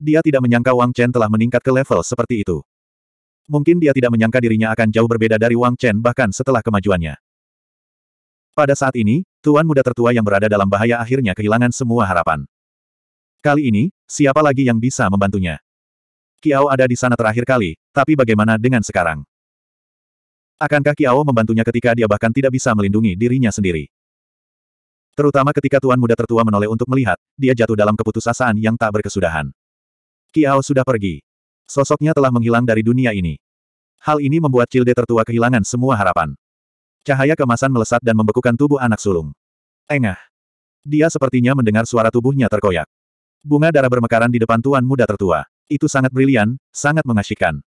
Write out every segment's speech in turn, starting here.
Dia tidak menyangka Wang Chen telah meningkat ke level seperti itu. Mungkin dia tidak menyangka dirinya akan jauh berbeda dari Wang Chen bahkan setelah kemajuannya. Pada saat ini, Tuan muda tertua yang berada dalam bahaya akhirnya kehilangan semua harapan. Kali ini, siapa lagi yang bisa membantunya? Kiao ada di sana terakhir kali, tapi bagaimana dengan sekarang? Akankah Kiao membantunya ketika dia bahkan tidak bisa melindungi dirinya sendiri? Terutama ketika Tuan Muda Tertua menoleh untuk melihat, dia jatuh dalam keputusasaan yang tak berkesudahan. Kiao sudah pergi. Sosoknya telah menghilang dari dunia ini. Hal ini membuat Cilde tertua kehilangan semua harapan. Cahaya kemasan melesat dan membekukan tubuh anak sulung. Engah. Dia sepertinya mendengar suara tubuhnya terkoyak. Bunga darah bermekaran di depan tuan muda tertua. Itu sangat brilian, sangat mengasyikkan.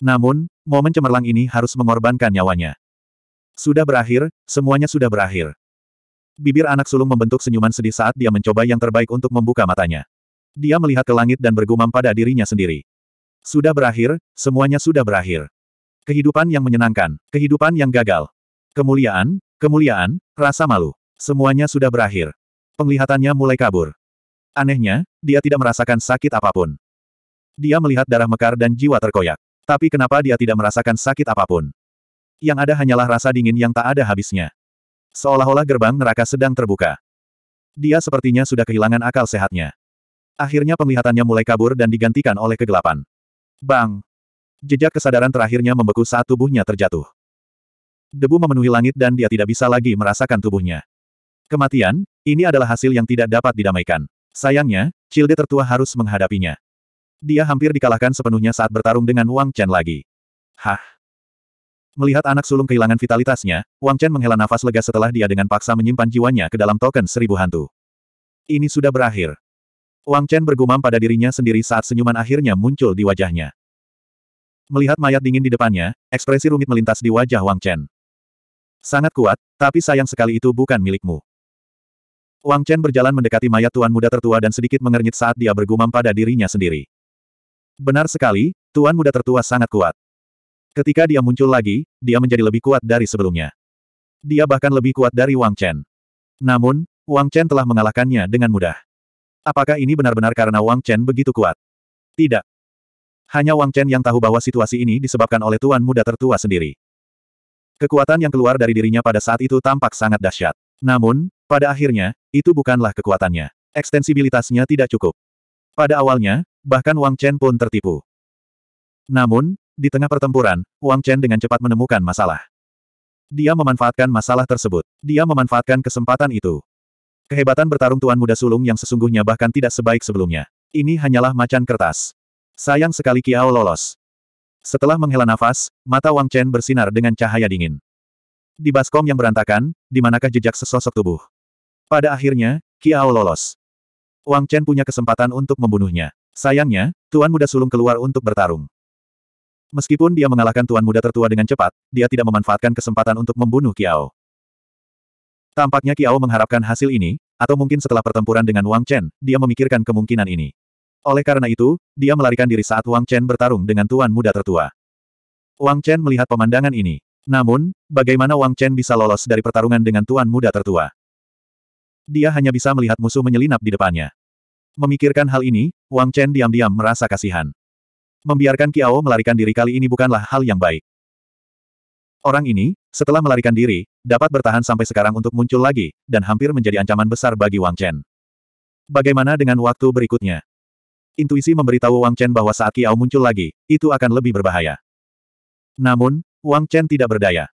Namun, momen cemerlang ini harus mengorbankan nyawanya. Sudah berakhir, semuanya sudah berakhir. Bibir anak sulung membentuk senyuman sedih saat dia mencoba yang terbaik untuk membuka matanya. Dia melihat ke langit dan bergumam pada dirinya sendiri. Sudah berakhir, semuanya sudah berakhir. Kehidupan yang menyenangkan, kehidupan yang gagal. Kemuliaan, kemuliaan, rasa malu. Semuanya sudah berakhir. Penglihatannya mulai kabur. Anehnya, dia tidak merasakan sakit apapun. Dia melihat darah mekar dan jiwa terkoyak. Tapi kenapa dia tidak merasakan sakit apapun? Yang ada hanyalah rasa dingin yang tak ada habisnya. Seolah-olah gerbang neraka sedang terbuka. Dia sepertinya sudah kehilangan akal sehatnya. Akhirnya penglihatannya mulai kabur dan digantikan oleh kegelapan. Bang! Jejak kesadaran terakhirnya membeku saat tubuhnya terjatuh. Debu memenuhi langit dan dia tidak bisa lagi merasakan tubuhnya. Kematian, ini adalah hasil yang tidak dapat didamaikan. Sayangnya, Childe tertua harus menghadapinya. Dia hampir dikalahkan sepenuhnya saat bertarung dengan Wang Chen lagi. Hah! Melihat anak sulung kehilangan vitalitasnya, Wang Chen menghela nafas lega setelah dia dengan paksa menyimpan jiwanya ke dalam token seribu hantu. Ini sudah berakhir. Wang Chen bergumam pada dirinya sendiri saat senyuman akhirnya muncul di wajahnya. Melihat mayat dingin di depannya, ekspresi rumit melintas di wajah Wang Chen. Sangat kuat, tapi sayang sekali itu bukan milikmu. Wang Chen berjalan mendekati mayat tuan muda tertua dan sedikit mengernyit saat dia bergumam pada dirinya sendiri. Benar sekali, tuan muda tertua sangat kuat. Ketika dia muncul lagi, dia menjadi lebih kuat dari sebelumnya. Dia bahkan lebih kuat dari Wang Chen. Namun, Wang Chen telah mengalahkannya dengan mudah. Apakah ini benar-benar karena Wang Chen begitu kuat? Tidak. Hanya Wang Chen yang tahu bahwa situasi ini disebabkan oleh tuan muda tertua sendiri. Kekuatan yang keluar dari dirinya pada saat itu tampak sangat dahsyat. Namun, pada akhirnya, itu bukanlah kekuatannya. Ekstensibilitasnya tidak cukup. Pada awalnya, bahkan Wang Chen pun tertipu. Namun, di tengah pertempuran, Wang Chen dengan cepat menemukan masalah. Dia memanfaatkan masalah tersebut. Dia memanfaatkan kesempatan itu. Kehebatan bertarung Tuan Muda Sulung yang sesungguhnya bahkan tidak sebaik sebelumnya. Ini hanyalah macan kertas. Sayang sekali Kiao lolos. Setelah menghela nafas, mata Wang Chen bersinar dengan cahaya dingin. Di baskom yang berantakan, di manakah jejak sesosok tubuh? Pada akhirnya, Kiao lolos. Wang Chen punya kesempatan untuk membunuhnya. Sayangnya, Tuan Muda Sulung keluar untuk bertarung. Meskipun dia mengalahkan Tuan Muda Tertua dengan cepat, dia tidak memanfaatkan kesempatan untuk membunuh Kiao. Tampaknya Kiao mengharapkan hasil ini, atau mungkin setelah pertempuran dengan Wang Chen, dia memikirkan kemungkinan ini. Oleh karena itu, dia melarikan diri saat Wang Chen bertarung dengan tuan muda tertua. Wang Chen melihat pemandangan ini. Namun, bagaimana Wang Chen bisa lolos dari pertarungan dengan tuan muda tertua? Dia hanya bisa melihat musuh menyelinap di depannya. Memikirkan hal ini, Wang Chen diam-diam merasa kasihan. Membiarkan Kiao melarikan diri kali ini bukanlah hal yang baik. Orang ini, setelah melarikan diri, dapat bertahan sampai sekarang untuk muncul lagi, dan hampir menjadi ancaman besar bagi Wang Chen. Bagaimana dengan waktu berikutnya? Intuisi memberitahu Wang Chen bahwa saat Kiao muncul lagi, itu akan lebih berbahaya. Namun, Wang Chen tidak berdaya.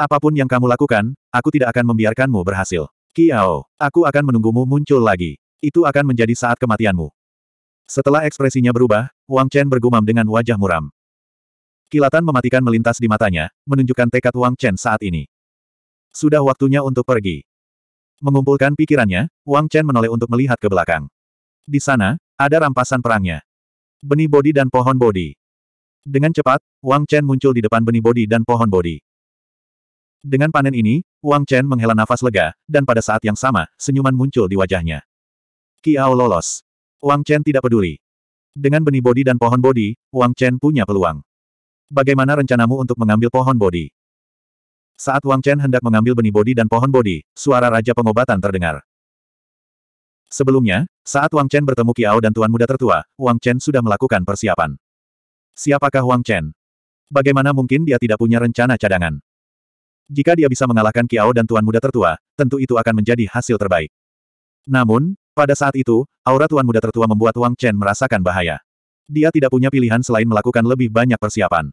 Apapun yang kamu lakukan, aku tidak akan membiarkanmu berhasil. Kiao, aku akan menunggumu muncul lagi. Itu akan menjadi saat kematianmu. Setelah ekspresinya berubah, Wang Chen bergumam dengan wajah muram. Kilatan mematikan melintas di matanya, menunjukkan tekad Wang Chen saat ini. Sudah waktunya untuk pergi. Mengumpulkan pikirannya, Wang Chen menoleh untuk melihat ke belakang. Di sana, ada rampasan perangnya. Benih bodi dan pohon bodi. Dengan cepat, Wang Chen muncul di depan benih bodi dan pohon bodi. Dengan panen ini, Wang Chen menghela nafas lega, dan pada saat yang sama, senyuman muncul di wajahnya. Kiao lolos. Wang Chen tidak peduli. Dengan benih bodi dan pohon bodi, Wang Chen punya peluang. Bagaimana rencanamu untuk mengambil pohon bodi? Saat Wang Chen hendak mengambil benih bodi dan pohon bodi, suara Raja Pengobatan terdengar. Sebelumnya, saat Wang Chen bertemu Kiao dan Tuan Muda Tertua, Wang Chen sudah melakukan persiapan. Siapakah Wang Chen? Bagaimana mungkin dia tidak punya rencana cadangan? Jika dia bisa mengalahkan Kiao dan Tuan Muda Tertua, tentu itu akan menjadi hasil terbaik. Namun, pada saat itu, aura Tuan Muda Tertua membuat Wang Chen merasakan bahaya. Dia tidak punya pilihan selain melakukan lebih banyak persiapan.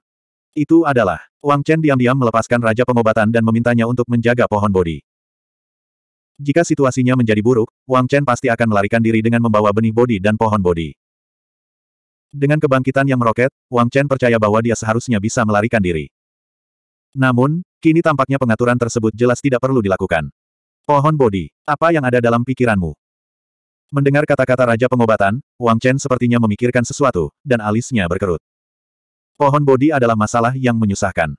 Itu adalah, Wang Chen diam-diam melepaskan Raja Pengobatan dan memintanya untuk menjaga pohon bodi. Jika situasinya menjadi buruk, Wang Chen pasti akan melarikan diri dengan membawa benih bodi dan pohon bodi. Dengan kebangkitan yang meroket, Wang Chen percaya bahwa dia seharusnya bisa melarikan diri. Namun, kini tampaknya pengaturan tersebut jelas tidak perlu dilakukan. Pohon bodi, apa yang ada dalam pikiranmu? Mendengar kata-kata Raja Pengobatan, Wang Chen sepertinya memikirkan sesuatu, dan alisnya berkerut. Pohon bodi adalah masalah yang menyusahkan.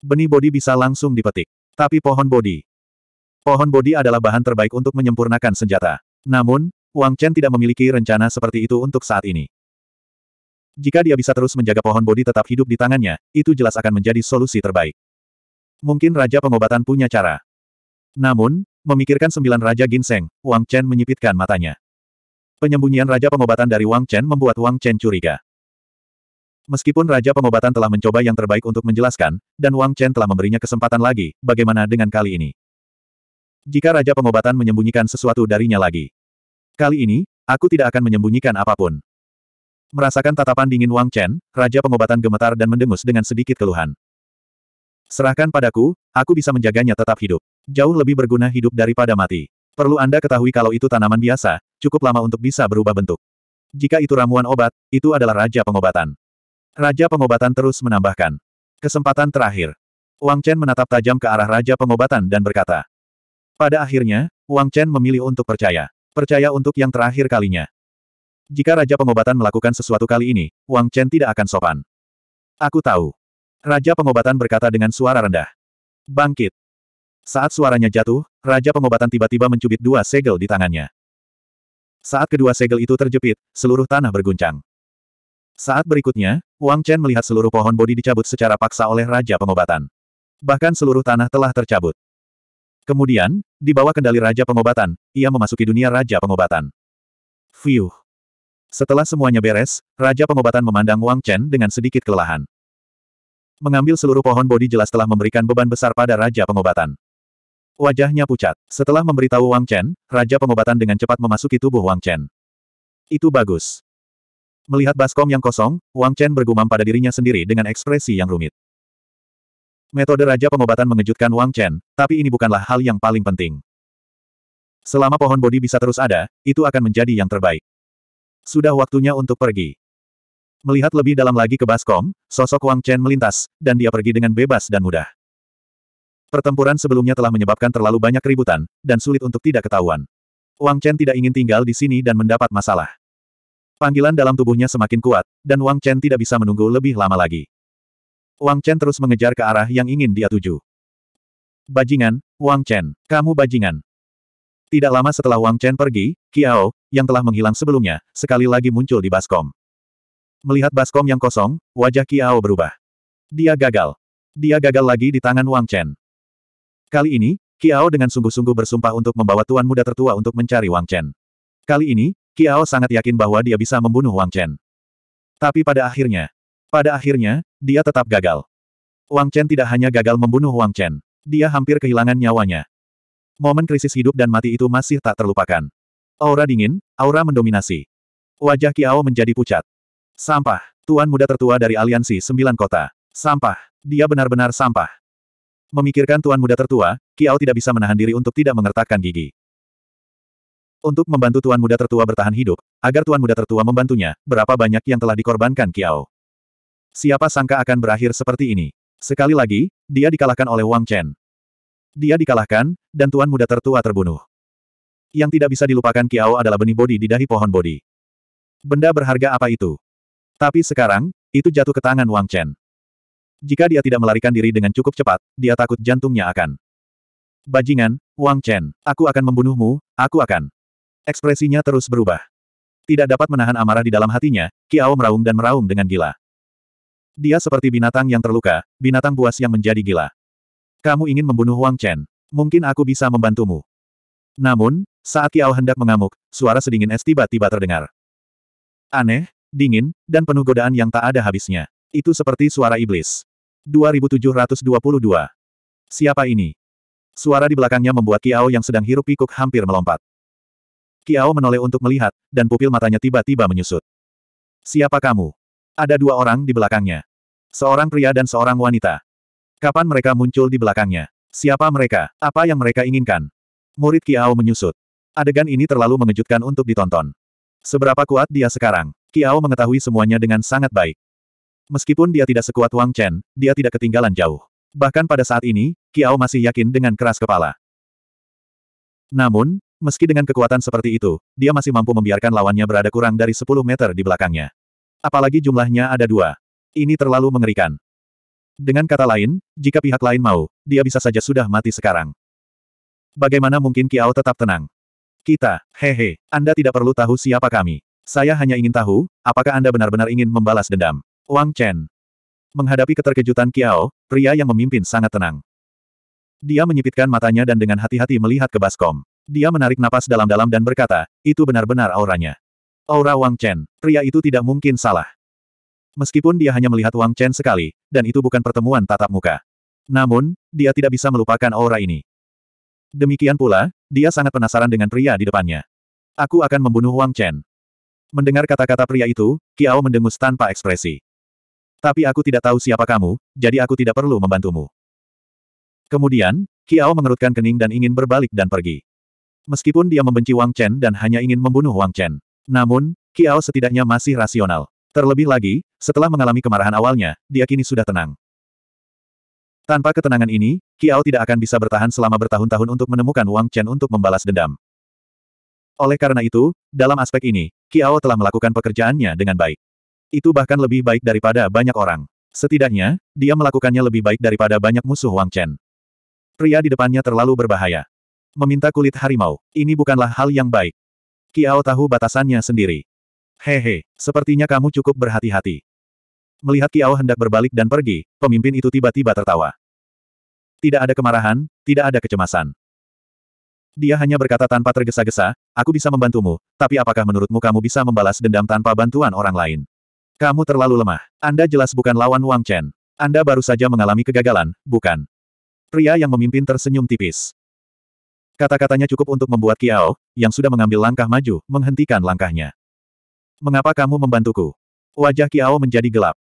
Benih bodi bisa langsung dipetik. Tapi pohon bodi. Pohon bodi adalah bahan terbaik untuk menyempurnakan senjata. Namun, Wang Chen tidak memiliki rencana seperti itu untuk saat ini. Jika dia bisa terus menjaga pohon bodi tetap hidup di tangannya, itu jelas akan menjadi solusi terbaik. Mungkin Raja Pengobatan punya cara. Namun, memikirkan sembilan Raja Ginseng, Wang Chen menyipitkan matanya. Penyembunyian Raja Pengobatan dari Wang Chen membuat Wang Chen curiga. Meskipun Raja Pengobatan telah mencoba yang terbaik untuk menjelaskan, dan Wang Chen telah memberinya kesempatan lagi, bagaimana dengan kali ini? Jika Raja Pengobatan menyembunyikan sesuatu darinya lagi. Kali ini, aku tidak akan menyembunyikan apapun. Merasakan tatapan dingin Wang Chen, Raja Pengobatan gemetar dan mendengus dengan sedikit keluhan. Serahkan padaku, aku bisa menjaganya tetap hidup. Jauh lebih berguna hidup daripada mati. Perlu Anda ketahui kalau itu tanaman biasa, cukup lama untuk bisa berubah bentuk. Jika itu ramuan obat, itu adalah raja pengobatan. Raja pengobatan terus menambahkan. Kesempatan terakhir. Wang Chen menatap tajam ke arah raja pengobatan dan berkata. Pada akhirnya, Wang Chen memilih untuk percaya. Percaya untuk yang terakhir kalinya. Jika raja pengobatan melakukan sesuatu kali ini, Wang Chen tidak akan sopan. Aku tahu. Raja pengobatan berkata dengan suara rendah. Bangkit. Saat suaranya jatuh, Raja Pengobatan tiba-tiba mencubit dua segel di tangannya. Saat kedua segel itu terjepit, seluruh tanah berguncang. Saat berikutnya, Wang Chen melihat seluruh pohon bodi dicabut secara paksa oleh Raja Pengobatan. Bahkan seluruh tanah telah tercabut. Kemudian, di bawah kendali Raja Pengobatan, ia memasuki dunia Raja Pengobatan. Fiuh. Setelah semuanya beres, Raja Pengobatan memandang Wang Chen dengan sedikit kelelahan. Mengambil seluruh pohon bodi jelas telah memberikan beban besar pada Raja Pengobatan. Wajahnya pucat. Setelah memberitahu Wang Chen, Raja Pengobatan dengan cepat memasuki tubuh Wang Chen. Itu bagus. Melihat baskom yang kosong, Wang Chen bergumam pada dirinya sendiri dengan ekspresi yang rumit. Metode Raja Pengobatan mengejutkan Wang Chen, tapi ini bukanlah hal yang paling penting. Selama pohon bodi bisa terus ada, itu akan menjadi yang terbaik. Sudah waktunya untuk pergi. Melihat lebih dalam lagi ke Baskom, sosok Wang Chen melintas, dan dia pergi dengan bebas dan mudah. Pertempuran sebelumnya telah menyebabkan terlalu banyak keributan, dan sulit untuk tidak ketahuan. Wang Chen tidak ingin tinggal di sini dan mendapat masalah. Panggilan dalam tubuhnya semakin kuat, dan Wang Chen tidak bisa menunggu lebih lama lagi. Wang Chen terus mengejar ke arah yang ingin dia tuju. Bajingan, Wang Chen, kamu bajingan. Tidak lama setelah Wang Chen pergi, Kiao, yang telah menghilang sebelumnya, sekali lagi muncul di baskom. Melihat baskom yang kosong, wajah Kiao berubah. Dia gagal. Dia gagal lagi di tangan Wang Chen. Kali ini, Kiao dengan sungguh-sungguh bersumpah untuk membawa tuan muda tertua untuk mencari Wang Chen. Kali ini, Kiao sangat yakin bahwa dia bisa membunuh Wang Chen. Tapi pada akhirnya, pada akhirnya, dia tetap gagal. Wang Chen tidak hanya gagal membunuh Wang Chen, dia hampir kehilangan nyawanya. Momen krisis hidup dan mati itu masih tak terlupakan. Aura dingin, aura mendominasi. Wajah Kiao menjadi pucat. Sampah, tuan muda tertua dari aliansi sembilan kota. Sampah, dia benar-benar sampah. Memikirkan tuan muda tertua, Kiao tidak bisa menahan diri untuk tidak mengertakkan gigi. Untuk membantu tuan muda tertua bertahan hidup, agar tuan muda tertua membantunya, berapa banyak yang telah dikorbankan Kiao. Siapa sangka akan berakhir seperti ini. Sekali lagi, dia dikalahkan oleh Wang Chen. Dia dikalahkan, dan tuan muda tertua terbunuh. Yang tidak bisa dilupakan Kiao adalah benih bodi di dahi pohon bodi. Benda berharga apa itu? Tapi sekarang, itu jatuh ke tangan Wang Chen. Jika dia tidak melarikan diri dengan cukup cepat, dia takut jantungnya akan. Bajingan, Wang Chen, aku akan membunuhmu, aku akan. Ekspresinya terus berubah. Tidak dapat menahan amarah di dalam hatinya, Kiao meraung dan meraung dengan gila. Dia seperti binatang yang terluka, binatang buas yang menjadi gila. Kamu ingin membunuh Wang Chen, mungkin aku bisa membantumu. Namun, saat Kiao hendak mengamuk, suara sedingin es tiba-tiba terdengar. Aneh, dingin, dan penuh godaan yang tak ada habisnya. Itu seperti suara iblis. 2722. Siapa ini? Suara di belakangnya membuat Kiao yang sedang hirup pikuk hampir melompat. Kiao menoleh untuk melihat, dan pupil matanya tiba-tiba menyusut. Siapa kamu? Ada dua orang di belakangnya. Seorang pria dan seorang wanita. Kapan mereka muncul di belakangnya? Siapa mereka? Apa yang mereka inginkan? Murid Kiao menyusut. Adegan ini terlalu mengejutkan untuk ditonton. Seberapa kuat dia sekarang? Kiao mengetahui semuanya dengan sangat baik. Meskipun dia tidak sekuat Wang Chen, dia tidak ketinggalan jauh. Bahkan pada saat ini, Kiao masih yakin dengan keras kepala. Namun, meski dengan kekuatan seperti itu, dia masih mampu membiarkan lawannya berada kurang dari 10 meter di belakangnya. Apalagi jumlahnya ada dua. Ini terlalu mengerikan. Dengan kata lain, jika pihak lain mau, dia bisa saja sudah mati sekarang. Bagaimana mungkin Kiao tetap tenang? Kita, hehe, Anda tidak perlu tahu siapa kami. Saya hanya ingin tahu, apakah Anda benar-benar ingin membalas dendam. Wang Chen. Menghadapi keterkejutan Kiao, pria yang memimpin sangat tenang. Dia menyipitkan matanya dan dengan hati-hati melihat ke Baskom. Dia menarik napas dalam-dalam dan berkata, itu benar-benar auranya. Aura Wang Chen, pria itu tidak mungkin salah. Meskipun dia hanya melihat Wang Chen sekali, dan itu bukan pertemuan tatap muka. Namun, dia tidak bisa melupakan aura ini. Demikian pula, dia sangat penasaran dengan pria di depannya. Aku akan membunuh Wang Chen. Mendengar kata-kata pria itu, Kiao mendengus tanpa ekspresi. Tapi aku tidak tahu siapa kamu, jadi aku tidak perlu membantumu. Kemudian, Kiao mengerutkan kening dan ingin berbalik dan pergi. Meskipun dia membenci Wang Chen dan hanya ingin membunuh Wang Chen. Namun, Kiao setidaknya masih rasional. Terlebih lagi, setelah mengalami kemarahan awalnya, dia kini sudah tenang. Tanpa ketenangan ini, Kiao tidak akan bisa bertahan selama bertahun-tahun untuk menemukan Wang Chen untuk membalas dendam. Oleh karena itu, dalam aspek ini, Kiao telah melakukan pekerjaannya dengan baik. Itu bahkan lebih baik daripada banyak orang. Setidaknya, dia melakukannya lebih baik daripada banyak musuh Wang Chen. Pria di depannya terlalu berbahaya. Meminta kulit harimau, ini bukanlah hal yang baik. Kiao tahu batasannya sendiri. Hehe, sepertinya kamu cukup berhati-hati. Melihat Kiao hendak berbalik dan pergi, pemimpin itu tiba-tiba tertawa. Tidak ada kemarahan, tidak ada kecemasan. Dia hanya berkata tanpa tergesa-gesa, aku bisa membantumu, tapi apakah menurutmu kamu bisa membalas dendam tanpa bantuan orang lain? Kamu terlalu lemah. Anda jelas bukan lawan Wang Chen. Anda baru saja mengalami kegagalan, bukan? Pria yang memimpin tersenyum tipis. Kata-katanya cukup untuk membuat Kiao, yang sudah mengambil langkah maju, menghentikan langkahnya. Mengapa kamu membantuku? Wajah Kiao menjadi gelap.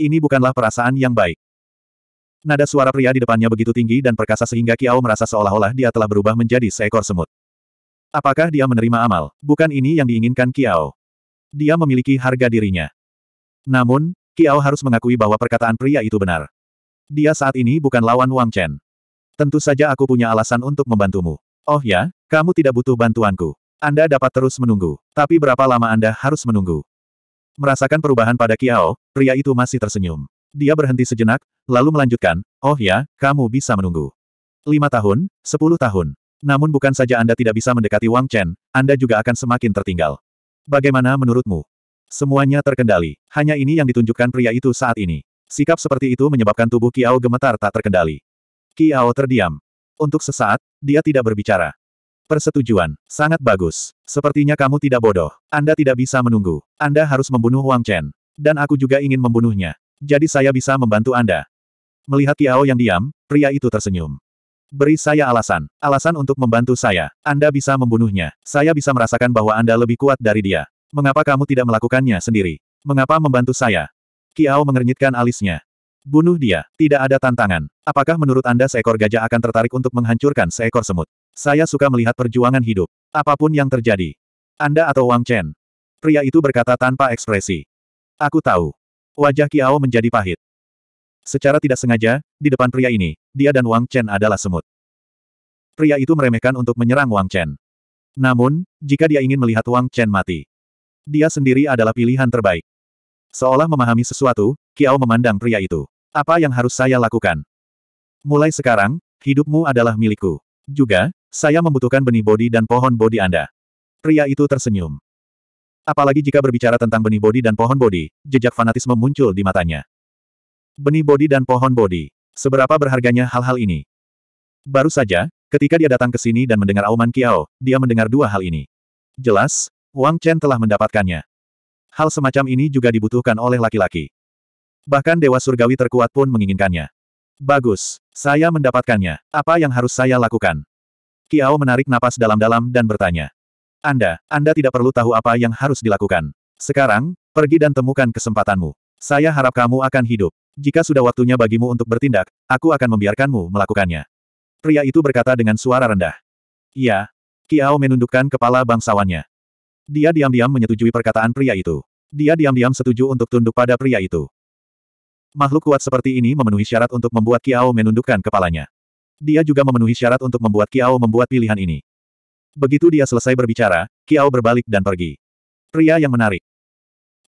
Ini bukanlah perasaan yang baik. Nada suara pria di depannya begitu tinggi dan perkasa sehingga Kiao merasa seolah-olah dia telah berubah menjadi seekor semut. Apakah dia menerima amal? Bukan ini yang diinginkan Kiao. Dia memiliki harga dirinya. Namun, Kiao harus mengakui bahwa perkataan pria itu benar. Dia saat ini bukan lawan Wang Chen. Tentu saja aku punya alasan untuk membantumu. Oh ya, kamu tidak butuh bantuanku. Anda dapat terus menunggu. Tapi berapa lama Anda harus menunggu? Merasakan perubahan pada Kiao, pria itu masih tersenyum. Dia berhenti sejenak, lalu melanjutkan, Oh ya, kamu bisa menunggu. Lima tahun, sepuluh tahun. Namun bukan saja Anda tidak bisa mendekati Wang Chen, Anda juga akan semakin tertinggal. Bagaimana menurutmu? Semuanya terkendali. Hanya ini yang ditunjukkan pria itu saat ini. Sikap seperti itu menyebabkan tubuh Kiao gemetar tak terkendali. Kiao terdiam. Untuk sesaat, dia tidak berbicara. Persetujuan. Sangat bagus. Sepertinya kamu tidak bodoh. Anda tidak bisa menunggu. Anda harus membunuh Wang Chen. Dan aku juga ingin membunuhnya. Jadi saya bisa membantu Anda. Melihat Kiao yang diam, pria itu tersenyum. Beri saya alasan. Alasan untuk membantu saya. Anda bisa membunuhnya. Saya bisa merasakan bahwa Anda lebih kuat dari dia. Mengapa kamu tidak melakukannya sendiri? Mengapa membantu saya? Kiao mengernyitkan alisnya. Bunuh dia, tidak ada tantangan. Apakah menurut Anda seekor gajah akan tertarik untuk menghancurkan seekor semut? Saya suka melihat perjuangan hidup. Apapun yang terjadi. Anda atau Wang Chen. Pria itu berkata tanpa ekspresi. Aku tahu. Wajah Kiao menjadi pahit. Secara tidak sengaja, di depan pria ini, dia dan Wang Chen adalah semut. Pria itu meremehkan untuk menyerang Wang Chen. Namun, jika dia ingin melihat Wang Chen mati, dia sendiri adalah pilihan terbaik. Seolah memahami sesuatu, Kiao memandang pria itu. Apa yang harus saya lakukan? Mulai sekarang, hidupmu adalah milikku. Juga, saya membutuhkan benih bodi dan pohon bodi Anda. Pria itu tersenyum. Apalagi jika berbicara tentang benih bodi dan pohon bodi, jejak fanatisme muncul di matanya. Benih bodi dan pohon bodi. Seberapa berharganya hal-hal ini? Baru saja, ketika dia datang ke sini dan mendengar auman Kiao, dia mendengar dua hal ini. Jelas, Wang Chen telah mendapatkannya. Hal semacam ini juga dibutuhkan oleh laki-laki. Bahkan Dewa Surgawi terkuat pun menginginkannya. Bagus, saya mendapatkannya. Apa yang harus saya lakukan? Kiao menarik napas dalam-dalam dan bertanya. Anda, Anda tidak perlu tahu apa yang harus dilakukan. Sekarang, pergi dan temukan kesempatanmu. Saya harap kamu akan hidup. Jika sudah waktunya bagimu untuk bertindak, aku akan membiarkanmu melakukannya. Pria itu berkata dengan suara rendah. Iya. Kiao menundukkan kepala bangsawannya. Dia diam-diam menyetujui perkataan pria itu. Dia diam-diam setuju untuk tunduk pada pria itu. Makhluk kuat seperti ini memenuhi syarat untuk membuat Kiao menundukkan kepalanya. Dia juga memenuhi syarat untuk membuat Kiao membuat pilihan ini. Begitu dia selesai berbicara, Kiao berbalik dan pergi. Pria yang menarik.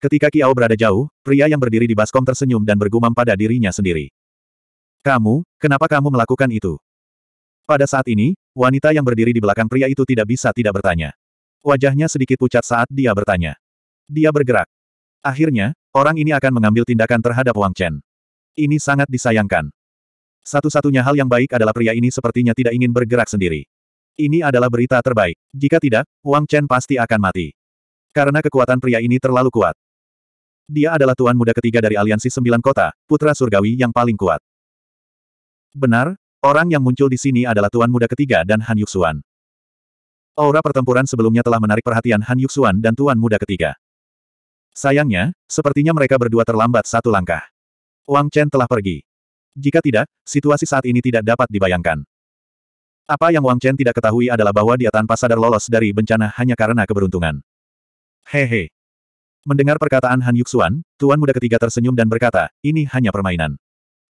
Ketika Kiao berada jauh, pria yang berdiri di baskom tersenyum dan bergumam pada dirinya sendiri. Kamu, kenapa kamu melakukan itu? Pada saat ini, wanita yang berdiri di belakang pria itu tidak bisa tidak bertanya. Wajahnya sedikit pucat saat dia bertanya. Dia bergerak. Akhirnya, orang ini akan mengambil tindakan terhadap Wang Chen. Ini sangat disayangkan. Satu-satunya hal yang baik adalah pria ini sepertinya tidak ingin bergerak sendiri. Ini adalah berita terbaik. Jika tidak, Wang Chen pasti akan mati. Karena kekuatan pria ini terlalu kuat. Dia adalah tuan muda ketiga dari aliansi sembilan kota, putra surgawi yang paling kuat. Benar, orang yang muncul di sini adalah tuan muda ketiga dan Han Yuxuan. Aura pertempuran sebelumnya telah menarik perhatian Han Yuxuan dan Tuan Muda ketiga. Sayangnya, sepertinya mereka berdua terlambat satu langkah. Wang Chen telah pergi. Jika tidak, situasi saat ini tidak dapat dibayangkan. Apa yang Wang Chen tidak ketahui adalah bahwa dia tanpa sadar lolos dari bencana hanya karena keberuntungan. Hehe. Mendengar perkataan Han Yuxuan, Tuan Muda ketiga tersenyum dan berkata, ini hanya permainan.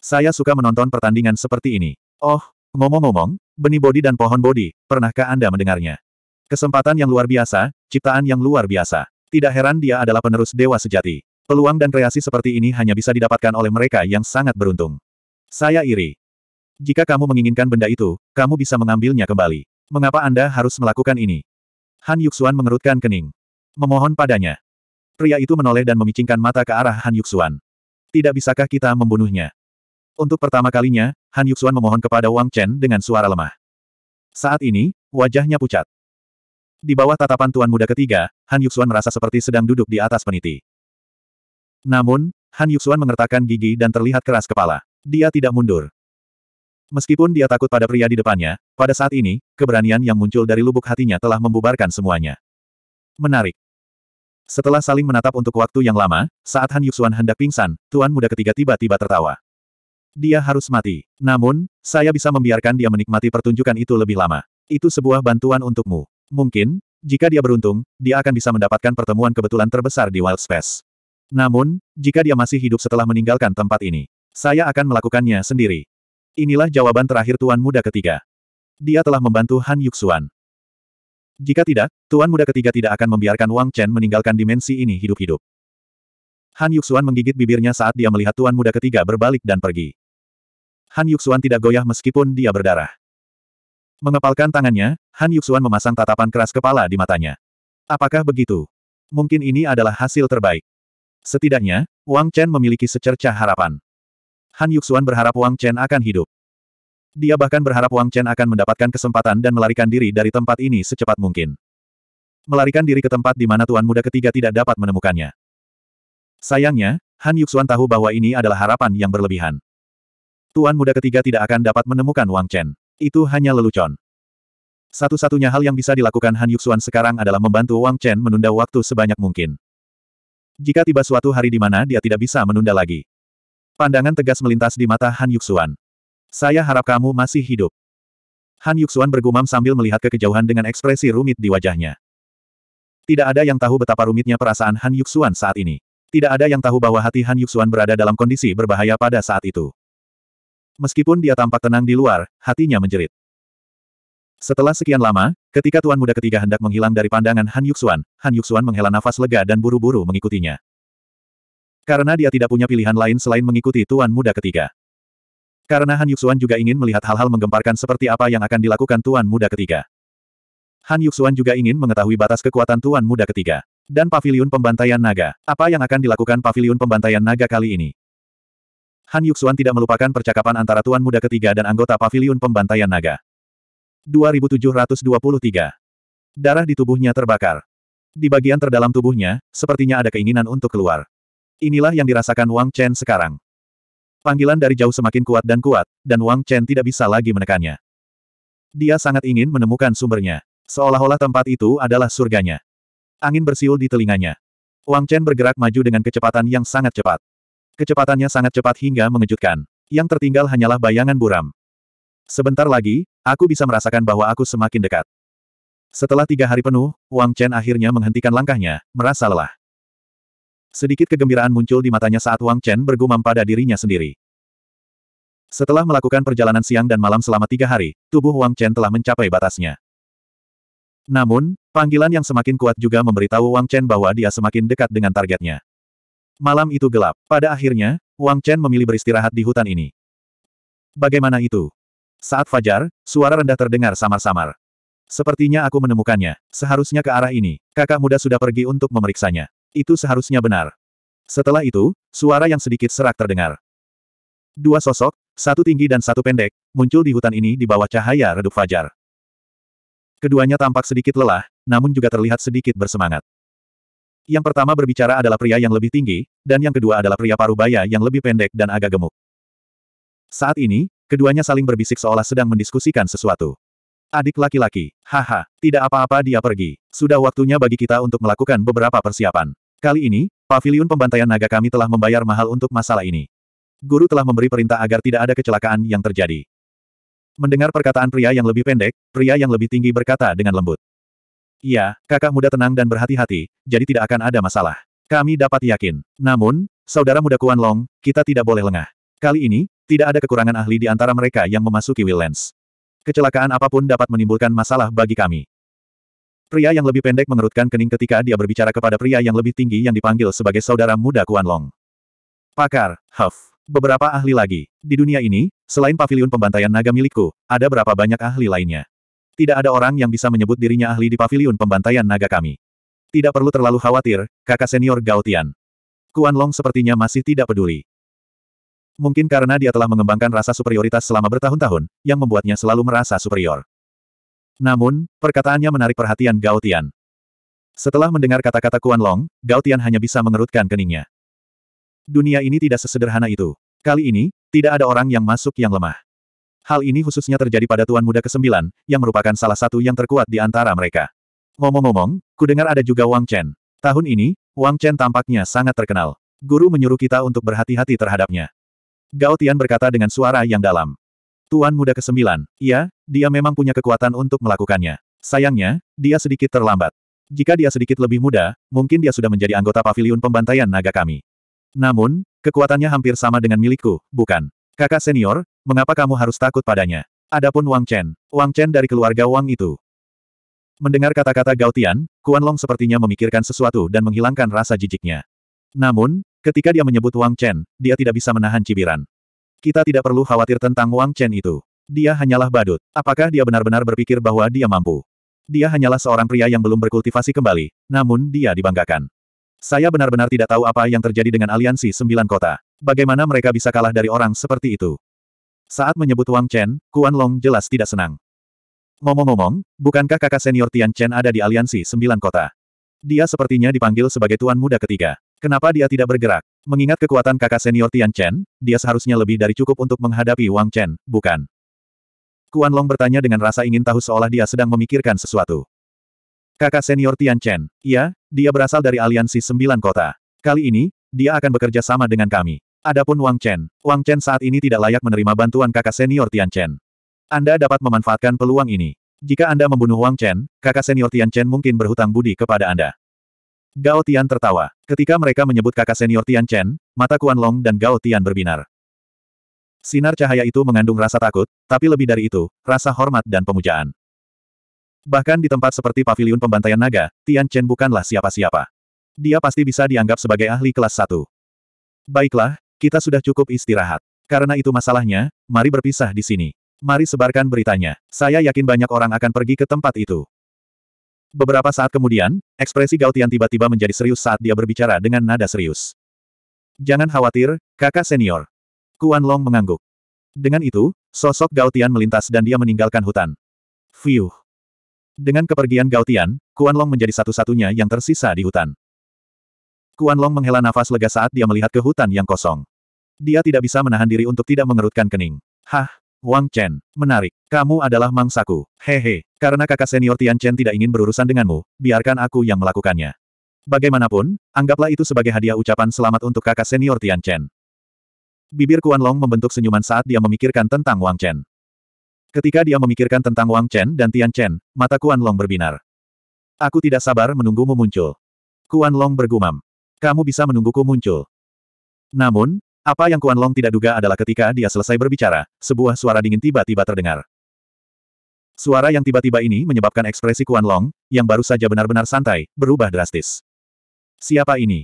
Saya suka menonton pertandingan seperti ini. Oh, ngomong-ngomong, benih bodi dan pohon bodi, pernahkah Anda mendengarnya? Kesempatan yang luar biasa, ciptaan yang luar biasa. Tidak heran dia adalah penerus dewa sejati. Peluang dan kreasi seperti ini hanya bisa didapatkan oleh mereka yang sangat beruntung. Saya iri. Jika kamu menginginkan benda itu, kamu bisa mengambilnya kembali. Mengapa Anda harus melakukan ini? Han Yuxuan mengerutkan kening. Memohon padanya. Pria itu menoleh dan memicingkan mata ke arah Han Yuxuan. Tidak bisakah kita membunuhnya? Untuk pertama kalinya, Han Yuxuan memohon kepada Wang Chen dengan suara lemah. Saat ini, wajahnya pucat. Di bawah tatapan tuan muda ketiga, Han Yuxuan merasa seperti sedang duduk di atas peniti. Namun, Han Yuxuan mengertakkan gigi dan terlihat keras kepala. Dia tidak mundur. Meskipun dia takut pada pria di depannya, pada saat ini, keberanian yang muncul dari lubuk hatinya telah membubarkan semuanya. Menarik. Setelah saling menatap untuk waktu yang lama, saat Han Yuxuan hendak pingsan, tuan muda ketiga tiba-tiba tertawa. Dia harus mati. Namun, saya bisa membiarkan dia menikmati pertunjukan itu lebih lama. Itu sebuah bantuan untukmu. Mungkin, jika dia beruntung, dia akan bisa mendapatkan pertemuan kebetulan terbesar di Wild Space. Namun, jika dia masih hidup setelah meninggalkan tempat ini, saya akan melakukannya sendiri. Inilah jawaban terakhir Tuan Muda ketiga. Dia telah membantu Han Yuxuan. Jika tidak, Tuan Muda ketiga tidak akan membiarkan Wang Chen meninggalkan dimensi ini hidup-hidup. Han Yuxuan menggigit bibirnya saat dia melihat Tuan Muda ketiga berbalik dan pergi. Han Yuxuan tidak goyah meskipun dia berdarah. Mengepalkan tangannya, Han Yuxuan memasang tatapan keras kepala di matanya. Apakah begitu? Mungkin ini adalah hasil terbaik. Setidaknya, Wang Chen memiliki secercah harapan. Han Yuxuan berharap Wang Chen akan hidup. Dia bahkan berharap Wang Chen akan mendapatkan kesempatan dan melarikan diri dari tempat ini secepat mungkin. Melarikan diri ke tempat di mana tuan muda ketiga tidak dapat menemukannya. Sayangnya, Han Yuxuan tahu bahwa ini adalah harapan yang berlebihan. Tuan muda ketiga tidak akan dapat menemukan Wang Chen. Itu hanya lelucon. Satu-satunya hal yang bisa dilakukan Han Yuxuan sekarang adalah membantu Wang Chen menunda waktu sebanyak mungkin. Jika tiba suatu hari di mana dia tidak bisa menunda lagi. Pandangan tegas melintas di mata Han Yuxuan. Saya harap kamu masih hidup. Han Yuxuan bergumam sambil melihat ke kejauhan dengan ekspresi rumit di wajahnya. Tidak ada yang tahu betapa rumitnya perasaan Han Yuxuan saat ini. Tidak ada yang tahu bahwa hati Han Yuxuan berada dalam kondisi berbahaya pada saat itu. Meskipun dia tampak tenang di luar, hatinya menjerit. Setelah sekian lama, ketika tuan muda ketiga hendak menghilang dari pandangan Han Yuxuan, Han Yuxuan menghela nafas lega dan buru-buru mengikutinya. Karena dia tidak punya pilihan lain selain mengikuti tuan muda ketiga. Karena Han Yuxuan juga ingin melihat hal-hal menggemparkan seperti apa yang akan dilakukan tuan muda ketiga. Han Yuxuan juga ingin mengetahui batas kekuatan Tuan Muda ketiga. Dan Pavilion Pembantaian Naga. Apa yang akan dilakukan Pavilion Pembantaian Naga kali ini? Han Yuxuan tidak melupakan percakapan antara Tuan Muda ketiga dan anggota paviliun pembantaian naga. 2723. Darah di tubuhnya terbakar. Di bagian terdalam tubuhnya, sepertinya ada keinginan untuk keluar. Inilah yang dirasakan Wang Chen sekarang. Panggilan dari jauh semakin kuat dan kuat, dan Wang Chen tidak bisa lagi menekannya. Dia sangat ingin menemukan sumbernya. Seolah-olah tempat itu adalah surganya. Angin bersiul di telinganya. Wang Chen bergerak maju dengan kecepatan yang sangat cepat. Kecepatannya sangat cepat hingga mengejutkan. Yang tertinggal hanyalah bayangan buram. Sebentar lagi, aku bisa merasakan bahwa aku semakin dekat. Setelah tiga hari penuh, Wang Chen akhirnya menghentikan langkahnya, merasa lelah. Sedikit kegembiraan muncul di matanya saat Wang Chen bergumam pada dirinya sendiri. Setelah melakukan perjalanan siang dan malam selama tiga hari, tubuh Wang Chen telah mencapai batasnya. Namun, panggilan yang semakin kuat juga memberitahu Wang Chen bahwa dia semakin dekat dengan targetnya. Malam itu gelap. Pada akhirnya, Wang Chen memilih beristirahat di hutan ini. Bagaimana itu? Saat fajar, suara rendah terdengar samar-samar. Sepertinya aku menemukannya. Seharusnya ke arah ini. Kakak muda sudah pergi untuk memeriksanya. Itu seharusnya benar. Setelah itu, suara yang sedikit serak terdengar. Dua sosok, satu tinggi dan satu pendek, muncul di hutan ini di bawah cahaya redup fajar. Keduanya tampak sedikit lelah, namun juga terlihat sedikit bersemangat. Yang pertama berbicara adalah pria yang lebih tinggi, dan yang kedua adalah pria paruh baya yang lebih pendek dan agak gemuk. Saat ini, keduanya saling berbisik seolah sedang mendiskusikan sesuatu. Adik laki-laki, haha, tidak apa-apa dia pergi. Sudah waktunya bagi kita untuk melakukan beberapa persiapan. Kali ini, pavilion pembantaian naga kami telah membayar mahal untuk masalah ini. Guru telah memberi perintah agar tidak ada kecelakaan yang terjadi. Mendengar perkataan pria yang lebih pendek, pria yang lebih tinggi berkata dengan lembut. Iya, kakak muda tenang dan berhati-hati, jadi tidak akan ada masalah. Kami dapat yakin. Namun, saudara muda Kuan Long, kita tidak boleh lengah. Kali ini, tidak ada kekurangan ahli di antara mereka yang memasuki Willens. Kecelakaan apapun dapat menimbulkan masalah bagi kami. Pria yang lebih pendek mengerutkan kening ketika dia berbicara kepada pria yang lebih tinggi yang dipanggil sebagai saudara muda Kuan Long. Pakar, Huff. Beberapa ahli lagi. Di dunia ini, selain pavilion pembantaian naga milikku, ada berapa banyak ahli lainnya. Tidak ada orang yang bisa menyebut dirinya ahli di paviliun pembantaian naga kami. Tidak perlu terlalu khawatir, kakak senior Gautian. Kuan Long sepertinya masih tidak peduli. Mungkin karena dia telah mengembangkan rasa superioritas selama bertahun-tahun, yang membuatnya selalu merasa superior. Namun, perkataannya menarik perhatian Gautian. Setelah mendengar kata-kata Kuan Long, Gautian hanya bisa mengerutkan keningnya. Dunia ini tidak sesederhana itu. Kali ini, tidak ada orang yang masuk yang lemah. Hal ini khususnya terjadi pada Tuan Muda ke-9, yang merupakan salah satu yang terkuat di antara mereka. Ngomong-ngomong, kudengar ada juga Wang Chen. Tahun ini, Wang Chen tampaknya sangat terkenal. Guru menyuruh kita untuk berhati-hati terhadapnya. Gao Tian berkata dengan suara yang dalam. Tuan Muda ke-9, iya, dia memang punya kekuatan untuk melakukannya. Sayangnya, dia sedikit terlambat. Jika dia sedikit lebih muda, mungkin dia sudah menjadi anggota pavilion pembantaian naga kami. Namun, kekuatannya hampir sama dengan milikku, bukan? Kakak senior, mengapa kamu harus takut padanya? Adapun Wang Chen, Wang Chen dari keluarga Wang itu. Mendengar kata-kata Gao Tian, Kuan Long sepertinya memikirkan sesuatu dan menghilangkan rasa jijiknya. Namun, ketika dia menyebut Wang Chen, dia tidak bisa menahan cibiran. Kita tidak perlu khawatir tentang Wang Chen itu. Dia hanyalah badut. Apakah dia benar-benar berpikir bahwa dia mampu? Dia hanyalah seorang pria yang belum berkultivasi kembali, namun dia dibanggakan. Saya benar-benar tidak tahu apa yang terjadi dengan aliansi sembilan kota. Bagaimana mereka bisa kalah dari orang seperti itu? Saat menyebut Wang Chen, Kuan Long jelas tidak senang. Ngomong-ngomong, bukankah kakak senior Tian Chen ada di aliansi sembilan kota? Dia sepertinya dipanggil sebagai tuan muda ketiga. Kenapa dia tidak bergerak? Mengingat kekuatan kakak senior Tian Chen, dia seharusnya lebih dari cukup untuk menghadapi Wang Chen, bukan? Kuan Long bertanya dengan rasa ingin tahu seolah dia sedang memikirkan sesuatu. Kakak senior Tian Chen. Iya, dia berasal dari aliansi sembilan kota. Kali ini, dia akan bekerja sama dengan kami. Adapun Wang Chen, Wang Chen saat ini tidak layak menerima bantuan kakak senior Tian Chen. Anda dapat memanfaatkan peluang ini. Jika Anda membunuh Wang Chen, kakak senior Tian Chen mungkin berhutang budi kepada Anda. Gao Tian tertawa. Ketika mereka menyebut kakak senior Tian Chen, mata Kuan Long dan Gao Tian berbinar. Sinar cahaya itu mengandung rasa takut, tapi lebih dari itu, rasa hormat dan pemujaan. Bahkan di tempat seperti pavilion pembantaian naga, Tian Chen bukanlah siapa-siapa. Dia pasti bisa dianggap sebagai ahli kelas satu Baiklah, kita sudah cukup istirahat. Karena itu masalahnya, mari berpisah di sini. Mari sebarkan beritanya. Saya yakin banyak orang akan pergi ke tempat itu. Beberapa saat kemudian, ekspresi Gautian tiba-tiba menjadi serius saat dia berbicara dengan nada serius. Jangan khawatir, kakak senior. Kuan Long mengangguk. Dengan itu, sosok Gautian melintas dan dia meninggalkan hutan. Fiuh. Dengan kepergian Gaotian, Kuan Long menjadi satu-satunya yang tersisa di hutan. Kuan Long menghela nafas lega saat dia melihat ke hutan yang kosong. Dia tidak bisa menahan diri untuk tidak mengerutkan kening. Hah, Wang Chen, menarik. Kamu adalah mangsaku. Hehe, karena kakak senior Tian Chen tidak ingin berurusan denganmu, biarkan aku yang melakukannya. Bagaimanapun, anggaplah itu sebagai hadiah ucapan selamat untuk kakak senior Tian Chen. Bibir Kuan Long membentuk senyuman saat dia memikirkan tentang Wang Chen. Ketika dia memikirkan tentang Wang Chen dan Tian Chen, mata Kuan Long berbinar. Aku tidak sabar menunggumu muncul. Kuan Long bergumam. Kamu bisa menungguku muncul. Namun, apa yang Kuan Long tidak duga adalah ketika dia selesai berbicara, sebuah suara dingin tiba-tiba terdengar. Suara yang tiba-tiba ini menyebabkan ekspresi Kuan Long, yang baru saja benar-benar santai, berubah drastis. Siapa ini?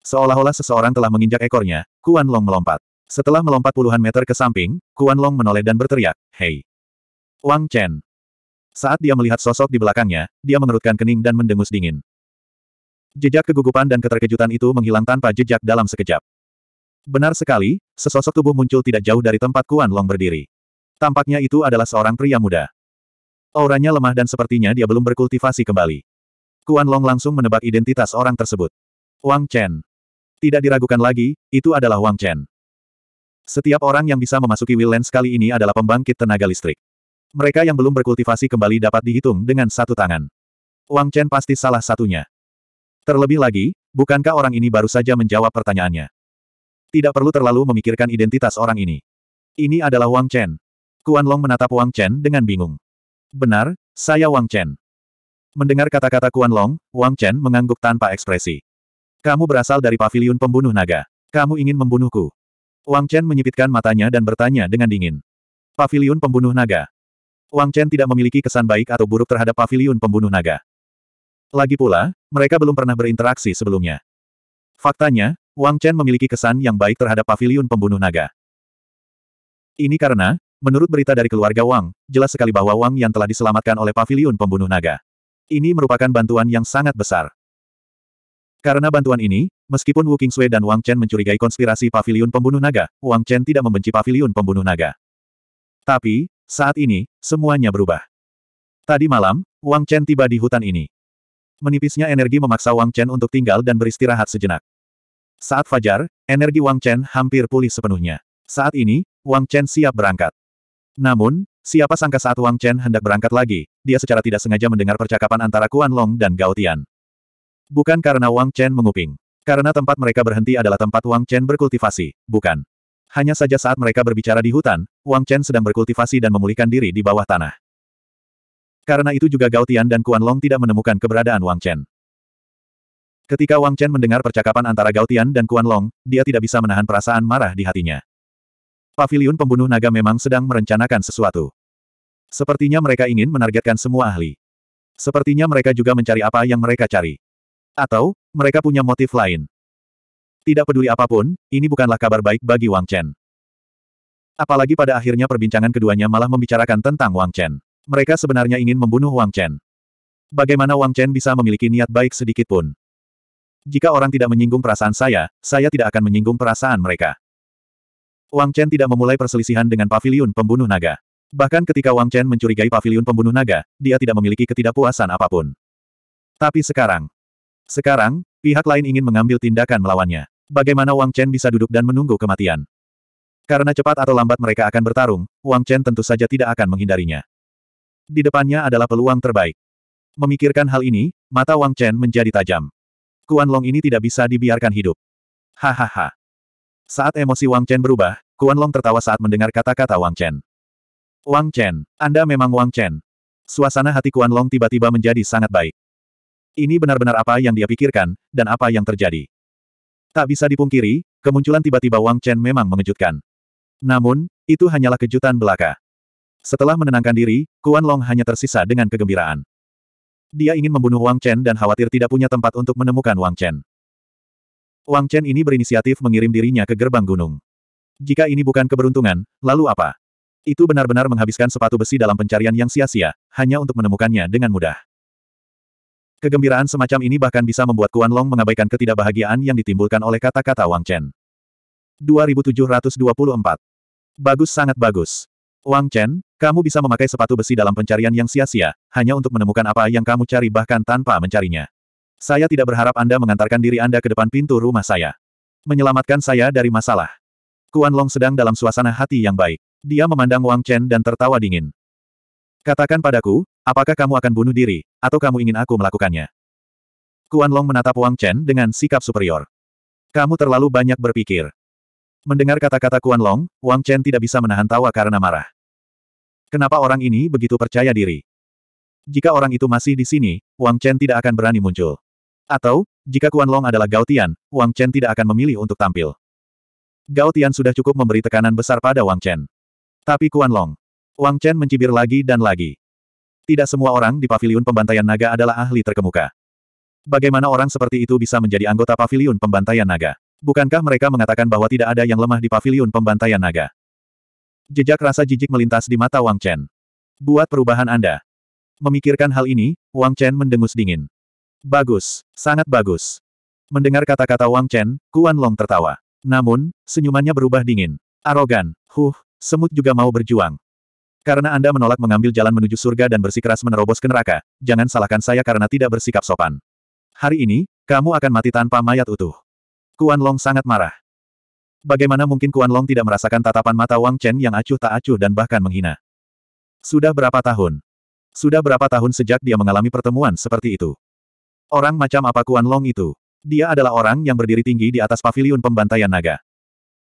Seolah-olah seseorang telah menginjak ekornya, Kuan Long melompat. Setelah melompat puluhan meter ke samping, Kuan Long menoleh dan berteriak, Hei! Wang Chen. Saat dia melihat sosok di belakangnya, dia mengerutkan kening dan mendengus dingin. Jejak kegugupan dan keterkejutan itu menghilang tanpa jejak dalam sekejap. Benar sekali, sesosok tubuh muncul tidak jauh dari tempat Kuan Long berdiri. Tampaknya itu adalah seorang pria muda. Auranya lemah dan sepertinya dia belum berkultivasi kembali. Kuan Long langsung menebak identitas orang tersebut. Wang Chen. Tidak diragukan lagi, itu adalah Wang Chen. Setiap orang yang bisa memasuki Willens sekali ini adalah pembangkit tenaga listrik. Mereka yang belum berkultivasi kembali dapat dihitung dengan satu tangan. Wang Chen pasti salah satunya. Terlebih lagi, bukankah orang ini baru saja menjawab pertanyaannya? Tidak perlu terlalu memikirkan identitas orang ini. Ini adalah Wang Chen. Kuan Long menatap Wang Chen dengan bingung. Benar, saya Wang Chen. Mendengar kata-kata Kuan Long, Wang Chen mengangguk tanpa ekspresi. Kamu berasal dari paviliun pembunuh naga. Kamu ingin membunuhku. Wang Chen menyipitkan matanya dan bertanya dengan dingin. Paviliun pembunuh naga. Wang Chen tidak memiliki kesan baik atau buruk terhadap Pavilion pembunuh naga. Lagi pula, mereka belum pernah berinteraksi sebelumnya. Faktanya, Wang Chen memiliki kesan yang baik terhadap Pavilion pembunuh naga. Ini karena, menurut berita dari keluarga Wang, jelas sekali bahwa Wang yang telah diselamatkan oleh Pavilion pembunuh naga. Ini merupakan bantuan yang sangat besar. Karena bantuan ini, meskipun Wu Qingsui dan Wang Chen mencurigai konspirasi Pavilion pembunuh naga, Wang Chen tidak membenci Pavilion pembunuh naga. Tapi, saat ini, semuanya berubah. Tadi malam, Wang Chen tiba di hutan ini. Menipisnya energi memaksa Wang Chen untuk tinggal dan beristirahat sejenak. Saat fajar, energi Wang Chen hampir pulih sepenuhnya. Saat ini, Wang Chen siap berangkat. Namun, siapa sangka saat Wang Chen hendak berangkat lagi, dia secara tidak sengaja mendengar percakapan antara Kuan Long dan Gao Tian. Bukan karena Wang Chen menguping. Karena tempat mereka berhenti adalah tempat Wang Chen berkultivasi, bukan. Hanya saja saat mereka berbicara di hutan, Wang Chen sedang berkultivasi dan memulihkan diri di bawah tanah. Karena itu juga Gao Tian dan Kuan Long tidak menemukan keberadaan Wang Chen. Ketika Wang Chen mendengar percakapan antara Gao Tian dan Kuan Long, dia tidak bisa menahan perasaan marah di hatinya. Paviliun pembunuh naga memang sedang merencanakan sesuatu. Sepertinya mereka ingin menargetkan semua ahli. Sepertinya mereka juga mencari apa yang mereka cari. Atau, mereka punya motif lain. Tidak peduli apapun, ini bukanlah kabar baik bagi Wang Chen. Apalagi pada akhirnya perbincangan keduanya malah membicarakan tentang Wang Chen. Mereka sebenarnya ingin membunuh Wang Chen. Bagaimana Wang Chen bisa memiliki niat baik sedikit pun? Jika orang tidak menyinggung perasaan saya, saya tidak akan menyinggung perasaan mereka. Wang Chen tidak memulai perselisihan dengan Pavilion pembunuh naga. Bahkan ketika Wang Chen mencurigai Pavilion pembunuh naga, dia tidak memiliki ketidakpuasan apapun. Tapi sekarang, sekarang, pihak lain ingin mengambil tindakan melawannya. Bagaimana Wang Chen bisa duduk dan menunggu kematian? Karena cepat atau lambat mereka akan bertarung, Wang Chen tentu saja tidak akan menghindarinya. Di depannya adalah peluang terbaik. Memikirkan hal ini, mata Wang Chen menjadi tajam. Kuan Long ini tidak bisa dibiarkan hidup. Hahaha. Saat emosi Wang Chen berubah, Kuan Long tertawa saat mendengar kata-kata Wang Chen. Wang Chen, Anda memang Wang Chen. Suasana hati Kuan Long tiba-tiba menjadi sangat baik. Ini benar-benar apa yang dia pikirkan, dan apa yang terjadi. Tak bisa dipungkiri, kemunculan tiba-tiba Wang Chen memang mengejutkan. Namun, itu hanyalah kejutan belaka. Setelah menenangkan diri, Kuan Long hanya tersisa dengan kegembiraan. Dia ingin membunuh Wang Chen dan khawatir tidak punya tempat untuk menemukan Wang Chen. Wang Chen ini berinisiatif mengirim dirinya ke gerbang gunung. Jika ini bukan keberuntungan, lalu apa? Itu benar-benar menghabiskan sepatu besi dalam pencarian yang sia-sia, hanya untuk menemukannya dengan mudah. Kegembiraan semacam ini bahkan bisa membuat Kuan Long mengabaikan ketidakbahagiaan yang ditimbulkan oleh kata-kata Wang Chen. 2724. Bagus sangat bagus. Wang Chen, kamu bisa memakai sepatu besi dalam pencarian yang sia-sia, hanya untuk menemukan apa yang kamu cari bahkan tanpa mencarinya. Saya tidak berharap Anda mengantarkan diri Anda ke depan pintu rumah saya. Menyelamatkan saya dari masalah. Kuan Long sedang dalam suasana hati yang baik. Dia memandang Wang Chen dan tertawa dingin. Katakan padaku, apakah kamu akan bunuh diri, atau kamu ingin aku melakukannya? Kuan Long menatap Wang Chen dengan sikap superior. Kamu terlalu banyak berpikir. Mendengar kata-kata Kuan Long, Wang Chen tidak bisa menahan tawa karena marah. Kenapa orang ini begitu percaya diri? Jika orang itu masih di sini, Wang Chen tidak akan berani muncul. Atau, jika Kuan Long adalah Gao Tian, Wang Chen tidak akan memilih untuk tampil. Gao Tian sudah cukup memberi tekanan besar pada Wang Chen. Tapi Kuan Long, Wang Chen mencibir lagi dan lagi. Tidak semua orang di paviliun pembantaian naga adalah ahli terkemuka. Bagaimana orang seperti itu bisa menjadi anggota paviliun pembantaian naga? Bukankah mereka mengatakan bahwa tidak ada yang lemah di paviliun pembantaian naga? Jejak rasa jijik melintas di mata Wang Chen. Buat perubahan Anda. Memikirkan hal ini, Wang Chen mendengus dingin. Bagus, sangat bagus. Mendengar kata-kata Wang Chen, Kuan Long tertawa. Namun, senyumannya berubah dingin. Arogan, huh, semut juga mau berjuang. Karena Anda menolak mengambil jalan menuju surga dan bersikeras menerobos ke neraka, jangan salahkan saya karena tidak bersikap sopan. Hari ini, kamu akan mati tanpa mayat utuh. Kuan Long sangat marah. Bagaimana mungkin Kuan Long tidak merasakan tatapan mata Wang Chen yang acuh tak acuh dan bahkan menghina? Sudah berapa tahun? Sudah berapa tahun sejak dia mengalami pertemuan seperti itu? Orang macam apa Kuan Long itu? Dia adalah orang yang berdiri tinggi di atas pavilion pembantaian naga.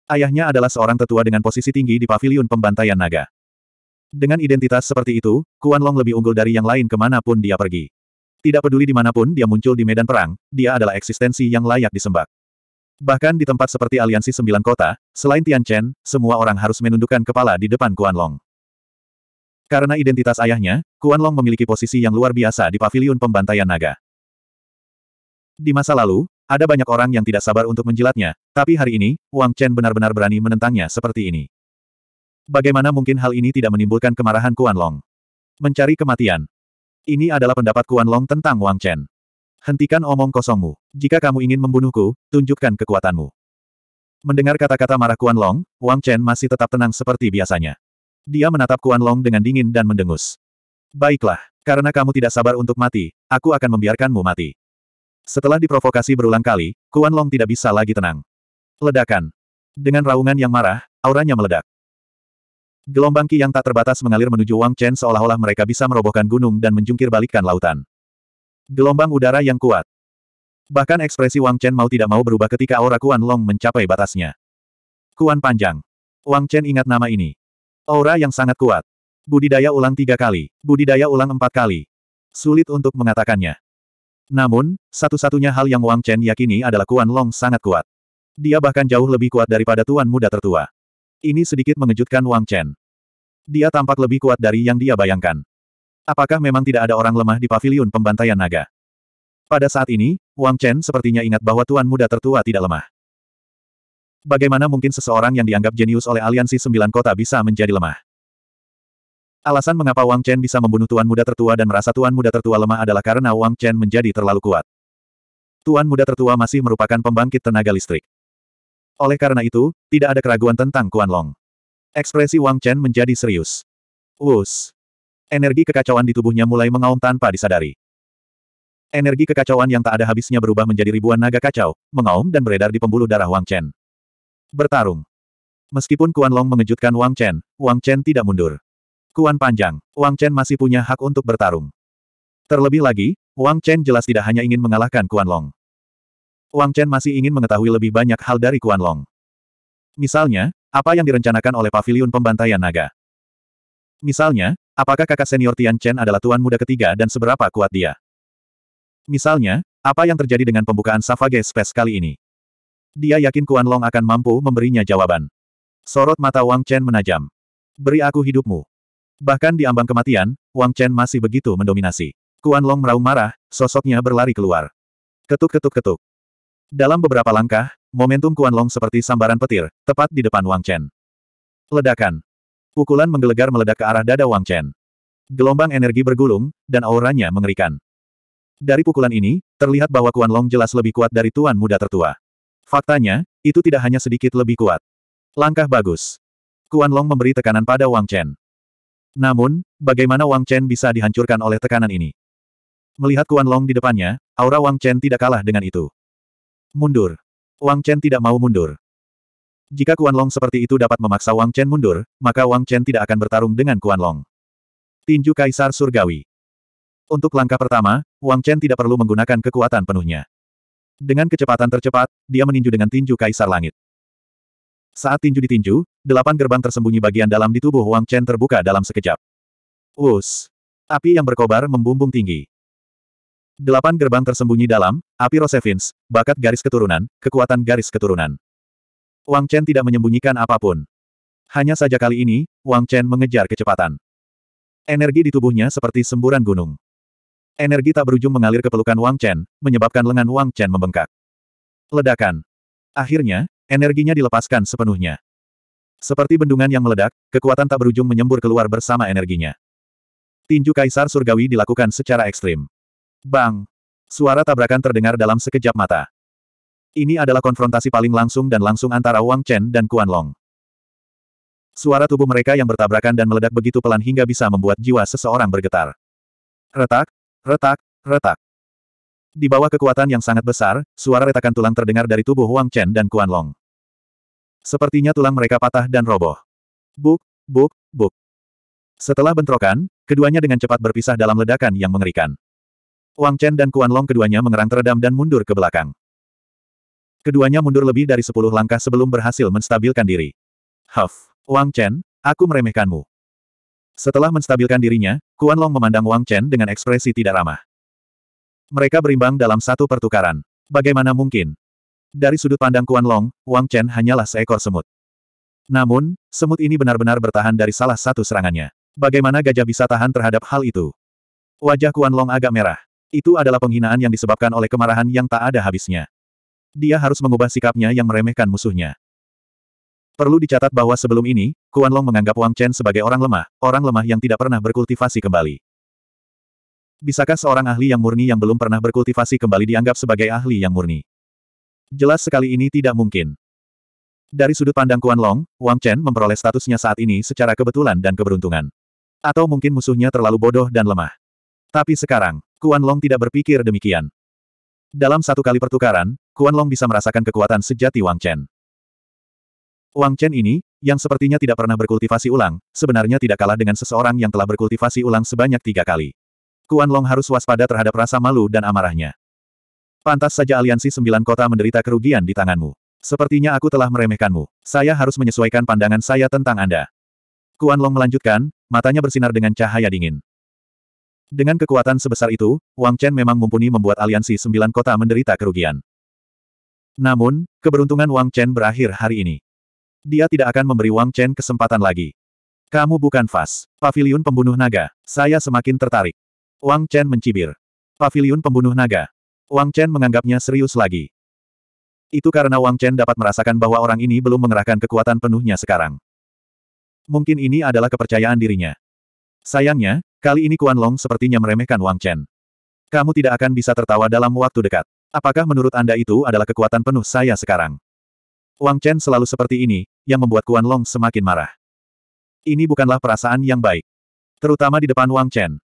Ayahnya adalah seorang tetua dengan posisi tinggi di pavilion pembantaian naga. Dengan identitas seperti itu, Kuan Long lebih unggul dari yang lain kemanapun dia pergi. Tidak peduli di dimanapun dia muncul di medan perang, dia adalah eksistensi yang layak disembah. Bahkan di tempat seperti Aliansi Sembilan Kota, selain Tian Chen, semua orang harus menundukkan kepala di depan Kuan Long. Karena identitas ayahnya, Kuan Long memiliki posisi yang luar biasa di paviliun pembantaian naga. Di masa lalu, ada banyak orang yang tidak sabar untuk menjilatnya, tapi hari ini, Wang Chen benar-benar berani menentangnya seperti ini. Bagaimana mungkin hal ini tidak menimbulkan kemarahan Kuan Long? Mencari kematian. Ini adalah pendapat Kuan Long tentang Wang Chen. Hentikan omong kosongmu. Jika kamu ingin membunuhku, tunjukkan kekuatanmu. Mendengar kata-kata marah Kuan Long, Wang Chen masih tetap tenang seperti biasanya. Dia menatap Kuan Long dengan dingin dan mendengus. Baiklah, karena kamu tidak sabar untuk mati, aku akan membiarkanmu mati. Setelah diprovokasi berulang kali, Kuan Long tidak bisa lagi tenang. Ledakan. Dengan raungan yang marah, auranya meledak. Gelombang Ki yang tak terbatas mengalir menuju Wang Chen seolah-olah mereka bisa merobohkan gunung dan menjungkir balikkan lautan. Gelombang udara yang kuat. Bahkan ekspresi Wang Chen mau tidak mau berubah ketika aura Kuan Long mencapai batasnya. Kuan panjang. Wang Chen ingat nama ini. Aura yang sangat kuat. Budidaya ulang tiga kali, budidaya ulang empat kali. Sulit untuk mengatakannya. Namun, satu-satunya hal yang Wang Chen yakini adalah Kuan Long sangat kuat. Dia bahkan jauh lebih kuat daripada tuan muda tertua. Ini sedikit mengejutkan Wang Chen. Dia tampak lebih kuat dari yang dia bayangkan. Apakah memang tidak ada orang lemah di paviliun pembantaian naga? Pada saat ini, Wang Chen sepertinya ingat bahwa tuan muda tertua tidak lemah. Bagaimana mungkin seseorang yang dianggap jenius oleh aliansi sembilan kota bisa menjadi lemah? Alasan mengapa Wang Chen bisa membunuh tuan muda tertua dan merasa tuan muda tertua lemah adalah karena Wang Chen menjadi terlalu kuat. Tuan muda tertua masih merupakan pembangkit tenaga listrik. Oleh karena itu, tidak ada keraguan tentang Kuan Long. Ekspresi Wang Chen menjadi serius. Wus. Energi kekacauan di tubuhnya mulai mengaum tanpa disadari. Energi kekacauan yang tak ada habisnya berubah menjadi ribuan naga kacau, mengaum dan beredar di pembuluh darah Wang Chen. Bertarung. Meskipun Kuan Long mengejutkan Wang Chen, Wang Chen tidak mundur. Kuan panjang, Wang Chen masih punya hak untuk bertarung. Terlebih lagi, Wang Chen jelas tidak hanya ingin mengalahkan Kuan Long. Wang Chen masih ingin mengetahui lebih banyak hal dari Kuan Long. Misalnya, apa yang direncanakan oleh Paviliun pembantaian naga? Misalnya, apakah kakak senior Tian Chen adalah tuan muda ketiga dan seberapa kuat dia? Misalnya, apa yang terjadi dengan pembukaan Savage Space kali ini? Dia yakin Kuan Long akan mampu memberinya jawaban. Sorot mata Wang Chen menajam. Beri aku hidupmu. Bahkan di ambang kematian, Wang Chen masih begitu mendominasi. Kuan Long meraung marah, sosoknya berlari keluar. Ketuk ketuk ketuk. Dalam beberapa langkah, momentum Kuan Long seperti sambaran petir, tepat di depan Wang Chen. Ledakan. Pukulan menggelegar meledak ke arah dada Wang Chen. Gelombang energi bergulung, dan auranya mengerikan. Dari pukulan ini, terlihat bahwa Kuan Long jelas lebih kuat dari tuan muda tertua. Faktanya, itu tidak hanya sedikit lebih kuat. Langkah bagus. Kuan Long memberi tekanan pada Wang Chen. Namun, bagaimana Wang Chen bisa dihancurkan oleh tekanan ini? Melihat Kuan Long di depannya, aura Wang Chen tidak kalah dengan itu. Mundur. Wang Chen tidak mau mundur. Jika Kuan Long seperti itu dapat memaksa Wang Chen mundur, maka Wang Chen tidak akan bertarung dengan Kuan Long. Tinju Kaisar Surgawi. Untuk langkah pertama, Wang Chen tidak perlu menggunakan kekuatan penuhnya. Dengan kecepatan tercepat, dia meninju dengan tinju Kaisar Langit. Saat tinju ditinju, delapan gerbang tersembunyi bagian dalam di tubuh Wang Chen terbuka dalam sekejap. Us. Api yang berkobar membumbung tinggi. Delapan gerbang tersembunyi dalam, api Rosevins, bakat garis keturunan, kekuatan garis keturunan. Wang Chen tidak menyembunyikan apapun. Hanya saja kali ini, Wang Chen mengejar kecepatan. Energi di tubuhnya seperti semburan gunung. Energi tak berujung mengalir ke pelukan Wang Chen, menyebabkan lengan Wang Chen membengkak. Ledakan. Akhirnya, energinya dilepaskan sepenuhnya. Seperti bendungan yang meledak, kekuatan tak berujung menyembur keluar bersama energinya. Tinju Kaisar Surgawi dilakukan secara ekstrim. Bang! Suara tabrakan terdengar dalam sekejap mata. Ini adalah konfrontasi paling langsung dan langsung antara Wang Chen dan Kuan Long. Suara tubuh mereka yang bertabrakan dan meledak begitu pelan hingga bisa membuat jiwa seseorang bergetar. Retak, retak, retak. Di bawah kekuatan yang sangat besar, suara retakan tulang terdengar dari tubuh Wang Chen dan Kuan Long. Sepertinya tulang mereka patah dan roboh. Buk, buk, buk. Setelah bentrokan, keduanya dengan cepat berpisah dalam ledakan yang mengerikan. Wang Chen dan Kuan Long keduanya mengerang teredam dan mundur ke belakang. Keduanya mundur lebih dari sepuluh langkah sebelum berhasil menstabilkan diri. Huff, Wang Chen, aku meremehkanmu. Setelah menstabilkan dirinya, Kuan Long memandang Wang Chen dengan ekspresi tidak ramah. Mereka berimbang dalam satu pertukaran. Bagaimana mungkin? Dari sudut pandang Kuan Long, Wang Chen hanyalah seekor semut. Namun, semut ini benar-benar bertahan dari salah satu serangannya. Bagaimana gajah bisa tahan terhadap hal itu? Wajah Kuan Long agak merah. Itu adalah penghinaan yang disebabkan oleh kemarahan yang tak ada habisnya. Dia harus mengubah sikapnya yang meremehkan musuhnya. Perlu dicatat bahwa sebelum ini, Kuan Long menganggap Wang Chen sebagai orang lemah, orang lemah yang tidak pernah berkultivasi kembali. Bisakah seorang ahli yang murni yang belum pernah berkultivasi kembali dianggap sebagai ahli yang murni? Jelas sekali ini tidak mungkin. Dari sudut pandang Kuan Long, Wang Chen memperoleh statusnya saat ini secara kebetulan dan keberuntungan. Atau mungkin musuhnya terlalu bodoh dan lemah. Tapi sekarang, Kuan Long tidak berpikir demikian. Dalam satu kali pertukaran, Kuan Long bisa merasakan kekuatan sejati Wang Chen. Wang Chen ini, yang sepertinya tidak pernah berkultivasi ulang, sebenarnya tidak kalah dengan seseorang yang telah berkultivasi ulang sebanyak tiga kali. Kuan Long harus waspada terhadap rasa malu dan amarahnya. Pantas saja aliansi sembilan kota menderita kerugian di tanganmu. Sepertinya aku telah meremehkanmu. Saya harus menyesuaikan pandangan saya tentang Anda. Kuan Long melanjutkan, matanya bersinar dengan cahaya dingin. Dengan kekuatan sebesar itu, Wang Chen memang mumpuni membuat aliansi sembilan kota menderita kerugian. Namun, keberuntungan Wang Chen berakhir hari ini. Dia tidak akan memberi Wang Chen kesempatan lagi. Kamu bukan Fas, pavilion pembunuh naga. Saya semakin tertarik. Wang Chen mencibir. Pavilion pembunuh naga. Wang Chen menganggapnya serius lagi. Itu karena Wang Chen dapat merasakan bahwa orang ini belum mengerahkan kekuatan penuhnya sekarang. Mungkin ini adalah kepercayaan dirinya. Sayangnya, Kali ini Kuan Long sepertinya meremehkan Wang Chen. Kamu tidak akan bisa tertawa dalam waktu dekat. Apakah menurut Anda itu adalah kekuatan penuh saya sekarang? Wang Chen selalu seperti ini, yang membuat Kuan Long semakin marah. Ini bukanlah perasaan yang baik. Terutama di depan Wang Chen.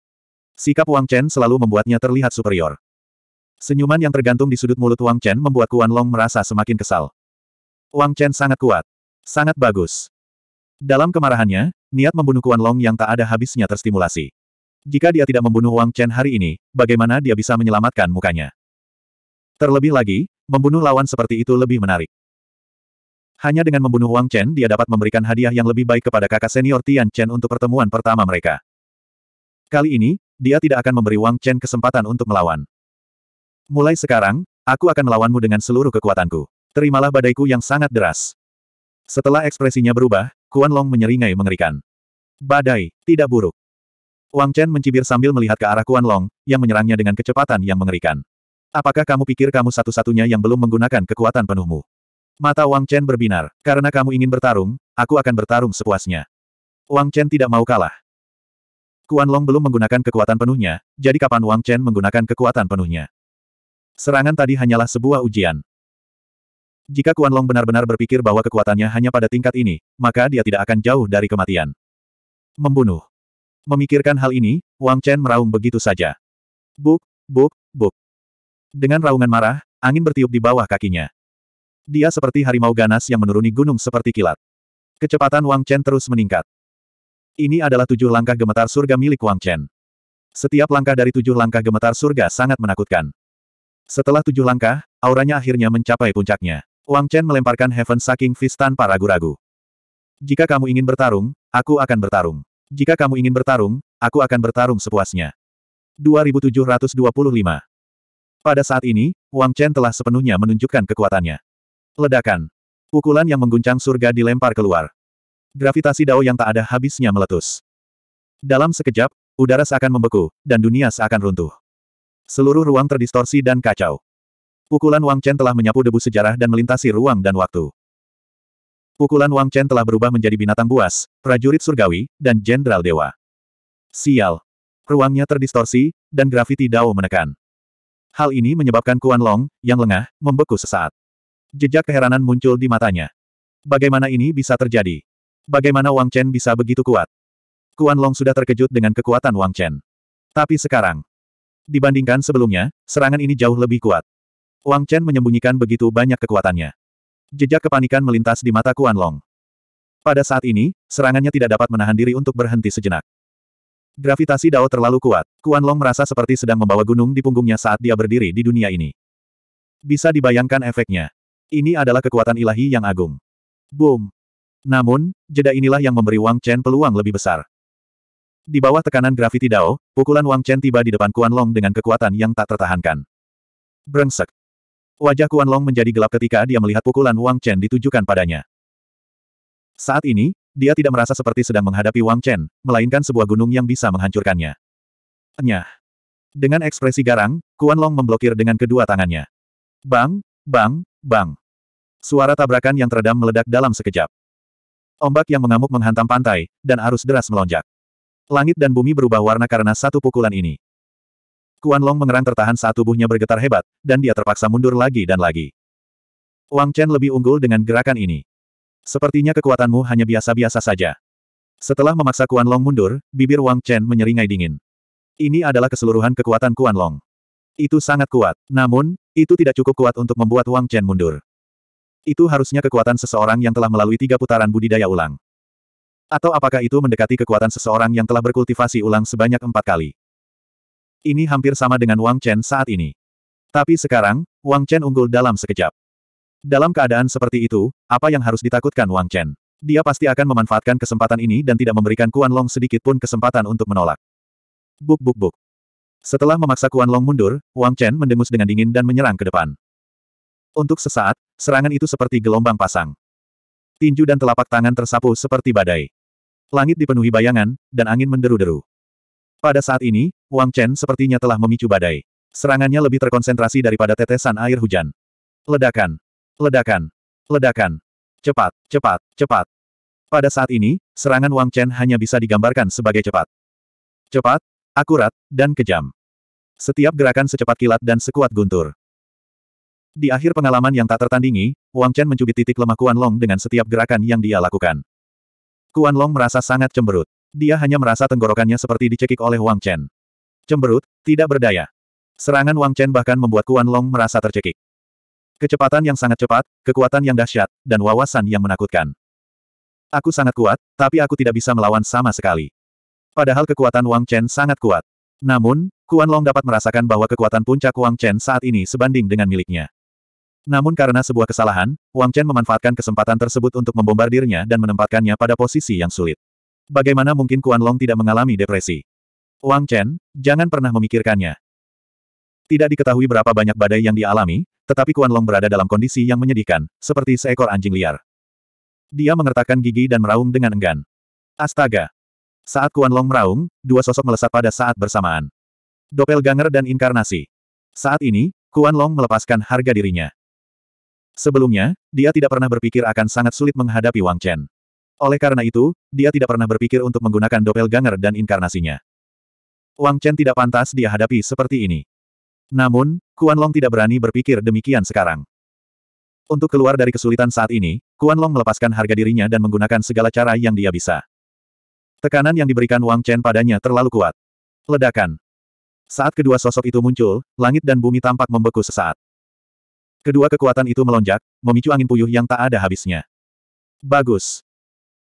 Sikap Wang Chen selalu membuatnya terlihat superior. Senyuman yang tergantung di sudut mulut Wang Chen membuat Kuan Long merasa semakin kesal. Wang Chen sangat kuat. Sangat bagus. Dalam kemarahannya, niat membunuh Kuan Long yang tak ada habisnya terstimulasi. Jika dia tidak membunuh Wang Chen hari ini, bagaimana dia bisa menyelamatkan mukanya? Terlebih lagi, membunuh lawan seperti itu lebih menarik. Hanya dengan membunuh Wang Chen dia dapat memberikan hadiah yang lebih baik kepada kakak senior Tian Chen untuk pertemuan pertama mereka. Kali ini, dia tidak akan memberi Wang Chen kesempatan untuk melawan. Mulai sekarang, aku akan melawanmu dengan seluruh kekuatanku. Terimalah badaiku yang sangat deras. Setelah ekspresinya berubah, Kuan Long menyeringai mengerikan. Badai, tidak buruk. Wang Chen mencibir sambil melihat ke arah Kuan Long, yang menyerangnya dengan kecepatan yang mengerikan. Apakah kamu pikir kamu satu-satunya yang belum menggunakan kekuatan penuhmu? Mata Wang Chen berbinar. Karena kamu ingin bertarung, aku akan bertarung sepuasnya. Wang Chen tidak mau kalah. Kuan Long belum menggunakan kekuatan penuhnya, jadi kapan Wang Chen menggunakan kekuatan penuhnya? Serangan tadi hanyalah sebuah ujian. Jika Kuan Long benar-benar berpikir bahwa kekuatannya hanya pada tingkat ini, maka dia tidak akan jauh dari kematian. Membunuh. Memikirkan hal ini, Wang Chen meraung begitu saja. Buk, buk, buk. Dengan raungan marah, angin bertiup di bawah kakinya. Dia seperti harimau ganas yang menuruni gunung seperti kilat. Kecepatan Wang Chen terus meningkat. Ini adalah tujuh langkah gemetar surga milik Wang Chen. Setiap langkah dari tujuh langkah gemetar surga sangat menakutkan. Setelah tujuh langkah, auranya akhirnya mencapai puncaknya. Wang Chen melemparkan Heaven Sucking Fist tanpa ragu-ragu. Jika kamu ingin bertarung, aku akan bertarung. Jika kamu ingin bertarung, aku akan bertarung sepuasnya. 2725 Pada saat ini, Wang Chen telah sepenuhnya menunjukkan kekuatannya. Ledakan. Pukulan yang mengguncang surga dilempar keluar. Gravitasi dao yang tak ada habisnya meletus. Dalam sekejap, udara seakan membeku, dan dunia seakan runtuh. Seluruh ruang terdistorsi dan kacau. Pukulan Wang Chen telah menyapu debu sejarah dan melintasi ruang dan waktu. Pukulan Wang Chen telah berubah menjadi binatang buas, prajurit surgawi, dan jenderal dewa. Sial. Ruangnya terdistorsi, dan grafiti Dao menekan. Hal ini menyebabkan Kuan Long, yang lengah, membeku sesaat. Jejak keheranan muncul di matanya. Bagaimana ini bisa terjadi? Bagaimana Wang Chen bisa begitu kuat? Kuan Long sudah terkejut dengan kekuatan Wang Chen. Tapi sekarang, dibandingkan sebelumnya, serangan ini jauh lebih kuat. Wang Chen menyembunyikan begitu banyak kekuatannya. Jejak kepanikan melintas di mata Kuan Long. Pada saat ini, serangannya tidak dapat menahan diri untuk berhenti sejenak. Gravitasi Dao terlalu kuat. Kuan Long merasa seperti sedang membawa gunung di punggungnya saat dia berdiri di dunia ini. Bisa dibayangkan efeknya. Ini adalah kekuatan ilahi yang agung. Boom. Namun, jeda inilah yang memberi Wang Chen peluang lebih besar. Di bawah tekanan grafiti Dao, pukulan Wang Chen tiba di depan Kuan Long dengan kekuatan yang tak tertahankan. Brengsek. Wajah Kuan Long menjadi gelap ketika dia melihat pukulan Wang Chen ditujukan padanya. Saat ini, dia tidak merasa seperti sedang menghadapi Wang Chen, melainkan sebuah gunung yang bisa menghancurkannya. Nyah. Dengan ekspresi garang, Kuan Long memblokir dengan kedua tangannya. Bang, bang, bang. Suara tabrakan yang teredam meledak dalam sekejap. Ombak yang mengamuk menghantam pantai, dan arus deras melonjak. Langit dan bumi berubah warna karena satu pukulan ini. Kuan Long mengerang tertahan saat tubuhnya bergetar hebat, dan dia terpaksa mundur lagi dan lagi. Wang Chen lebih unggul dengan gerakan ini. Sepertinya kekuatanmu hanya biasa-biasa saja. Setelah memaksa Kuan Long mundur, bibir Wang Chen menyeringai dingin. Ini adalah keseluruhan kekuatan Kuan Long. Itu sangat kuat. Namun, itu tidak cukup kuat untuk membuat Wang Chen mundur. Itu harusnya kekuatan seseorang yang telah melalui tiga putaran budidaya ulang. Atau apakah itu mendekati kekuatan seseorang yang telah berkultivasi ulang sebanyak empat kali? Ini hampir sama dengan Wang Chen saat ini. Tapi sekarang, Wang Chen unggul dalam sekejap. Dalam keadaan seperti itu, apa yang harus ditakutkan Wang Chen? Dia pasti akan memanfaatkan kesempatan ini dan tidak memberikan Kuan Long sedikit pun kesempatan untuk menolak. Buk buk buk. Setelah memaksa Kuan Long mundur, Wang Chen mendengus dengan dingin dan menyerang ke depan. Untuk sesaat, serangan itu seperti gelombang pasang. Tinju dan telapak tangan tersapu seperti badai. Langit dipenuhi bayangan, dan angin menderu-deru. Pada saat ini, Wang Chen sepertinya telah memicu badai. Serangannya lebih terkonsentrasi daripada tetesan air hujan. Ledakan. Ledakan. Ledakan. Cepat, cepat, cepat. Pada saat ini, serangan Wang Chen hanya bisa digambarkan sebagai cepat. Cepat, akurat, dan kejam. Setiap gerakan secepat kilat dan sekuat guntur. Di akhir pengalaman yang tak tertandingi, Wang Chen mencubit titik lemah Kuan Long dengan setiap gerakan yang dia lakukan. Kuan Long merasa sangat cemberut. Dia hanya merasa tenggorokannya seperti dicekik oleh Wang Chen. Cemberut, tidak berdaya. Serangan Wang Chen bahkan membuat Kuan Long merasa tercekik. Kecepatan yang sangat cepat, kekuatan yang dahsyat, dan wawasan yang menakutkan. Aku sangat kuat, tapi aku tidak bisa melawan sama sekali. Padahal kekuatan Wang Chen sangat kuat. Namun, Kuan Long dapat merasakan bahwa kekuatan puncak Wang Chen saat ini sebanding dengan miliknya. Namun karena sebuah kesalahan, Wang Chen memanfaatkan kesempatan tersebut untuk membombardirnya dan menempatkannya pada posisi yang sulit. Bagaimana mungkin Kuan Long tidak mengalami depresi? Wang Chen, jangan pernah memikirkannya. Tidak diketahui berapa banyak badai yang dialami, tetapi Kuan Long berada dalam kondisi yang menyedihkan, seperti seekor anjing liar. Dia mengertakkan gigi dan meraung dengan enggan. Astaga! Saat Kuan Long meraung, dua sosok melesat pada saat bersamaan. Doppelganger dan inkarnasi. Saat ini, Kuan Long melepaskan harga dirinya. Sebelumnya, dia tidak pernah berpikir akan sangat sulit menghadapi Wang Chen. Oleh karena itu, dia tidak pernah berpikir untuk menggunakan doppelganger dan inkarnasinya. Wang Chen tidak pantas dia hadapi seperti ini. Namun, Kuan Long tidak berani berpikir demikian sekarang. Untuk keluar dari kesulitan saat ini, Kuan Long melepaskan harga dirinya dan menggunakan segala cara yang dia bisa. Tekanan yang diberikan Wang Chen padanya terlalu kuat. Ledakan. Saat kedua sosok itu muncul, langit dan bumi tampak membeku sesaat. Kedua kekuatan itu melonjak, memicu angin puyuh yang tak ada habisnya. Bagus.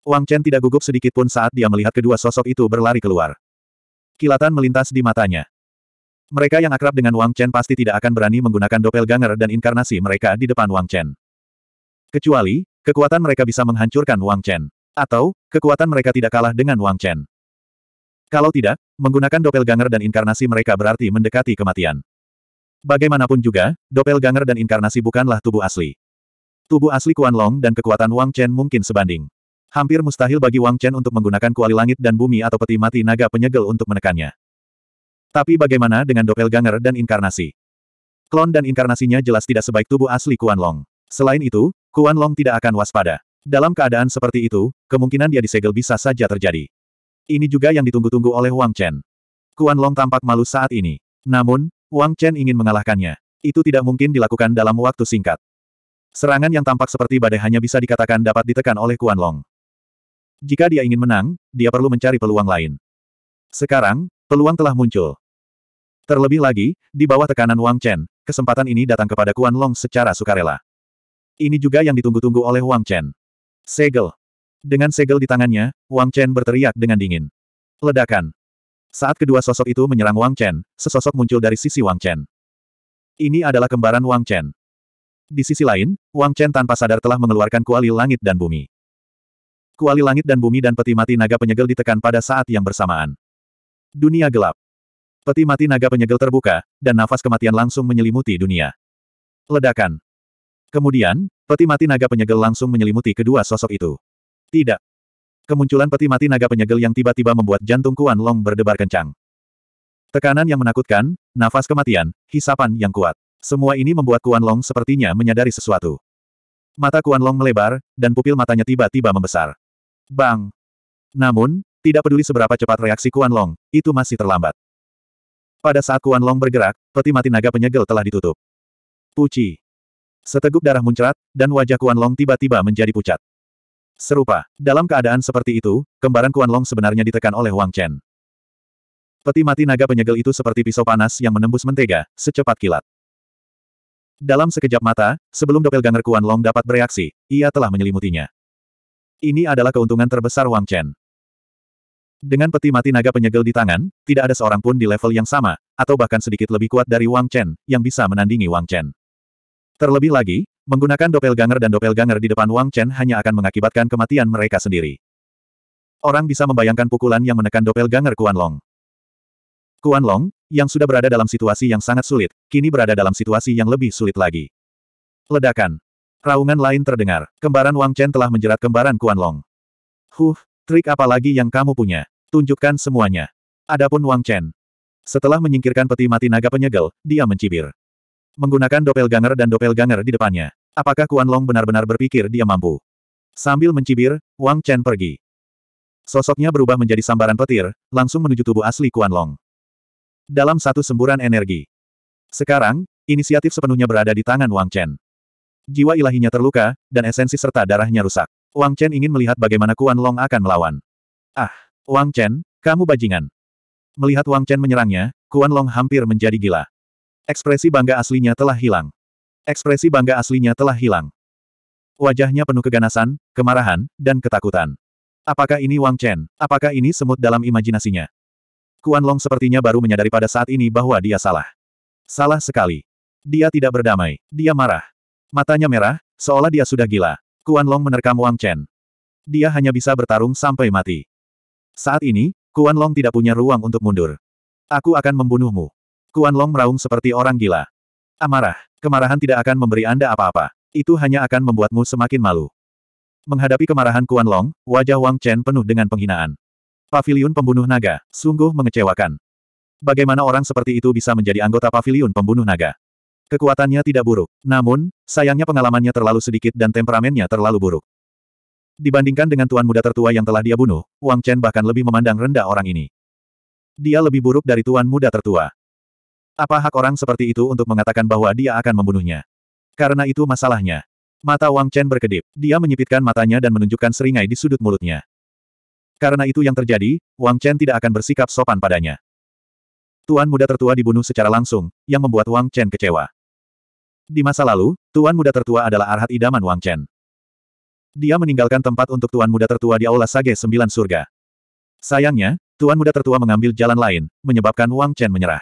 Wang Chen tidak gugup sedikit pun saat dia melihat kedua sosok itu berlari keluar. Kilatan melintas di matanya. Mereka yang akrab dengan Wang Chen pasti tidak akan berani menggunakan doppelganger dan inkarnasi mereka di depan Wang Chen. Kecuali, kekuatan mereka bisa menghancurkan Wang Chen. Atau, kekuatan mereka tidak kalah dengan Wang Chen. Kalau tidak, menggunakan doppelganger dan inkarnasi mereka berarti mendekati kematian. Bagaimanapun juga, doppelganger dan inkarnasi bukanlah tubuh asli. Tubuh asli Kuan Long dan kekuatan Wang Chen mungkin sebanding. Hampir mustahil bagi Wang Chen untuk menggunakan kuali langit dan bumi atau peti mati naga penyegel untuk menekannya. Tapi bagaimana dengan doppelganger dan inkarnasi? Klon dan inkarnasinya jelas tidak sebaik tubuh asli Kuan Long. Selain itu, Kuan Long tidak akan waspada. Dalam keadaan seperti itu, kemungkinan dia disegel bisa saja terjadi. Ini juga yang ditunggu-tunggu oleh Wang Chen. Kuan Long tampak malu saat ini. Namun, Wang Chen ingin mengalahkannya. Itu tidak mungkin dilakukan dalam waktu singkat. Serangan yang tampak seperti badai hanya bisa dikatakan dapat ditekan oleh Kuan Long. Jika dia ingin menang, dia perlu mencari peluang lain. Sekarang, peluang telah muncul. Terlebih lagi, di bawah tekanan Wang Chen, kesempatan ini datang kepada Kuan Long secara sukarela. Ini juga yang ditunggu-tunggu oleh Wang Chen. Segel. Dengan segel di tangannya, Wang Chen berteriak dengan dingin. Ledakan. Saat kedua sosok itu menyerang Wang Chen, sesosok muncul dari sisi Wang Chen. Ini adalah kembaran Wang Chen. Di sisi lain, Wang Chen tanpa sadar telah mengeluarkan kuali langit dan bumi. Kuali langit dan bumi dan peti mati naga penyegel ditekan pada saat yang bersamaan. Dunia gelap. Peti mati naga penyegel terbuka, dan nafas kematian langsung menyelimuti dunia. Ledakan. Kemudian, peti mati naga penyegel langsung menyelimuti kedua sosok itu. Tidak. Kemunculan peti mati naga penyegel yang tiba-tiba membuat jantung Kuan Long berdebar kencang. Tekanan yang menakutkan, nafas kematian, hisapan yang kuat. Semua ini membuat Kuan Long sepertinya menyadari sesuatu. Mata Kuan Long melebar, dan pupil matanya tiba-tiba membesar. Bang! Namun, tidak peduli seberapa cepat reaksi Kuan Long, itu masih terlambat. Pada saat Kuan Long bergerak, peti mati naga penyegel telah ditutup. Puci! Seteguk darah muncrat, dan wajah Kuan Long tiba-tiba menjadi pucat. Serupa, dalam keadaan seperti itu, kembaran Kuan Long sebenarnya ditekan oleh Wang Chen. Peti mati naga penyegel itu seperti pisau panas yang menembus mentega, secepat kilat. Dalam sekejap mata, sebelum doppelganger Kuan Long dapat bereaksi, ia telah menyelimutinya. Ini adalah keuntungan terbesar Wang Chen. Dengan peti mati naga penyegel di tangan, tidak ada seorang pun di level yang sama, atau bahkan sedikit lebih kuat dari Wang Chen, yang bisa menandingi Wang Chen. Terlebih lagi, menggunakan doppelganger dan doppelganger di depan Wang Chen hanya akan mengakibatkan kematian mereka sendiri. Orang bisa membayangkan pukulan yang menekan doppelganger Kuan Long. Kuan Long, yang sudah berada dalam situasi yang sangat sulit, kini berada dalam situasi yang lebih sulit lagi. Ledakan. Raungan lain terdengar. Kembaran Wang Chen telah menjerat kembaran Kuan Long. Huh, trik apa lagi yang kamu punya? Tunjukkan semuanya. Adapun Wang Chen. Setelah menyingkirkan peti mati naga penyegel, dia mencibir. Menggunakan ganger dan ganger di depannya. Apakah Kuan Long benar-benar berpikir dia mampu? Sambil mencibir, Wang Chen pergi. Sosoknya berubah menjadi sambaran petir, langsung menuju tubuh asli Kuan Long. Dalam satu semburan energi. Sekarang, inisiatif sepenuhnya berada di tangan Wang Chen. Jiwa ilahinya terluka, dan esensi serta darahnya rusak. Wang Chen ingin melihat bagaimana Kuan Long akan melawan. Ah, Wang Chen, kamu bajingan. Melihat Wang Chen menyerangnya, Kuan Long hampir menjadi gila. Ekspresi bangga aslinya telah hilang. Ekspresi bangga aslinya telah hilang. Wajahnya penuh keganasan, kemarahan, dan ketakutan. Apakah ini Wang Chen? Apakah ini semut dalam imajinasinya? Kuan Long sepertinya baru menyadari pada saat ini bahwa dia salah. Salah sekali. Dia tidak berdamai. Dia marah. Matanya merah, seolah dia sudah gila. Kuan Long menerkam Wang Chen. Dia hanya bisa bertarung sampai mati. Saat ini, Kuan Long tidak punya ruang untuk mundur. Aku akan membunuhmu. Kuan Long meraung seperti orang gila. Amarah, kemarahan tidak akan memberi Anda apa-apa. Itu hanya akan membuatmu semakin malu. Menghadapi kemarahan Kuan Long, wajah Wang Chen penuh dengan penghinaan. Paviliun pembunuh naga, sungguh mengecewakan. Bagaimana orang seperti itu bisa menjadi anggota paviliun pembunuh naga? Kekuatannya tidak buruk. Namun, sayangnya pengalamannya terlalu sedikit dan temperamennya terlalu buruk. Dibandingkan dengan tuan muda tertua yang telah dia bunuh, Wang Chen bahkan lebih memandang rendah orang ini. Dia lebih buruk dari tuan muda tertua. Apa hak orang seperti itu untuk mengatakan bahwa dia akan membunuhnya? Karena itu masalahnya. Mata Wang Chen berkedip. Dia menyipitkan matanya dan menunjukkan seringai di sudut mulutnya. Karena itu yang terjadi, Wang Chen tidak akan bersikap sopan padanya. Tuan muda tertua dibunuh secara langsung, yang membuat Wang Chen kecewa. Di masa lalu, tuan muda tertua adalah arhat idaman Wang Chen. Dia meninggalkan tempat untuk tuan muda tertua di Aula Sage Sembilan Surga. Sayangnya, tuan muda tertua mengambil jalan lain, menyebabkan Wang Chen menyerah.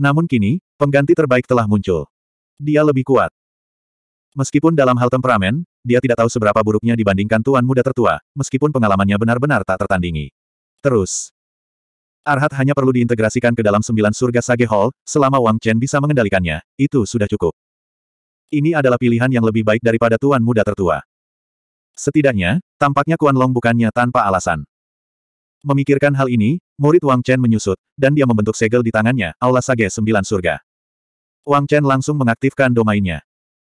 Namun kini, pengganti terbaik telah muncul. Dia lebih kuat. Meskipun dalam hal temperamen, dia tidak tahu seberapa buruknya dibandingkan tuan muda tertua, meskipun pengalamannya benar-benar tak tertandingi. Terus, Arhat hanya perlu diintegrasikan ke dalam sembilan surga Sage Hall, selama Wang Chen bisa mengendalikannya, itu sudah cukup. Ini adalah pilihan yang lebih baik daripada tuan muda tertua. Setidaknya, tampaknya Kuan Long bukannya tanpa alasan. Memikirkan hal ini, murid Wang Chen menyusut, dan dia membentuk segel di tangannya, Aula Sage Sembilan Surga. Wang Chen langsung mengaktifkan domainnya.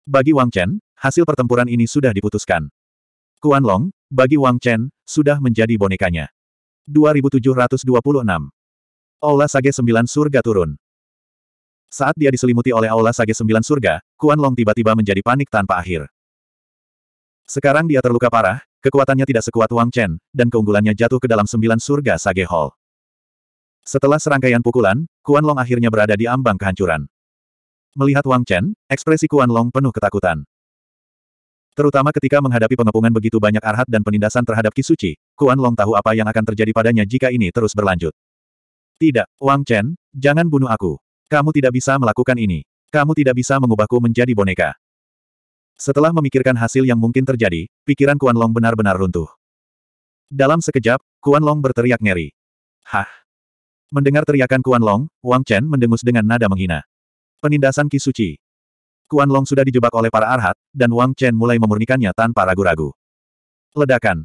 Bagi Wang Chen, hasil pertempuran ini sudah diputuskan. Kuan Long, bagi Wang Chen, sudah menjadi bonekanya. 2726. Aula Sage Sembilan Surga turun. Saat dia diselimuti oleh Aula Sage Sembilan Surga, Kuan Long tiba-tiba menjadi panik tanpa akhir. Sekarang dia terluka parah, kekuatannya tidak sekuat Wang Chen, dan keunggulannya jatuh ke dalam Sembilan Surga Sage Hall. Setelah serangkaian pukulan, Kuan Long akhirnya berada di ambang kehancuran. Melihat Wang Chen, ekspresi Kuan Long penuh ketakutan. Terutama ketika menghadapi pengepungan begitu banyak arhat dan penindasan terhadap Kisuci, Kuan Long tahu apa yang akan terjadi padanya jika ini terus berlanjut. Tidak, Wang Chen, jangan bunuh aku. Kamu tidak bisa melakukan ini. Kamu tidak bisa mengubahku menjadi boneka. Setelah memikirkan hasil yang mungkin terjadi, pikiran Kuan Long benar-benar runtuh. Dalam sekejap, Kuan Long berteriak ngeri. Hah! Mendengar teriakan Kuan Long, Wang Chen mendengus dengan nada menghina. Penindasan Kisuci. Kuan Long sudah dijebak oleh para arhat, dan Wang Chen mulai memurnikannya tanpa ragu-ragu. Ledakan.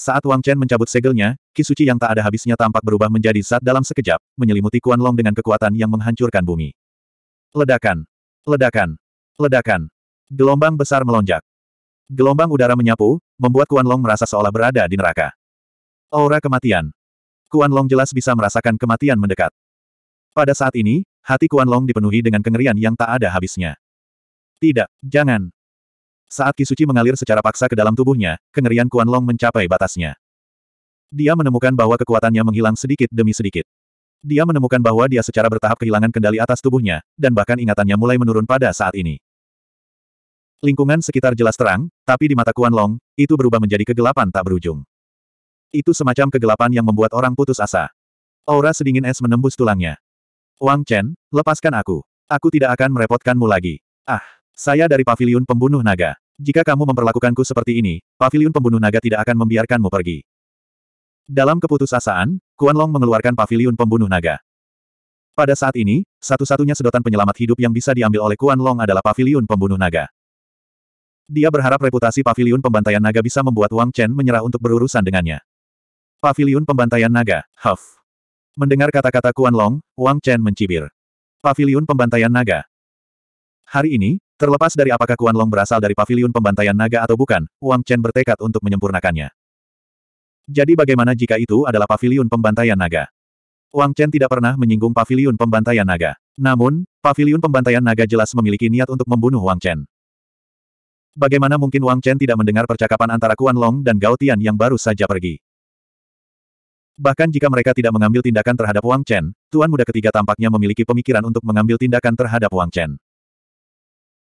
Saat Wang Chen mencabut segelnya, Kisuci yang tak ada habisnya tampak berubah menjadi zat dalam sekejap, menyelimuti Kuan Long dengan kekuatan yang menghancurkan bumi. Ledakan. Ledakan. Ledakan. Gelombang besar melonjak. Gelombang udara menyapu, membuat Kuan Long merasa seolah berada di neraka. Aura kematian. Kuan Long jelas bisa merasakan kematian mendekat. Pada saat ini, Hati Kuan Long dipenuhi dengan kengerian yang tak ada habisnya. Tidak, jangan. Saat Kisuci mengalir secara paksa ke dalam tubuhnya, kengerian Kuan Long mencapai batasnya. Dia menemukan bahwa kekuatannya menghilang sedikit demi sedikit. Dia menemukan bahwa dia secara bertahap kehilangan kendali atas tubuhnya, dan bahkan ingatannya mulai menurun pada saat ini. Lingkungan sekitar jelas terang, tapi di mata Kuan Long, itu berubah menjadi kegelapan tak berujung. Itu semacam kegelapan yang membuat orang putus asa. Aura sedingin es menembus tulangnya. Wang Chen, lepaskan aku. Aku tidak akan merepotkanmu lagi. Ah, saya dari paviliun pembunuh naga. Jika kamu memperlakukanku seperti ini, paviliun pembunuh naga tidak akan membiarkanmu pergi. Dalam keputusasaan, Kuan Long mengeluarkan paviliun pembunuh naga. Pada saat ini, satu-satunya sedotan penyelamat hidup yang bisa diambil oleh Kuan Long adalah paviliun pembunuh naga. Dia berharap reputasi paviliun pembantaian naga bisa membuat Wang Chen menyerah untuk berurusan dengannya. Paviliun pembantaian naga, Huff. Mendengar kata-kata Kuan Long, Wang Chen mencibir. Paviliun Pembantaian Naga. Hari ini, terlepas dari apakah Kuan Long berasal dari Paviliun Pembantaian Naga atau bukan, Wang Chen bertekad untuk menyempurnakannya. Jadi bagaimana jika itu adalah Paviliun Pembantaian Naga? Wang Chen tidak pernah menyinggung Paviliun Pembantaian Naga. Namun, Paviliun Pembantaian Naga jelas memiliki niat untuk membunuh Wang Chen. Bagaimana mungkin Wang Chen tidak mendengar percakapan antara Kuan Long dan Gao Tian yang baru saja pergi? Bahkan jika mereka tidak mengambil tindakan terhadap Wang Chen, Tuan Muda ketiga tampaknya memiliki pemikiran untuk mengambil tindakan terhadap Wang Chen.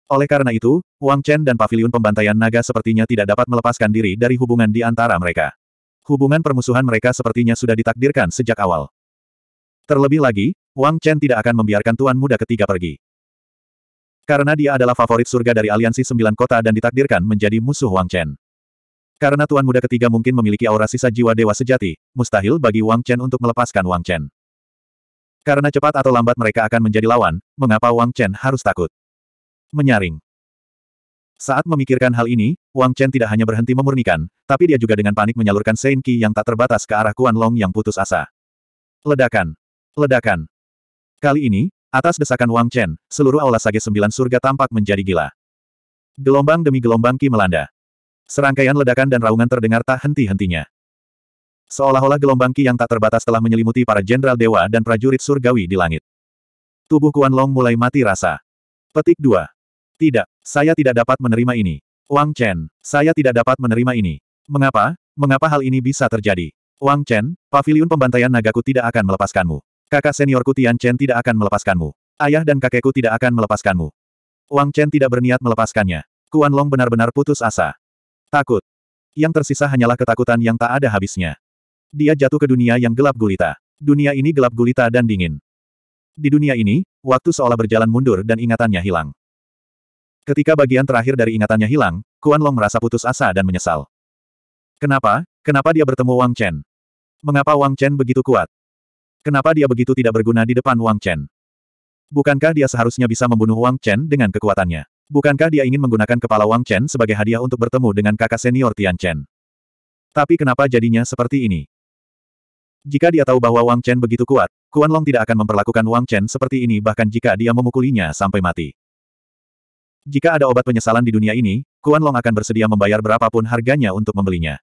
Oleh karena itu, Wang Chen dan Paviliun Pembantaian Naga sepertinya tidak dapat melepaskan diri dari hubungan di antara mereka. Hubungan permusuhan mereka sepertinya sudah ditakdirkan sejak awal. Terlebih lagi, Wang Chen tidak akan membiarkan Tuan Muda ketiga pergi. Karena dia adalah favorit surga dari aliansi sembilan kota dan ditakdirkan menjadi musuh Wang Chen. Karena Tuan Muda ketiga mungkin memiliki aura sisa jiwa dewa sejati, mustahil bagi Wang Chen untuk melepaskan Wang Chen. Karena cepat atau lambat mereka akan menjadi lawan, mengapa Wang Chen harus takut? Menyaring. Saat memikirkan hal ini, Wang Chen tidak hanya berhenti memurnikan, tapi dia juga dengan panik menyalurkan Sein Qi yang tak terbatas ke arah Kuan Long yang putus asa. Ledakan. Ledakan. Kali ini, atas desakan Wang Chen, seluruh aula sage sembilan surga tampak menjadi gila. Gelombang demi gelombang Qi melanda. Serangkaian ledakan dan raungan terdengar tak henti-hentinya. Seolah-olah gelombang ki yang tak terbatas telah menyelimuti para jenderal dewa dan prajurit surgawi di langit. Tubuh Kuan Long mulai mati rasa. Petik 2. Tidak, saya tidak dapat menerima ini. Wang Chen, saya tidak dapat menerima ini. Mengapa? Mengapa hal ini bisa terjadi? Wang Chen, pavilion pembantaian nagaku tidak akan melepaskanmu. Kakak seniorku Tian Chen tidak akan melepaskanmu. Ayah dan kakekku tidak akan melepaskanmu. Wang Chen tidak berniat melepaskannya. Kuan Long benar-benar putus asa. Takut. Yang tersisa hanyalah ketakutan yang tak ada habisnya. Dia jatuh ke dunia yang gelap gulita. Dunia ini gelap gulita dan dingin. Di dunia ini, waktu seolah berjalan mundur dan ingatannya hilang. Ketika bagian terakhir dari ingatannya hilang, Kuan Long merasa putus asa dan menyesal. Kenapa? Kenapa dia bertemu Wang Chen? Mengapa Wang Chen begitu kuat? Kenapa dia begitu tidak berguna di depan Wang Chen? Bukankah dia seharusnya bisa membunuh Wang Chen dengan kekuatannya? Bukankah dia ingin menggunakan kepala Wang Chen sebagai hadiah untuk bertemu dengan kakak senior Tian Chen? Tapi kenapa jadinya seperti ini? Jika dia tahu bahwa Wang Chen begitu kuat, Kuan Long tidak akan memperlakukan Wang Chen seperti ini bahkan jika dia memukulinya sampai mati. Jika ada obat penyesalan di dunia ini, Kuan Long akan bersedia membayar berapapun harganya untuk membelinya.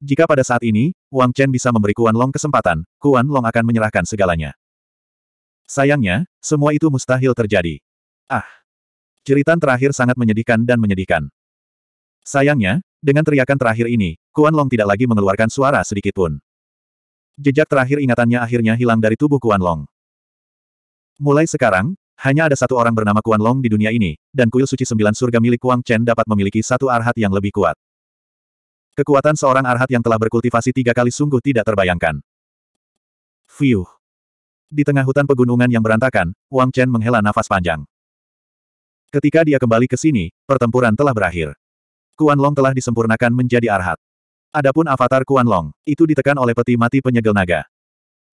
Jika pada saat ini, Wang Chen bisa memberi Kuan Long kesempatan, Kuan Long akan menyerahkan segalanya. Sayangnya, semua itu mustahil terjadi. Ah! Jeritan terakhir sangat menyedihkan dan menyedihkan. Sayangnya, dengan teriakan terakhir ini, Kuan Long tidak lagi mengeluarkan suara sedikit pun. Jejak terakhir ingatannya akhirnya hilang dari tubuh Kuan Long. Mulai sekarang, hanya ada satu orang bernama Kuan Long di dunia ini, dan kuil suci sembilan surga milik Kuang Chen dapat memiliki satu arhat yang lebih kuat. Kekuatan seorang arhat yang telah berkultivasi tiga kali sungguh tidak terbayangkan. Fiuh. Di tengah hutan pegunungan yang berantakan, Wang Chen menghela nafas panjang. Ketika dia kembali ke sini, pertempuran telah berakhir. Kuan Long telah disempurnakan menjadi arhat. Adapun avatar Kuan Long, itu ditekan oleh peti mati penyegel naga.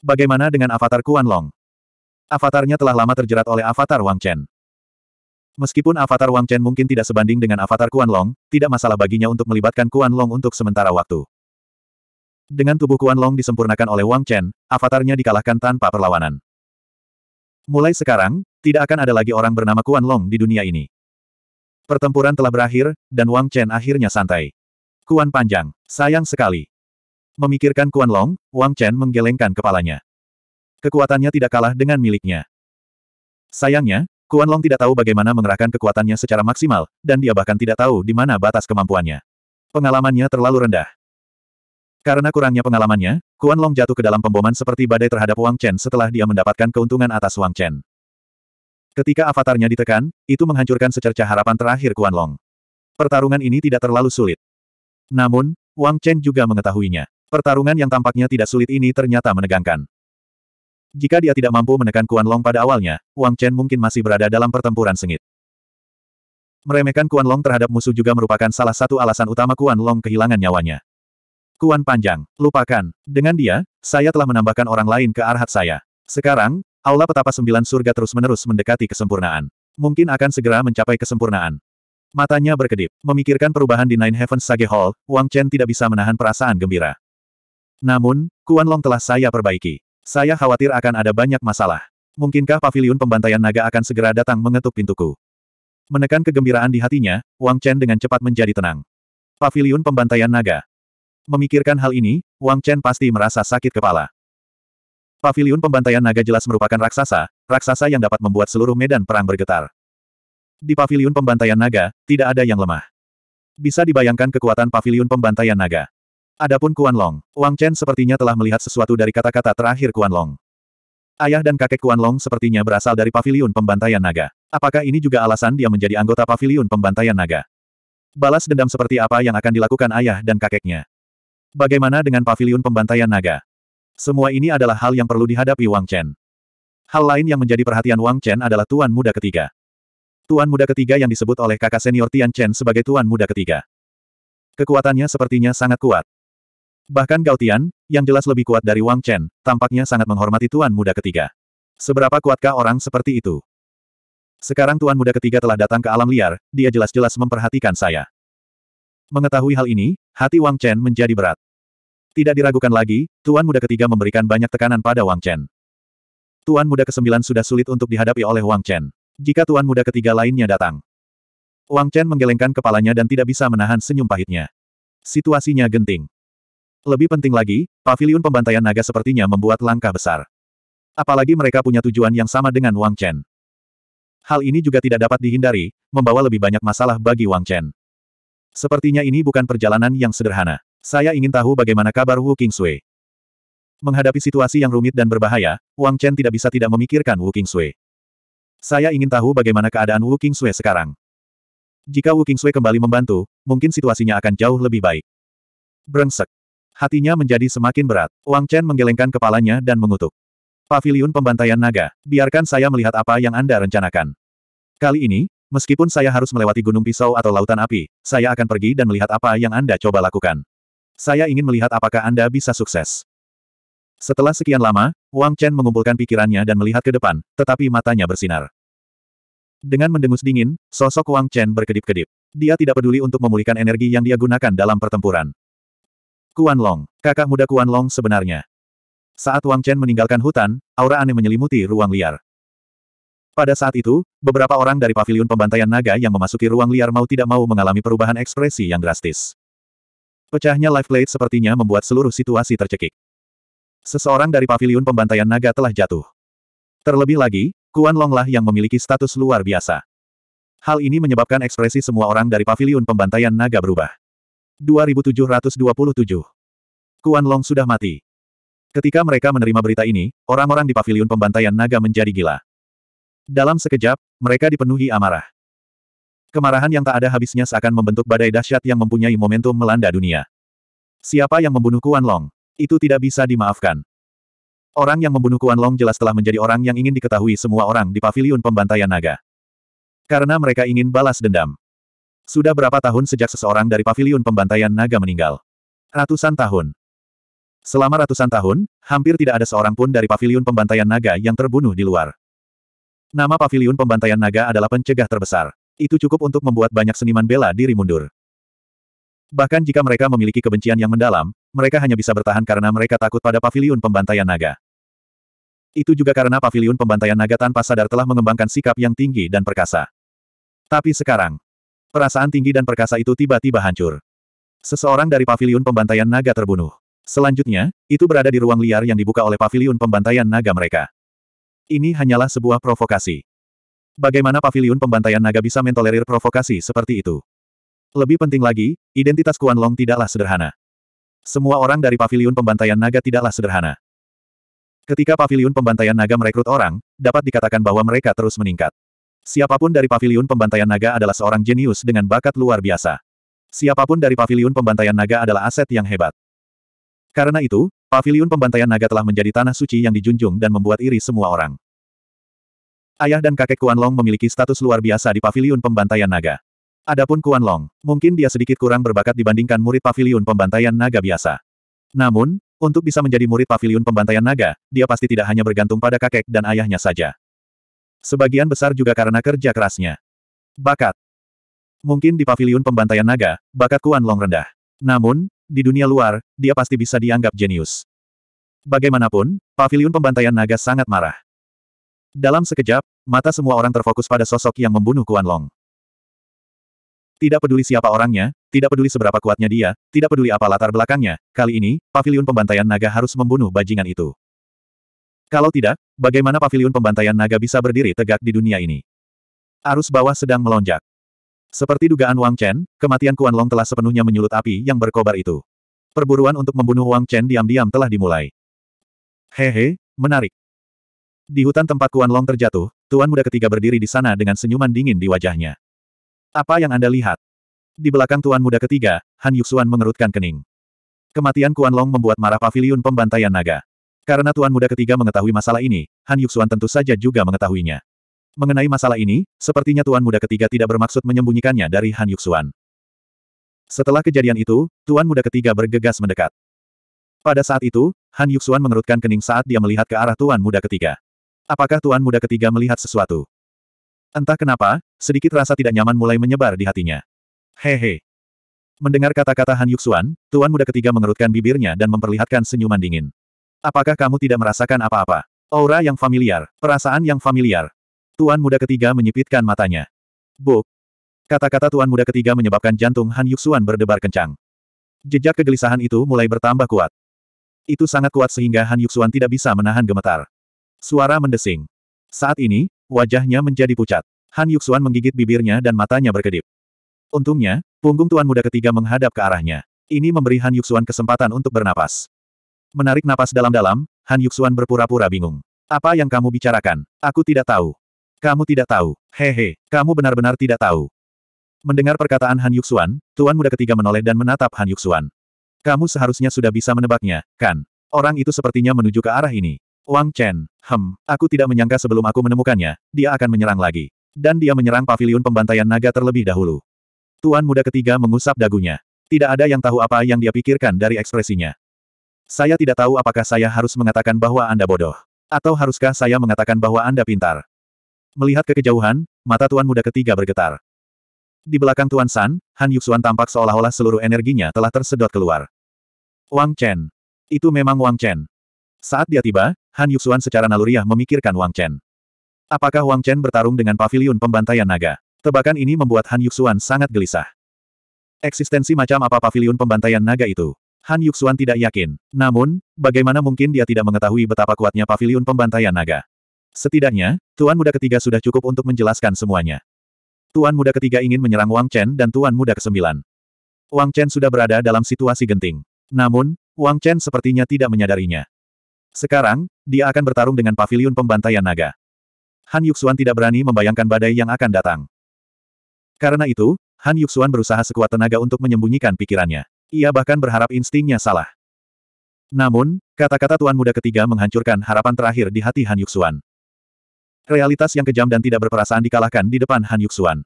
Bagaimana dengan avatar Kuan Long? Avatarnya telah lama terjerat oleh avatar Wang Chen. Meskipun avatar Wang Chen mungkin tidak sebanding dengan avatar Kuan Long, tidak masalah baginya untuk melibatkan Kuan Long untuk sementara waktu. Dengan tubuh Kuan Long disempurnakan oleh Wang Chen, avatarnya dikalahkan tanpa perlawanan. Mulai sekarang, tidak akan ada lagi orang bernama Kuan Long di dunia ini. Pertempuran telah berakhir, dan Wang Chen akhirnya santai. Kuan panjang, sayang sekali. Memikirkan Kuan Long, Wang Chen menggelengkan kepalanya. Kekuatannya tidak kalah dengan miliknya. Sayangnya, Kuan Long tidak tahu bagaimana mengerahkan kekuatannya secara maksimal, dan dia bahkan tidak tahu di mana batas kemampuannya. Pengalamannya terlalu rendah. Karena kurangnya pengalamannya, Kuan Long jatuh ke dalam pemboman seperti badai terhadap Wang Chen setelah dia mendapatkan keuntungan atas Wang Chen. Ketika avatarnya ditekan, itu menghancurkan secerca harapan terakhir Kuan Long. Pertarungan ini tidak terlalu sulit. Namun, Wang Chen juga mengetahuinya. Pertarungan yang tampaknya tidak sulit ini ternyata menegangkan. Jika dia tidak mampu menekan Kuan Long pada awalnya, Wang Chen mungkin masih berada dalam pertempuran sengit. Meremehkan Kuan Long terhadap musuh juga merupakan salah satu alasan utama Kuan Long kehilangan nyawanya. Kuan panjang, lupakan. Dengan dia, saya telah menambahkan orang lain ke arhat saya. Sekarang, aula petapa sembilan surga terus-menerus mendekati kesempurnaan. Mungkin akan segera mencapai kesempurnaan. Matanya berkedip, memikirkan perubahan di Nine Heavens Sage Hall, Wang Chen tidak bisa menahan perasaan gembira. Namun, Kuan Long telah saya perbaiki. Saya khawatir akan ada banyak masalah. Mungkinkah pavilion pembantaian naga akan segera datang mengetuk pintuku? Menekan kegembiraan di hatinya, Wang Chen dengan cepat menjadi tenang. Pavilion pembantaian naga, Memikirkan hal ini, Wang Chen pasti merasa sakit kepala. Paviliun pembantaian naga jelas merupakan raksasa, raksasa yang dapat membuat seluruh medan perang bergetar. Di paviliun pembantaian naga, tidak ada yang lemah. Bisa dibayangkan kekuatan paviliun pembantaian naga. Adapun Kuan Long, Wang Chen sepertinya telah melihat sesuatu dari kata-kata terakhir Kuan Long. Ayah dan kakek Kuan Long sepertinya berasal dari paviliun pembantaian naga. Apakah ini juga alasan dia menjadi anggota paviliun pembantaian naga? Balas dendam seperti apa yang akan dilakukan ayah dan kakeknya? Bagaimana dengan pavilion pembantaian naga? Semua ini adalah hal yang perlu dihadapi Wang Chen. Hal lain yang menjadi perhatian Wang Chen adalah tuan muda ketiga. Tuan muda ketiga yang disebut oleh kakak senior Tian Chen sebagai tuan muda ketiga. Kekuatannya sepertinya sangat kuat. Bahkan Gao Tian, yang jelas lebih kuat dari Wang Chen, tampaknya sangat menghormati tuan muda ketiga. Seberapa kuatkah orang seperti itu? Sekarang tuan muda ketiga telah datang ke alam liar, dia jelas-jelas memperhatikan saya. Mengetahui hal ini, Hati Wang Chen menjadi berat. Tidak diragukan lagi, Tuan Muda ketiga memberikan banyak tekanan pada Wang Chen. Tuan Muda kesembilan sudah sulit untuk dihadapi oleh Wang Chen. Jika Tuan Muda ketiga lainnya datang. Wang Chen menggelengkan kepalanya dan tidak bisa menahan senyum pahitnya. Situasinya genting. Lebih penting lagi, pavilion pembantaian naga sepertinya membuat langkah besar. Apalagi mereka punya tujuan yang sama dengan Wang Chen. Hal ini juga tidak dapat dihindari, membawa lebih banyak masalah bagi Wang Chen. Sepertinya ini bukan perjalanan yang sederhana. Saya ingin tahu bagaimana kabar Wu Qingsui. Menghadapi situasi yang rumit dan berbahaya, Wang Chen tidak bisa tidak memikirkan Wu Qingsui. Saya ingin tahu bagaimana keadaan Wu Qingsui sekarang. Jika Wu Qingsui kembali membantu, mungkin situasinya akan jauh lebih baik. Brengsek. Hatinya menjadi semakin berat. Wang Chen menggelengkan kepalanya dan mengutuk. Paviliun Pembantaian Naga, biarkan saya melihat apa yang Anda rencanakan. Kali ini, Meskipun saya harus melewati gunung pisau atau lautan api, saya akan pergi dan melihat apa yang Anda coba lakukan. Saya ingin melihat apakah Anda bisa sukses. Setelah sekian lama, Wang Chen mengumpulkan pikirannya dan melihat ke depan, tetapi matanya bersinar. Dengan mendengus dingin, sosok Wang Chen berkedip-kedip. Dia tidak peduli untuk memulihkan energi yang dia gunakan dalam pertempuran. Kuan Long, kakak muda Kuan Long sebenarnya. Saat Wang Chen meninggalkan hutan, aura aneh menyelimuti ruang liar. Pada saat itu, beberapa orang dari paviliun pembantaian naga yang memasuki ruang liar mau tidak mau mengalami perubahan ekspresi yang drastis. Pecahnya life plate sepertinya membuat seluruh situasi tercekik. Seseorang dari paviliun pembantaian naga telah jatuh. Terlebih lagi, Kuan Longlah yang memiliki status luar biasa. Hal ini menyebabkan ekspresi semua orang dari paviliun pembantaian naga berubah. 2727 Kuan Long sudah mati. Ketika mereka menerima berita ini, orang-orang di paviliun pembantaian naga menjadi gila. Dalam sekejap, mereka dipenuhi amarah. Kemarahan yang tak ada habisnya seakan membentuk badai dahsyat yang mempunyai momentum melanda dunia. Siapa yang membunuh Kuan Long? Itu tidak bisa dimaafkan. Orang yang membunuh Kuan Long jelas telah menjadi orang yang ingin diketahui semua orang di paviliun pembantaian naga. Karena mereka ingin balas dendam. Sudah berapa tahun sejak seseorang dari paviliun pembantaian naga meninggal? Ratusan tahun. Selama ratusan tahun, hampir tidak ada seorang pun dari paviliun pembantaian naga yang terbunuh di luar. Nama pavilion pembantaian naga adalah pencegah terbesar. Itu cukup untuk membuat banyak seniman bela diri mundur. Bahkan jika mereka memiliki kebencian yang mendalam, mereka hanya bisa bertahan karena mereka takut pada pavilion pembantaian naga. Itu juga karena pavilion pembantaian naga tanpa sadar telah mengembangkan sikap yang tinggi dan perkasa. Tapi sekarang, perasaan tinggi dan perkasa itu tiba-tiba hancur. Seseorang dari pavilion pembantaian naga terbunuh. Selanjutnya, itu berada di ruang liar yang dibuka oleh pavilion pembantaian naga mereka. Ini hanyalah sebuah provokasi. Bagaimana pavilion pembantaian naga bisa mentolerir provokasi seperti itu? Lebih penting lagi, identitas Kuan Long tidaklah sederhana. Semua orang dari pavilion pembantaian naga tidaklah sederhana. Ketika pavilion pembantaian naga merekrut orang, dapat dikatakan bahwa mereka terus meningkat. Siapapun dari pavilion pembantaian naga adalah seorang jenius dengan bakat luar biasa. Siapapun dari pavilion pembantaian naga adalah aset yang hebat. Karena itu, Pavilion pembantaian naga telah menjadi tanah suci yang dijunjung dan membuat iri semua orang. Ayah dan kakek Kuan Long memiliki status luar biasa di Pavilion pembantaian naga. Adapun Kuan Long, mungkin dia sedikit kurang berbakat dibandingkan murid Pavilion pembantaian naga biasa. Namun, untuk bisa menjadi murid Pavilion pembantaian naga, dia pasti tidak hanya bergantung pada kakek dan ayahnya saja. Sebagian besar juga karena kerja kerasnya. Bakat. Mungkin di Pavilion pembantaian naga, bakat Kuan Long rendah. Namun, di dunia luar, dia pasti bisa dianggap jenius. Bagaimanapun, Pavilion pembantaian naga sangat marah. Dalam sekejap, mata semua orang terfokus pada sosok yang membunuh Kuan Long. Tidak peduli siapa orangnya, tidak peduli seberapa kuatnya dia, tidak peduli apa latar belakangnya, kali ini, Pavilion pembantaian naga harus membunuh bajingan itu. Kalau tidak, bagaimana Pavilion pembantaian naga bisa berdiri tegak di dunia ini? Arus bawah sedang melonjak. Seperti dugaan Wang Chen, kematian Kuan Long telah sepenuhnya menyulut api yang berkobar itu. Perburuan untuk membunuh Wang Chen diam-diam telah dimulai. Hehe, menarik. Di hutan tempat Kuan Long terjatuh, Tuan Muda ketiga berdiri di sana dengan senyuman dingin di wajahnya. Apa yang Anda lihat? Di belakang Tuan Muda ketiga, Han Yuxuan mengerutkan kening. Kematian Kuan Long membuat marah paviliun pembantaian naga. Karena Tuan Muda ketiga mengetahui masalah ini, Han Yuxuan tentu saja juga mengetahuinya. Mengenai masalah ini, sepertinya Tuan Muda ketiga tidak bermaksud menyembunyikannya dari Han Yuxuan. Setelah kejadian itu, Tuan Muda ketiga bergegas mendekat. Pada saat itu, Han Yuxuan mengerutkan kening saat dia melihat ke arah Tuan Muda ketiga. Apakah Tuan Muda ketiga melihat sesuatu? Entah kenapa, sedikit rasa tidak nyaman mulai menyebar di hatinya. Hehe. Mendengar kata-kata Han Yuxuan, Tuan Muda ketiga mengerutkan bibirnya dan memperlihatkan senyuman dingin. Apakah kamu tidak merasakan apa-apa? Aura yang familiar, perasaan yang familiar, Tuan muda ketiga menyipitkan matanya. Buk. Kata-kata tuan muda ketiga menyebabkan jantung Han Yuxuan berdebar kencang. Jejak kegelisahan itu mulai bertambah kuat. Itu sangat kuat sehingga Han Yuxuan tidak bisa menahan gemetar. Suara mendesing. Saat ini, wajahnya menjadi pucat. Han Yuxuan menggigit bibirnya dan matanya berkedip. Untungnya, punggung tuan muda ketiga menghadap ke arahnya. Ini memberi Han Yuxuan kesempatan untuk bernapas. Menarik napas dalam-dalam, Han Yuxuan berpura-pura bingung. Apa yang kamu bicarakan? Aku tidak tahu. Kamu tidak tahu. Hehe, kamu benar-benar tidak tahu. Mendengar perkataan Han Yuxuan, Tuan Muda ketiga menoleh dan menatap Han Yuxuan. Kamu seharusnya sudah bisa menebaknya, kan? Orang itu sepertinya menuju ke arah ini. Wang Chen, hem, aku tidak menyangka sebelum aku menemukannya, dia akan menyerang lagi. Dan dia menyerang pavilion pembantaian naga terlebih dahulu. Tuan muda ketiga mengusap dagunya. Tidak ada yang tahu apa yang dia pikirkan dari ekspresinya. Saya tidak tahu apakah saya harus mengatakan bahwa Anda bodoh. Atau haruskah saya mengatakan bahwa Anda pintar. Melihat ke kejauhan, mata Tuan Muda ketiga bergetar. Di belakang Tuan San, Han Yuxuan tampak seolah-olah seluruh energinya telah tersedot keluar. Wang Chen. Itu memang Wang Chen. Saat dia tiba, Han Yuxuan secara naluriah memikirkan Wang Chen. Apakah Wang Chen bertarung dengan pavilion pembantaian naga? Tebakan ini membuat Han Yuxuan sangat gelisah. Eksistensi macam apa pavilion pembantaian naga itu? Han Yuxuan tidak yakin. Namun, bagaimana mungkin dia tidak mengetahui betapa kuatnya pavilion pembantaian naga? Setidaknya, Tuan Muda ketiga sudah cukup untuk menjelaskan semuanya. Tuan Muda ketiga ingin menyerang Wang Chen dan Tuan Muda kesembilan. Wang Chen sudah berada dalam situasi genting. Namun, Wang Chen sepertinya tidak menyadarinya. Sekarang, dia akan bertarung dengan pavilion pembantaian naga. Han Yuxuan tidak berani membayangkan badai yang akan datang. Karena itu, Han Yuxuan berusaha sekuat tenaga untuk menyembunyikan pikirannya. Ia bahkan berharap instingnya salah. Namun, kata-kata Tuan Muda ketiga menghancurkan harapan terakhir di hati Han Yuxuan. Realitas yang kejam dan tidak berperasaan dikalahkan di depan Han Yuxuan.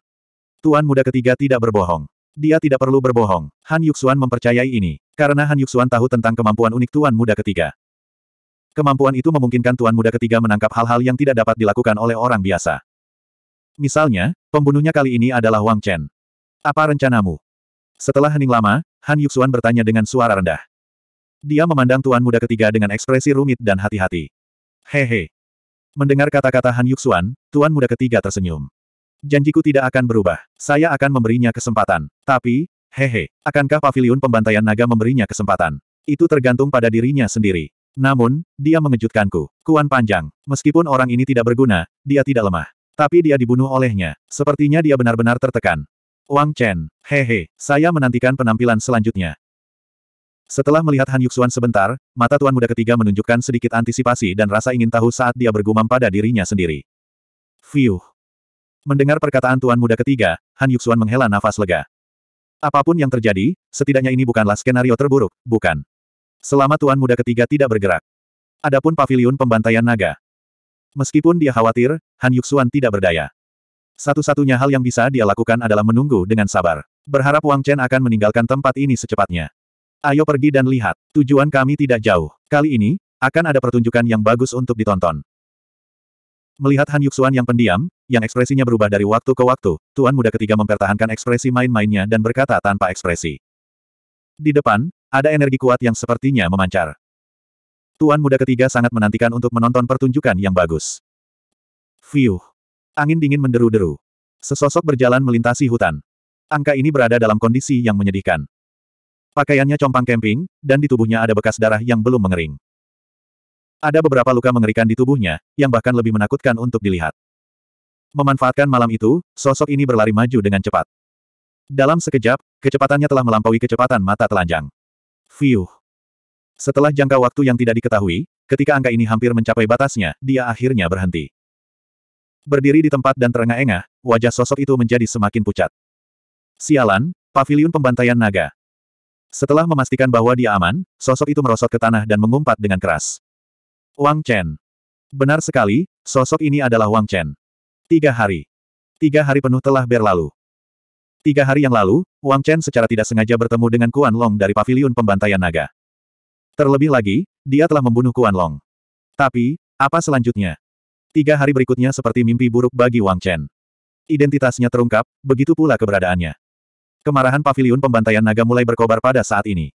Tuan muda ketiga tidak berbohong. Dia tidak perlu berbohong. Han Yuxuan mempercayai ini, karena Han Yuxuan tahu tentang kemampuan unik tuan muda ketiga. Kemampuan itu memungkinkan tuan muda ketiga menangkap hal-hal yang tidak dapat dilakukan oleh orang biasa. Misalnya, pembunuhnya kali ini adalah Wang Chen. Apa rencanamu? Setelah hening lama, Han Yuxuan bertanya dengan suara rendah. Dia memandang tuan muda ketiga dengan ekspresi rumit dan hati-hati. Hehe, Mendengar kata-kata Han Yuxuan, tuan muda ketiga tersenyum. Janjiku tidak akan berubah. Saya akan memberinya kesempatan. Tapi, hehe, akankah pavilion pembantaian naga memberinya kesempatan? Itu tergantung pada dirinya sendiri. Namun, dia mengejutkanku. Kuan panjang. Meskipun orang ini tidak berguna, dia tidak lemah. Tapi dia dibunuh olehnya. Sepertinya dia benar-benar tertekan. Wang Chen, hehe, saya menantikan penampilan selanjutnya. Setelah melihat Han Yuxuan sebentar, mata tuan muda ketiga menunjukkan sedikit antisipasi dan rasa ingin tahu saat dia bergumam pada dirinya sendiri. Fiuh. Mendengar perkataan tuan muda ketiga, Han Yuxuan menghela nafas lega. Apapun yang terjadi, setidaknya ini bukanlah skenario terburuk, bukan. Selama tuan muda ketiga tidak bergerak. Adapun paviliun pembantaian naga. Meskipun dia khawatir, Han Yuxuan tidak berdaya. Satu-satunya hal yang bisa dia lakukan adalah menunggu dengan sabar. Berharap Wang Chen akan meninggalkan tempat ini secepatnya. Ayo pergi dan lihat. Tujuan kami tidak jauh. Kali ini, akan ada pertunjukan yang bagus untuk ditonton. Melihat Han Yuxuan yang pendiam, yang ekspresinya berubah dari waktu ke waktu, Tuan Muda ketiga mempertahankan ekspresi main-mainnya dan berkata tanpa ekspresi. Di depan, ada energi kuat yang sepertinya memancar. Tuan Muda ketiga sangat menantikan untuk menonton pertunjukan yang bagus. Fiuh. Angin dingin menderu-deru. Sesosok berjalan melintasi hutan. Angka ini berada dalam kondisi yang menyedihkan. Pakaiannya compang kemping, dan di tubuhnya ada bekas darah yang belum mengering. Ada beberapa luka mengerikan di tubuhnya, yang bahkan lebih menakutkan untuk dilihat. Memanfaatkan malam itu, sosok ini berlari maju dengan cepat. Dalam sekejap, kecepatannya telah melampaui kecepatan mata telanjang. Fiuh. Setelah jangka waktu yang tidak diketahui, ketika angka ini hampir mencapai batasnya, dia akhirnya berhenti. Berdiri di tempat dan terengah-engah, wajah sosok itu menjadi semakin pucat. Sialan, pavilion pembantaian naga, setelah memastikan bahwa dia aman, sosok itu merosot ke tanah dan mengumpat dengan keras. Wang Chen. Benar sekali, sosok ini adalah Wang Chen. Tiga hari. Tiga hari penuh telah berlalu. Tiga hari yang lalu, Wang Chen secara tidak sengaja bertemu dengan Kuan Long dari paviliun pembantaian naga. Terlebih lagi, dia telah membunuh Kuan Long. Tapi, apa selanjutnya? Tiga hari berikutnya seperti mimpi buruk bagi Wang Chen. Identitasnya terungkap, begitu pula keberadaannya. Kemarahan pavilion pembantaian naga mulai berkobar pada saat ini.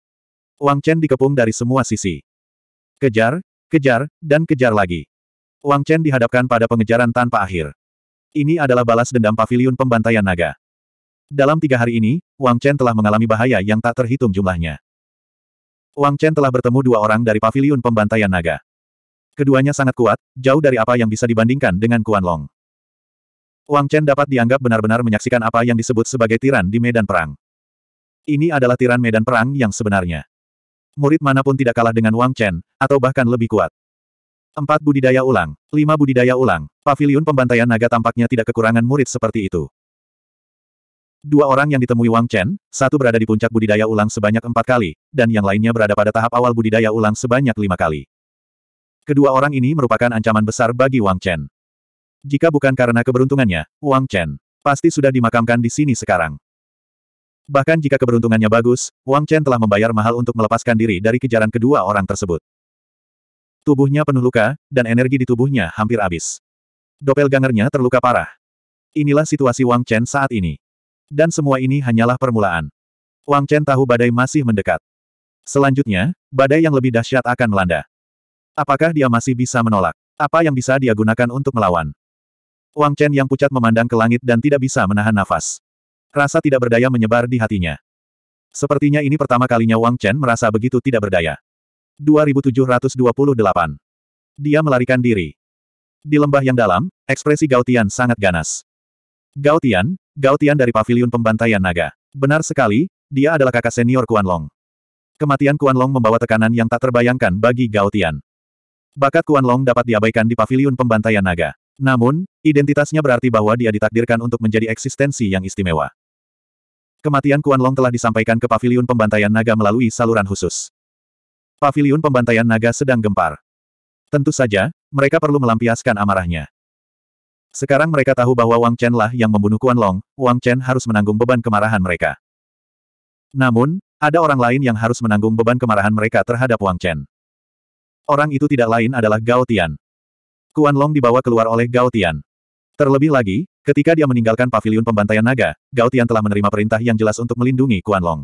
Wang Chen dikepung dari semua sisi. Kejar, kejar, dan kejar lagi. Wang Chen dihadapkan pada pengejaran tanpa akhir. Ini adalah balas dendam pavilion pembantaian naga. Dalam tiga hari ini, Wang Chen telah mengalami bahaya yang tak terhitung jumlahnya. Wang Chen telah bertemu dua orang dari pavilion pembantaian naga. Keduanya sangat kuat, jauh dari apa yang bisa dibandingkan dengan Kuan Long. Wang Chen dapat dianggap benar-benar menyaksikan apa yang disebut sebagai tiran di medan perang. Ini adalah tiran medan perang yang sebenarnya. Murid manapun tidak kalah dengan Wang Chen, atau bahkan lebih kuat. Empat budidaya ulang, lima budidaya ulang, pavilion pembantaian naga tampaknya tidak kekurangan murid seperti itu. Dua orang yang ditemui Wang Chen, satu berada di puncak budidaya ulang sebanyak empat kali, dan yang lainnya berada pada tahap awal budidaya ulang sebanyak lima kali. Kedua orang ini merupakan ancaman besar bagi Wang Chen. Jika bukan karena keberuntungannya, Wang Chen pasti sudah dimakamkan di sini sekarang. Bahkan jika keberuntungannya bagus, Wang Chen telah membayar mahal untuk melepaskan diri dari kejaran kedua orang tersebut. Tubuhnya penuh luka, dan energi di tubuhnya hampir habis. Doppelgangernya terluka parah. Inilah situasi Wang Chen saat ini. Dan semua ini hanyalah permulaan. Wang Chen tahu badai masih mendekat. Selanjutnya, badai yang lebih dahsyat akan melanda. Apakah dia masih bisa menolak? Apa yang bisa dia gunakan untuk melawan? Wang Chen yang pucat memandang ke langit dan tidak bisa menahan nafas. Rasa tidak berdaya menyebar di hatinya. Sepertinya ini pertama kalinya Wang Chen merasa begitu tidak berdaya. 2728. Dia melarikan diri. Di lembah yang dalam, ekspresi Gautian sangat ganas. Gautian, Gautian dari paviliun pembantaian naga. Benar sekali, dia adalah kakak senior Kuan Long. Kematian Kuan Long membawa tekanan yang tak terbayangkan bagi Gautian. Bakat Kuan Long dapat diabaikan di paviliun pembantaian naga. Namun, identitasnya berarti bahwa dia ditakdirkan untuk menjadi eksistensi yang istimewa. Kematian Kuan Long telah disampaikan ke paviliun pembantaian naga melalui saluran khusus. Paviliun pembantaian naga sedang gempar. Tentu saja, mereka perlu melampiaskan amarahnya. Sekarang mereka tahu bahwa Wang Chen lah yang membunuh Kuan Long, Wang Chen harus menanggung beban kemarahan mereka. Namun, ada orang lain yang harus menanggung beban kemarahan mereka terhadap Wang Chen. Orang itu tidak lain adalah Gao Tian. Kuan Long dibawa keluar oleh Gao Tian. Terlebih lagi, ketika dia meninggalkan paviliun pembantaian naga, Gao Tian telah menerima perintah yang jelas untuk melindungi Kuan Long.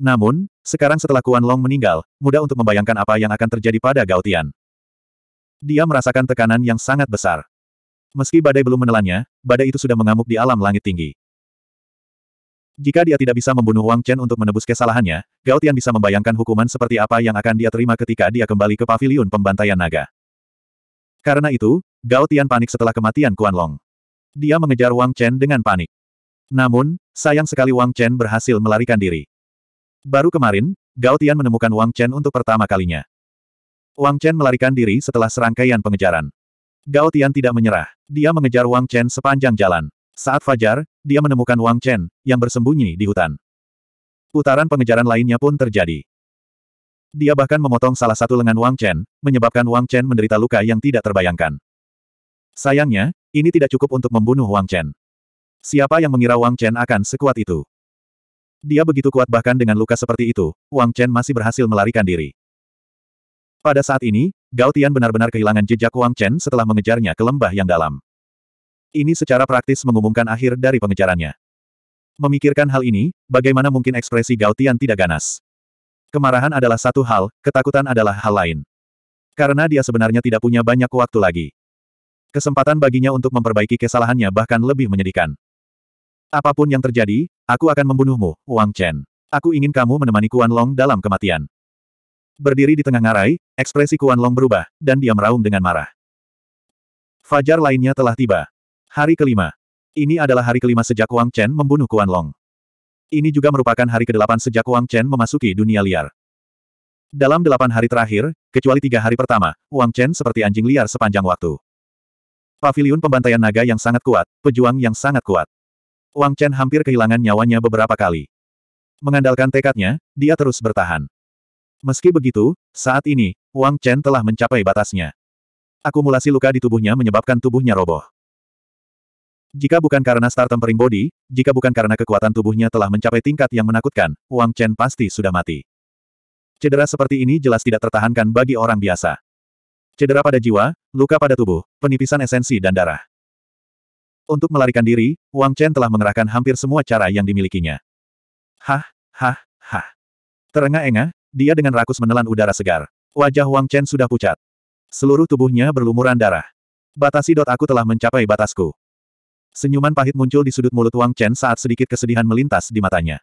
Namun, sekarang setelah Kuan Long meninggal, mudah untuk membayangkan apa yang akan terjadi pada Gao Tian. Dia merasakan tekanan yang sangat besar. Meski badai belum menelannya, badai itu sudah mengamuk di alam langit tinggi. Jika dia tidak bisa membunuh Wang Chen untuk menebus kesalahannya, Gao Tian bisa membayangkan hukuman seperti apa yang akan dia terima ketika dia kembali ke paviliun pembantaian naga. Karena itu, Gao Tian panik setelah kematian Kuan Long. Dia mengejar Wang Chen dengan panik. Namun, sayang sekali Wang Chen berhasil melarikan diri. Baru kemarin, Gao Tian menemukan Wang Chen untuk pertama kalinya. Wang Chen melarikan diri setelah serangkaian pengejaran. Gao Tian tidak menyerah. Dia mengejar Wang Chen sepanjang jalan. Saat fajar, dia menemukan Wang Chen, yang bersembunyi di hutan. Putaran pengejaran lainnya pun terjadi. Dia bahkan memotong salah satu lengan Wang Chen, menyebabkan Wang Chen menderita luka yang tidak terbayangkan. Sayangnya, ini tidak cukup untuk membunuh Wang Chen. Siapa yang mengira Wang Chen akan sekuat itu? Dia begitu kuat bahkan dengan luka seperti itu, Wang Chen masih berhasil melarikan diri. Pada saat ini, Gao Tian benar-benar kehilangan jejak Wang Chen setelah mengejarnya ke lembah yang dalam. Ini secara praktis mengumumkan akhir dari pengejarannya. Memikirkan hal ini, bagaimana mungkin ekspresi Gao Tian tidak ganas? Kemarahan adalah satu hal, ketakutan adalah hal lain. Karena dia sebenarnya tidak punya banyak waktu lagi. Kesempatan baginya untuk memperbaiki kesalahannya bahkan lebih menyedihkan. Apapun yang terjadi, aku akan membunuhmu, Wang Chen. Aku ingin kamu menemani Kuan Long dalam kematian. Berdiri di tengah ngarai, ekspresi Kuan Long berubah, dan dia meraung dengan marah. Fajar lainnya telah tiba. Hari kelima. Ini adalah hari kelima sejak Wang Chen membunuh Kuan Long. Ini juga merupakan hari ke-8 sejak Wang Chen memasuki dunia liar. Dalam delapan hari terakhir, kecuali tiga hari pertama, Wang Chen seperti anjing liar sepanjang waktu. Paviliun pembantaian naga yang sangat kuat, pejuang yang sangat kuat. Wang Chen hampir kehilangan nyawanya beberapa kali. Mengandalkan tekadnya, dia terus bertahan. Meski begitu, saat ini, Wang Chen telah mencapai batasnya. Akumulasi luka di tubuhnya menyebabkan tubuhnya roboh. Jika bukan karena star tempering body, jika bukan karena kekuatan tubuhnya telah mencapai tingkat yang menakutkan, Wang Chen pasti sudah mati. Cedera seperti ini jelas tidak tertahankan bagi orang biasa. Cedera pada jiwa, luka pada tubuh, penipisan esensi dan darah. Untuk melarikan diri, Wang Chen telah mengerahkan hampir semua cara yang dimilikinya. Hah, hah, hah. Terengah-engah, dia dengan rakus menelan udara segar. Wajah Wang Chen sudah pucat. Seluruh tubuhnya berlumuran darah. Batasi dot aku telah mencapai batasku. Senyuman pahit muncul di sudut mulut Wang Chen saat sedikit kesedihan melintas di matanya.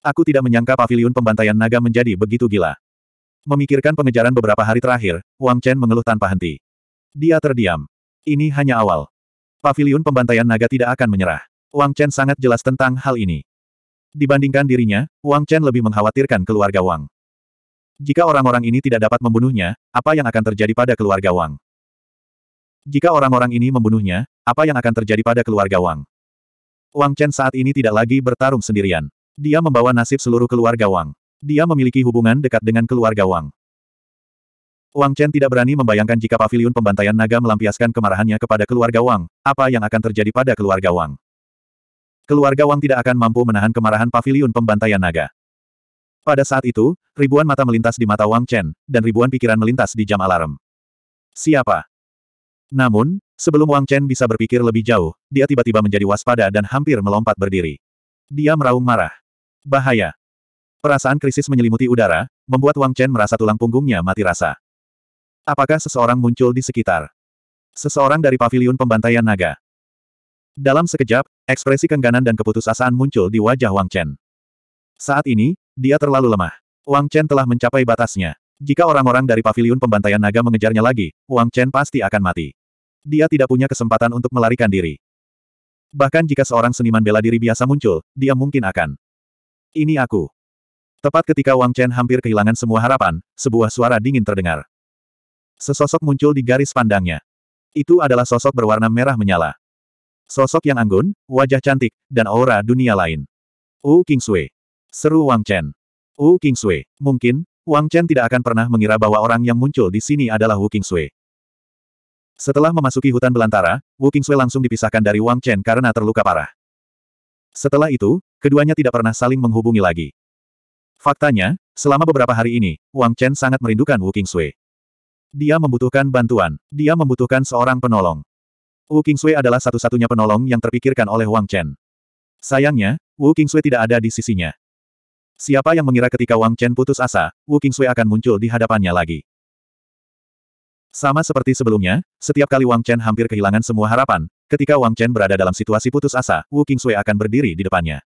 Aku tidak menyangka pavilion pembantaian naga menjadi begitu gila. Memikirkan pengejaran beberapa hari terakhir, Wang Chen mengeluh tanpa henti. Dia terdiam. Ini hanya awal. Pavilion pembantaian naga tidak akan menyerah. Wang Chen sangat jelas tentang hal ini. Dibandingkan dirinya, Wang Chen lebih mengkhawatirkan keluarga Wang. Jika orang-orang ini tidak dapat membunuhnya, apa yang akan terjadi pada keluarga Wang? Jika orang-orang ini membunuhnya, apa yang akan terjadi pada keluarga Wang? Wang Chen saat ini tidak lagi bertarung sendirian. Dia membawa nasib seluruh keluarga Wang. Dia memiliki hubungan dekat dengan keluarga Wang. Wang Chen tidak berani membayangkan jika paviliun pembantaian naga melampiaskan kemarahannya kepada keluarga Wang, apa yang akan terjadi pada keluarga Wang. Keluarga Wang tidak akan mampu menahan kemarahan paviliun pembantaian naga. Pada saat itu, ribuan mata melintas di mata Wang Chen, dan ribuan pikiran melintas di jam alarm. Siapa? Namun, sebelum Wang Chen bisa berpikir lebih jauh, dia tiba-tiba menjadi waspada dan hampir melompat berdiri. Dia meraung marah. Bahaya. Perasaan krisis menyelimuti udara, membuat Wang Chen merasa tulang punggungnya mati rasa. Apakah seseorang muncul di sekitar? Seseorang dari paviliun pembantaian naga. Dalam sekejap, ekspresi kengganan dan keputusasaan muncul di wajah Wang Chen. Saat ini, dia terlalu lemah. Wang Chen telah mencapai batasnya. Jika orang-orang dari paviliun pembantaian naga mengejarnya lagi, Wang Chen pasti akan mati. Dia tidak punya kesempatan untuk melarikan diri. Bahkan jika seorang seniman bela diri biasa muncul, dia mungkin akan. Ini aku. Tepat ketika Wang Chen hampir kehilangan semua harapan, sebuah suara dingin terdengar. Sesosok muncul di garis pandangnya. Itu adalah sosok berwarna merah menyala. Sosok yang anggun, wajah cantik, dan aura dunia lain. Wu King Sui. Seru Wang Chen. Wu King Sui. Mungkin, Wang Chen tidak akan pernah mengira bahwa orang yang muncul di sini adalah Wu King Sui. Setelah memasuki hutan belantara, Wu Kingsui langsung dipisahkan dari Wang Chen karena terluka parah. Setelah itu, keduanya tidak pernah saling menghubungi lagi. Faktanya, selama beberapa hari ini, Wang Chen sangat merindukan Wu Kingsui. Dia membutuhkan bantuan. Dia membutuhkan seorang penolong. Wu Kingsui adalah satu-satunya penolong yang terpikirkan oleh Wang Chen. Sayangnya, Wu Kingsui tidak ada di sisinya. Siapa yang mengira ketika Wang Chen putus asa, Wu Kingsui akan muncul di hadapannya lagi. Sama seperti sebelumnya, setiap kali Wang Chen hampir kehilangan semua harapan, ketika Wang Chen berada dalam situasi putus asa, Wu Sui akan berdiri di depannya.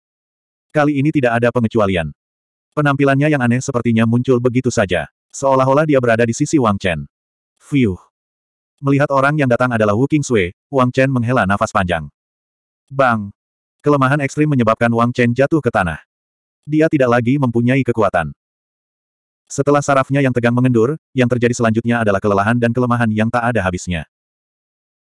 Kali ini tidak ada pengecualian. Penampilannya yang aneh sepertinya muncul begitu saja. Seolah-olah dia berada di sisi Wang Chen. Fiuh. Melihat orang yang datang adalah Wu Sui, Wang Chen menghela nafas panjang. Bang! Kelemahan ekstrim menyebabkan Wang Chen jatuh ke tanah. Dia tidak lagi mempunyai kekuatan. Setelah sarafnya yang tegang mengendur, yang terjadi selanjutnya adalah kelelahan dan kelemahan yang tak ada habisnya.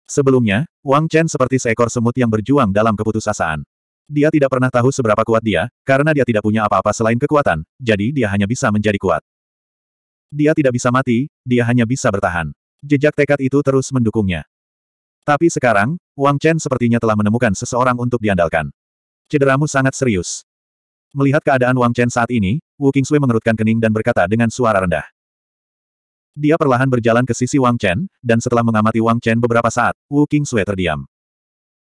Sebelumnya, Wang Chen seperti seekor semut yang berjuang dalam keputusasaan. Dia tidak pernah tahu seberapa kuat dia, karena dia tidak punya apa-apa selain kekuatan, jadi dia hanya bisa menjadi kuat. Dia tidak bisa mati, dia hanya bisa bertahan. Jejak tekad itu terus mendukungnya. Tapi sekarang, Wang Chen sepertinya telah menemukan seseorang untuk diandalkan. Cederamu sangat serius. Melihat keadaan Wang Chen saat ini, Wu Sui mengerutkan kening dan berkata dengan suara rendah. Dia perlahan berjalan ke sisi Wang Chen, dan setelah mengamati Wang Chen beberapa saat, Wu Sui terdiam.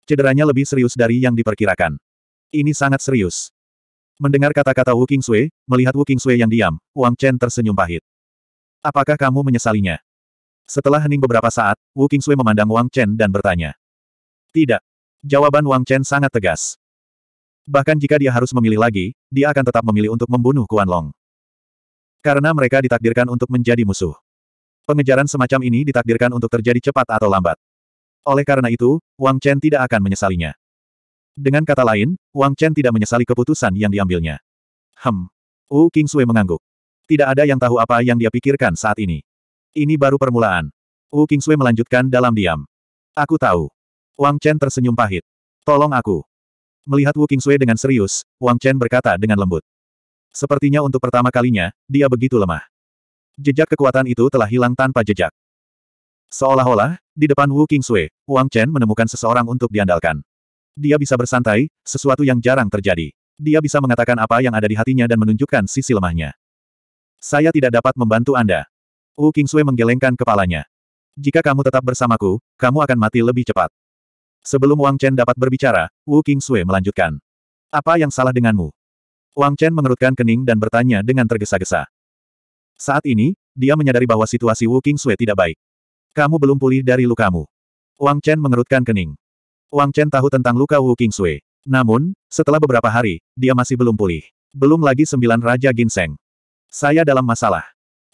Cederanya lebih serius dari yang diperkirakan. Ini sangat serius. Mendengar kata-kata Wu Sui, melihat Wu Sui yang diam, Wang Chen tersenyum pahit. Apakah kamu menyesalinya? Setelah hening beberapa saat, Wu Sui memandang Wang Chen dan bertanya. Tidak. Jawaban Wang Chen sangat tegas. Bahkan jika dia harus memilih lagi, dia akan tetap memilih untuk membunuh Kuan Long. Karena mereka ditakdirkan untuk menjadi musuh. Pengejaran semacam ini ditakdirkan untuk terjadi cepat atau lambat. Oleh karena itu, Wang Chen tidak akan menyesalinya. Dengan kata lain, Wang Chen tidak menyesali keputusan yang diambilnya. Hem. Wu King Sui mengangguk. Tidak ada yang tahu apa yang dia pikirkan saat ini. Ini baru permulaan. Wu King Sui melanjutkan dalam diam. Aku tahu. Wang Chen tersenyum pahit. Tolong aku. Melihat Wu Qingsui dengan serius, Wang Chen berkata dengan lembut. Sepertinya untuk pertama kalinya, dia begitu lemah. Jejak kekuatan itu telah hilang tanpa jejak. Seolah-olah, di depan Wu Qingsui, Wang Chen menemukan seseorang untuk diandalkan. Dia bisa bersantai, sesuatu yang jarang terjadi. Dia bisa mengatakan apa yang ada di hatinya dan menunjukkan sisi lemahnya. Saya tidak dapat membantu Anda. Wu Qingsui menggelengkan kepalanya. Jika kamu tetap bersamaku, kamu akan mati lebih cepat. Sebelum Wang Chen dapat berbicara, Wu King Sui melanjutkan. Apa yang salah denganmu? Wang Chen mengerutkan kening dan bertanya dengan tergesa-gesa. Saat ini, dia menyadari bahwa situasi Wu King Sui tidak baik. Kamu belum pulih dari lukamu. Wang Chen mengerutkan kening. Wang Chen tahu tentang luka Wu King Sui. Namun, setelah beberapa hari, dia masih belum pulih. Belum lagi sembilan Raja Ginseng. Saya dalam masalah.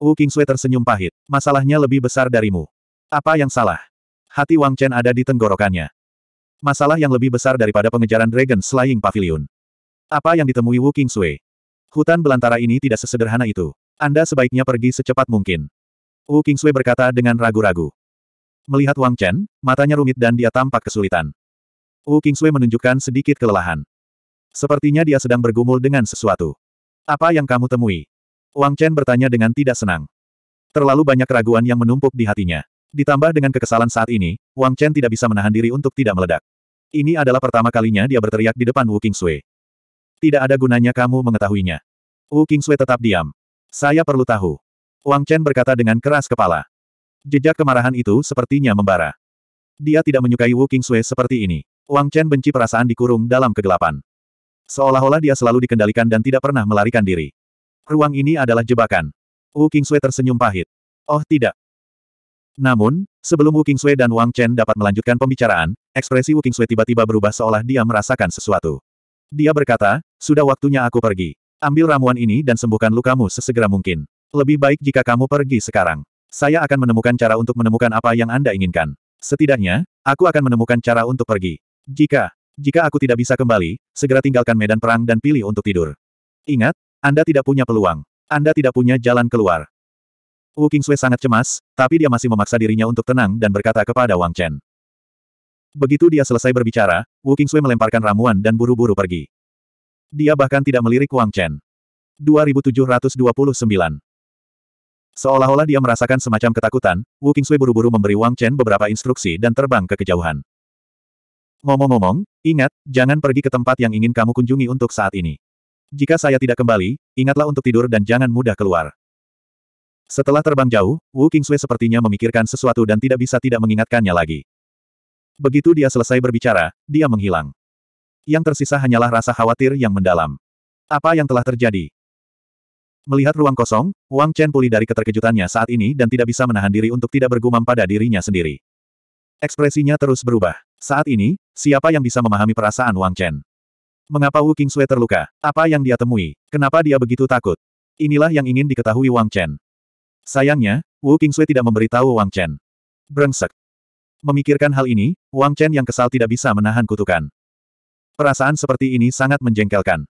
Wu King Sui tersenyum pahit. Masalahnya lebih besar darimu. Apa yang salah? Hati Wang Chen ada di tenggorokannya masalah yang lebih besar daripada pengejaran Dragon Slaying Pavilion. Apa yang ditemui Wu King Sui? Hutan belantara ini tidak sesederhana itu. Anda sebaiknya pergi secepat mungkin. Wu King Sui berkata dengan ragu-ragu. Melihat Wang Chen, matanya rumit dan dia tampak kesulitan. Wu King Sui menunjukkan sedikit kelelahan. Sepertinya dia sedang bergumul dengan sesuatu. Apa yang kamu temui? Wang Chen bertanya dengan tidak senang. Terlalu banyak keraguan yang menumpuk di hatinya. Ditambah dengan kekesalan saat ini, Wang Chen tidak bisa menahan diri untuk tidak meledak. Ini adalah pertama kalinya dia berteriak di depan Wu Kingsui. Tidak ada gunanya kamu mengetahuinya. Wu Kingsui tetap diam. Saya perlu tahu. Wang Chen berkata dengan keras kepala. Jejak kemarahan itu sepertinya membara. Dia tidak menyukai Wu Kingsui seperti ini. Wang Chen benci perasaan dikurung dalam kegelapan. Seolah-olah dia selalu dikendalikan dan tidak pernah melarikan diri. Ruang ini adalah jebakan. Wu Kingsui tersenyum pahit. Oh tidak, namun, sebelum Wu Kingsui dan Wang Chen dapat melanjutkan pembicaraan, ekspresi Wu Kingsui tiba-tiba berubah seolah dia merasakan sesuatu. Dia berkata, sudah waktunya aku pergi. Ambil ramuan ini dan sembuhkan lukamu sesegera mungkin. Lebih baik jika kamu pergi sekarang. Saya akan menemukan cara untuk menemukan apa yang Anda inginkan. Setidaknya, aku akan menemukan cara untuk pergi. Jika, jika aku tidak bisa kembali, segera tinggalkan medan perang dan pilih untuk tidur. Ingat, Anda tidak punya peluang. Anda tidak punya jalan keluar. Wu Sui sangat cemas, tapi dia masih memaksa dirinya untuk tenang dan berkata kepada Wang Chen. Begitu dia selesai berbicara, Wu Sui melemparkan ramuan dan buru-buru pergi. Dia bahkan tidak melirik Wang Chen. 2729 Seolah-olah dia merasakan semacam ketakutan, Wu Sui buru-buru memberi Wang Chen beberapa instruksi dan terbang ke kejauhan. Ngomong-ngomong, ingat, jangan pergi ke tempat yang ingin kamu kunjungi untuk saat ini. Jika saya tidak kembali, ingatlah untuk tidur dan jangan mudah keluar. Setelah terbang jauh, Wu Qingzue sepertinya memikirkan sesuatu dan tidak bisa tidak mengingatkannya lagi. Begitu dia selesai berbicara, dia menghilang. Yang tersisa hanyalah rasa khawatir yang mendalam. Apa yang telah terjadi? Melihat ruang kosong, Wang Chen pulih dari keterkejutannya saat ini dan tidak bisa menahan diri untuk tidak bergumam pada dirinya sendiri. Ekspresinya terus berubah. Saat ini, siapa yang bisa memahami perasaan Wang Chen? Mengapa Wu Qingzue terluka? Apa yang dia temui? Kenapa dia begitu takut? Inilah yang ingin diketahui Wang Chen. Sayangnya, Wu Kingsui tidak memberitahu Wang Chen. Brengsek. Memikirkan hal ini, Wang Chen yang kesal tidak bisa menahan kutukan. Perasaan seperti ini sangat menjengkelkan.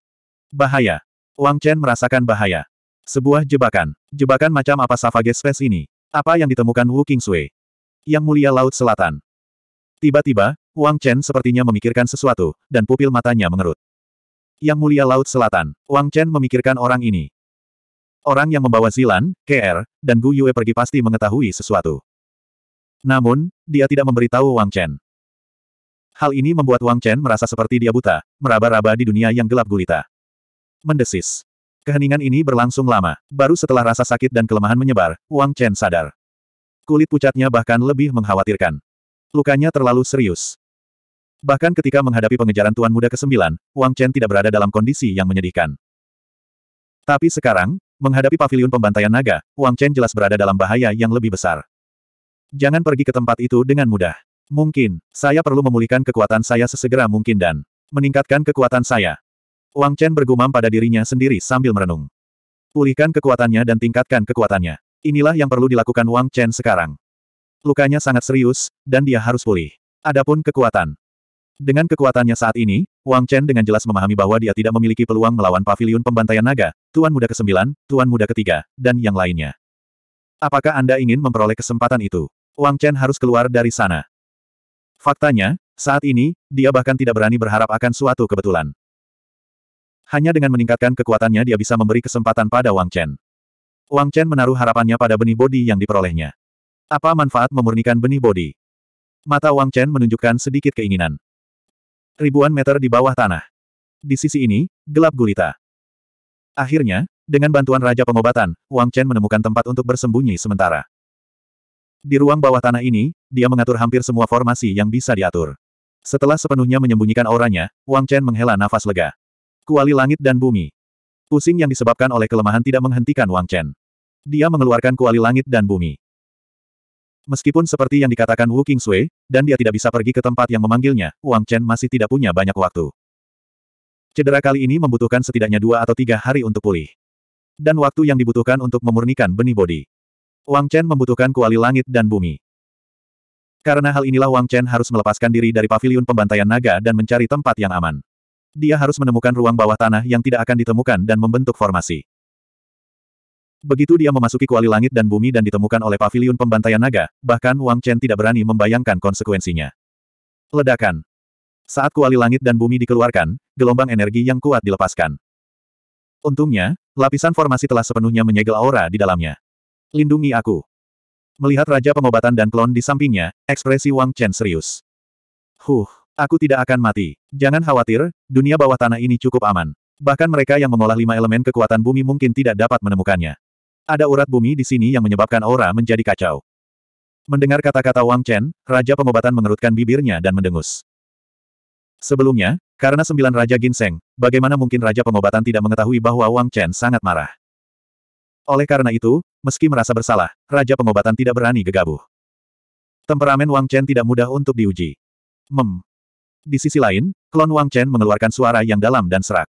Bahaya. Wang Chen merasakan bahaya. Sebuah jebakan. Jebakan macam apa Savage Space ini? Apa yang ditemukan Wu Kingsui? Yang mulia Laut Selatan. Tiba-tiba, Wang Chen sepertinya memikirkan sesuatu, dan pupil matanya mengerut. Yang mulia Laut Selatan, Wang Chen memikirkan orang ini. Orang yang membawa Zilan, Ker, dan Gu Yue pergi pasti mengetahui sesuatu. Namun, dia tidak memberitahu Wang Chen. Hal ini membuat Wang Chen merasa seperti dia buta, meraba-raba di dunia yang gelap gulita. Mendesis. Keheningan ini berlangsung lama. Baru setelah rasa sakit dan kelemahan menyebar, Wang Chen sadar. Kulit pucatnya bahkan lebih mengkhawatirkan. Lukanya terlalu serius. Bahkan ketika menghadapi pengejaran Tuan Muda ke-9, Wang Chen tidak berada dalam kondisi yang menyedihkan. Tapi sekarang, Menghadapi pavilion pembantaian naga, Wang Chen jelas berada dalam bahaya yang lebih besar. Jangan pergi ke tempat itu dengan mudah. Mungkin, saya perlu memulihkan kekuatan saya sesegera mungkin dan meningkatkan kekuatan saya. Wang Chen bergumam pada dirinya sendiri sambil merenung. Pulihkan kekuatannya dan tingkatkan kekuatannya. Inilah yang perlu dilakukan Wang Chen sekarang. Lukanya sangat serius, dan dia harus pulih. Adapun kekuatan. Dengan kekuatannya saat ini, Wang Chen dengan jelas memahami bahwa dia tidak memiliki peluang melawan pavilion pembantaian naga, Tuan Muda ke-9, Tuan Muda ke-3, dan yang lainnya. Apakah Anda ingin memperoleh kesempatan itu? Wang Chen harus keluar dari sana. Faktanya, saat ini, dia bahkan tidak berani berharap akan suatu kebetulan. Hanya dengan meningkatkan kekuatannya dia bisa memberi kesempatan pada Wang Chen. Wang Chen menaruh harapannya pada benih bodi yang diperolehnya. Apa manfaat memurnikan benih bodi? Mata Wang Chen menunjukkan sedikit keinginan ribuan meter di bawah tanah. Di sisi ini, gelap gulita. Akhirnya, dengan bantuan Raja Pengobatan, Wang Chen menemukan tempat untuk bersembunyi sementara. Di ruang bawah tanah ini, dia mengatur hampir semua formasi yang bisa diatur. Setelah sepenuhnya menyembunyikan auranya, Wang Chen menghela nafas lega. Kuali langit dan bumi. Pusing yang disebabkan oleh kelemahan tidak menghentikan Wang Chen. Dia mengeluarkan kuali langit dan bumi. Meskipun seperti yang dikatakan Wu Qingsui, dan dia tidak bisa pergi ke tempat yang memanggilnya, Wang Chen masih tidak punya banyak waktu. Cedera kali ini membutuhkan setidaknya dua atau tiga hari untuk pulih. Dan waktu yang dibutuhkan untuk memurnikan benih bodi. Wang Chen membutuhkan kuali langit dan bumi. Karena hal inilah Wang Chen harus melepaskan diri dari paviliun pembantaian naga dan mencari tempat yang aman. Dia harus menemukan ruang bawah tanah yang tidak akan ditemukan dan membentuk formasi. Begitu dia memasuki kuali langit dan bumi dan ditemukan oleh pavilion pembantaian naga, bahkan Wang Chen tidak berani membayangkan konsekuensinya. Ledakan. Saat kuali langit dan bumi dikeluarkan, gelombang energi yang kuat dilepaskan. Untungnya, lapisan formasi telah sepenuhnya menyegel aura di dalamnya. Lindungi aku. Melihat Raja Pengobatan dan klon di sampingnya, ekspresi Wang Chen serius. Huh, aku tidak akan mati. Jangan khawatir, dunia bawah tanah ini cukup aman. Bahkan mereka yang mengolah lima elemen kekuatan bumi mungkin tidak dapat menemukannya. Ada urat bumi di sini yang menyebabkan aura menjadi kacau. Mendengar kata-kata Wang Chen, Raja Pengobatan mengerutkan bibirnya dan mendengus. Sebelumnya, karena sembilan Raja Ginseng, bagaimana mungkin Raja Pengobatan tidak mengetahui bahwa Wang Chen sangat marah. Oleh karena itu, meski merasa bersalah, Raja Pengobatan tidak berani gegabah. Temperamen Wang Chen tidak mudah untuk diuji. Mem. Di sisi lain, klon Wang Chen mengeluarkan suara yang dalam dan serak.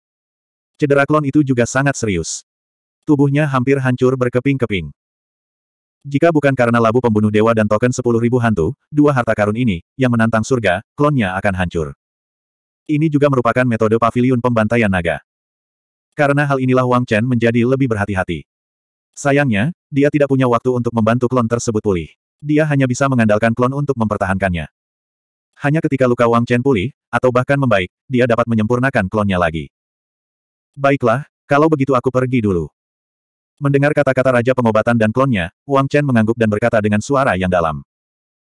Cedera klon itu juga sangat serius. Tubuhnya hampir hancur berkeping-keping. Jika bukan karena labu pembunuh dewa dan token 10.000 hantu, dua harta karun ini, yang menantang surga, klonnya akan hancur. Ini juga merupakan metode pavilion pembantaian naga. Karena hal inilah Wang Chen menjadi lebih berhati-hati. Sayangnya, dia tidak punya waktu untuk membantu klon tersebut pulih. Dia hanya bisa mengandalkan klon untuk mempertahankannya. Hanya ketika luka Wang Chen pulih, atau bahkan membaik, dia dapat menyempurnakan klonnya lagi. Baiklah, kalau begitu aku pergi dulu. Mendengar kata-kata Raja Pengobatan dan klonnya, Wang Chen mengangguk dan berkata dengan suara yang dalam.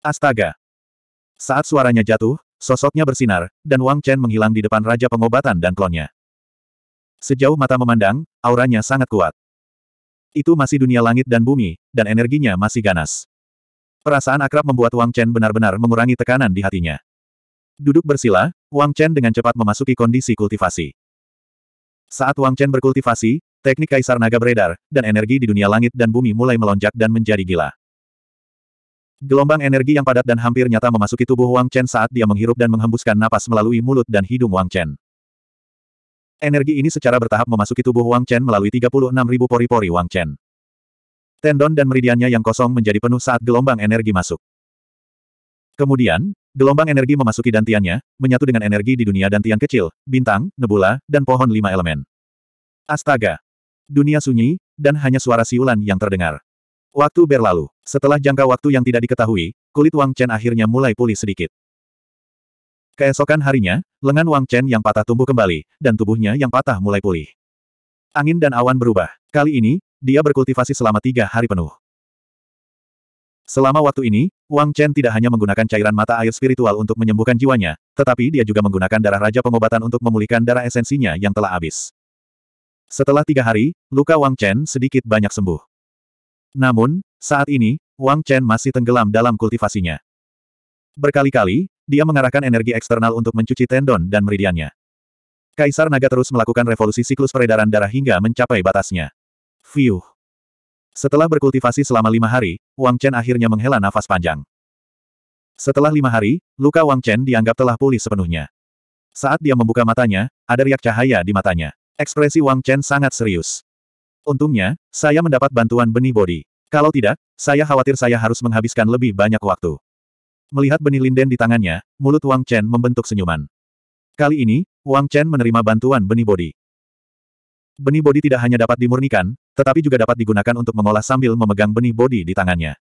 Astaga! Saat suaranya jatuh, sosoknya bersinar, dan Wang Chen menghilang di depan Raja Pengobatan dan klonnya. Sejauh mata memandang, auranya sangat kuat. Itu masih dunia langit dan bumi, dan energinya masih ganas. Perasaan akrab membuat Wang Chen benar-benar mengurangi tekanan di hatinya. Duduk bersila, Wang Chen dengan cepat memasuki kondisi kultivasi. Saat Wang Chen berkultivasi, Teknik Kaisar Naga beredar, dan energi di dunia langit dan bumi mulai melonjak dan menjadi gila. Gelombang energi yang padat dan hampir nyata memasuki tubuh Wang Chen saat dia menghirup dan menghembuskan napas melalui mulut dan hidung Wang Chen. Energi ini secara bertahap memasuki tubuh Wang Chen melalui 36.000 pori-pori Wang Chen. Tendon dan meridiannya yang kosong menjadi penuh saat gelombang energi masuk. Kemudian, gelombang energi memasuki dantiannya, menyatu dengan energi di dunia dantian kecil, bintang, nebula, dan pohon lima elemen. Astaga! Dunia sunyi, dan hanya suara siulan yang terdengar. Waktu berlalu. Setelah jangka waktu yang tidak diketahui, kulit Wang Chen akhirnya mulai pulih sedikit. Keesokan harinya, lengan Wang Chen yang patah tumbuh kembali, dan tubuhnya yang patah mulai pulih. Angin dan awan berubah. Kali ini, dia berkultivasi selama tiga hari penuh. Selama waktu ini, Wang Chen tidak hanya menggunakan cairan mata air spiritual untuk menyembuhkan jiwanya, tetapi dia juga menggunakan darah raja pengobatan untuk memulihkan darah esensinya yang telah habis. Setelah tiga hari, luka Wang Chen sedikit banyak sembuh. Namun, saat ini, Wang Chen masih tenggelam dalam kultivasinya. Berkali-kali, dia mengarahkan energi eksternal untuk mencuci tendon dan meridiannya. Kaisar Naga terus melakukan revolusi siklus peredaran darah hingga mencapai batasnya. Fiuh. Setelah berkultivasi selama lima hari, Wang Chen akhirnya menghela nafas panjang. Setelah lima hari, luka Wang Chen dianggap telah pulih sepenuhnya. Saat dia membuka matanya, ada riak cahaya di matanya. Ekspresi Wang Chen sangat serius. Untungnya, saya mendapat bantuan benih bodi. Kalau tidak, saya khawatir saya harus menghabiskan lebih banyak waktu. Melihat benih linden di tangannya, mulut Wang Chen membentuk senyuman. Kali ini, Wang Chen menerima bantuan benih bodi. Benih bodi tidak hanya dapat dimurnikan, tetapi juga dapat digunakan untuk mengolah sambil memegang benih bodi di tangannya.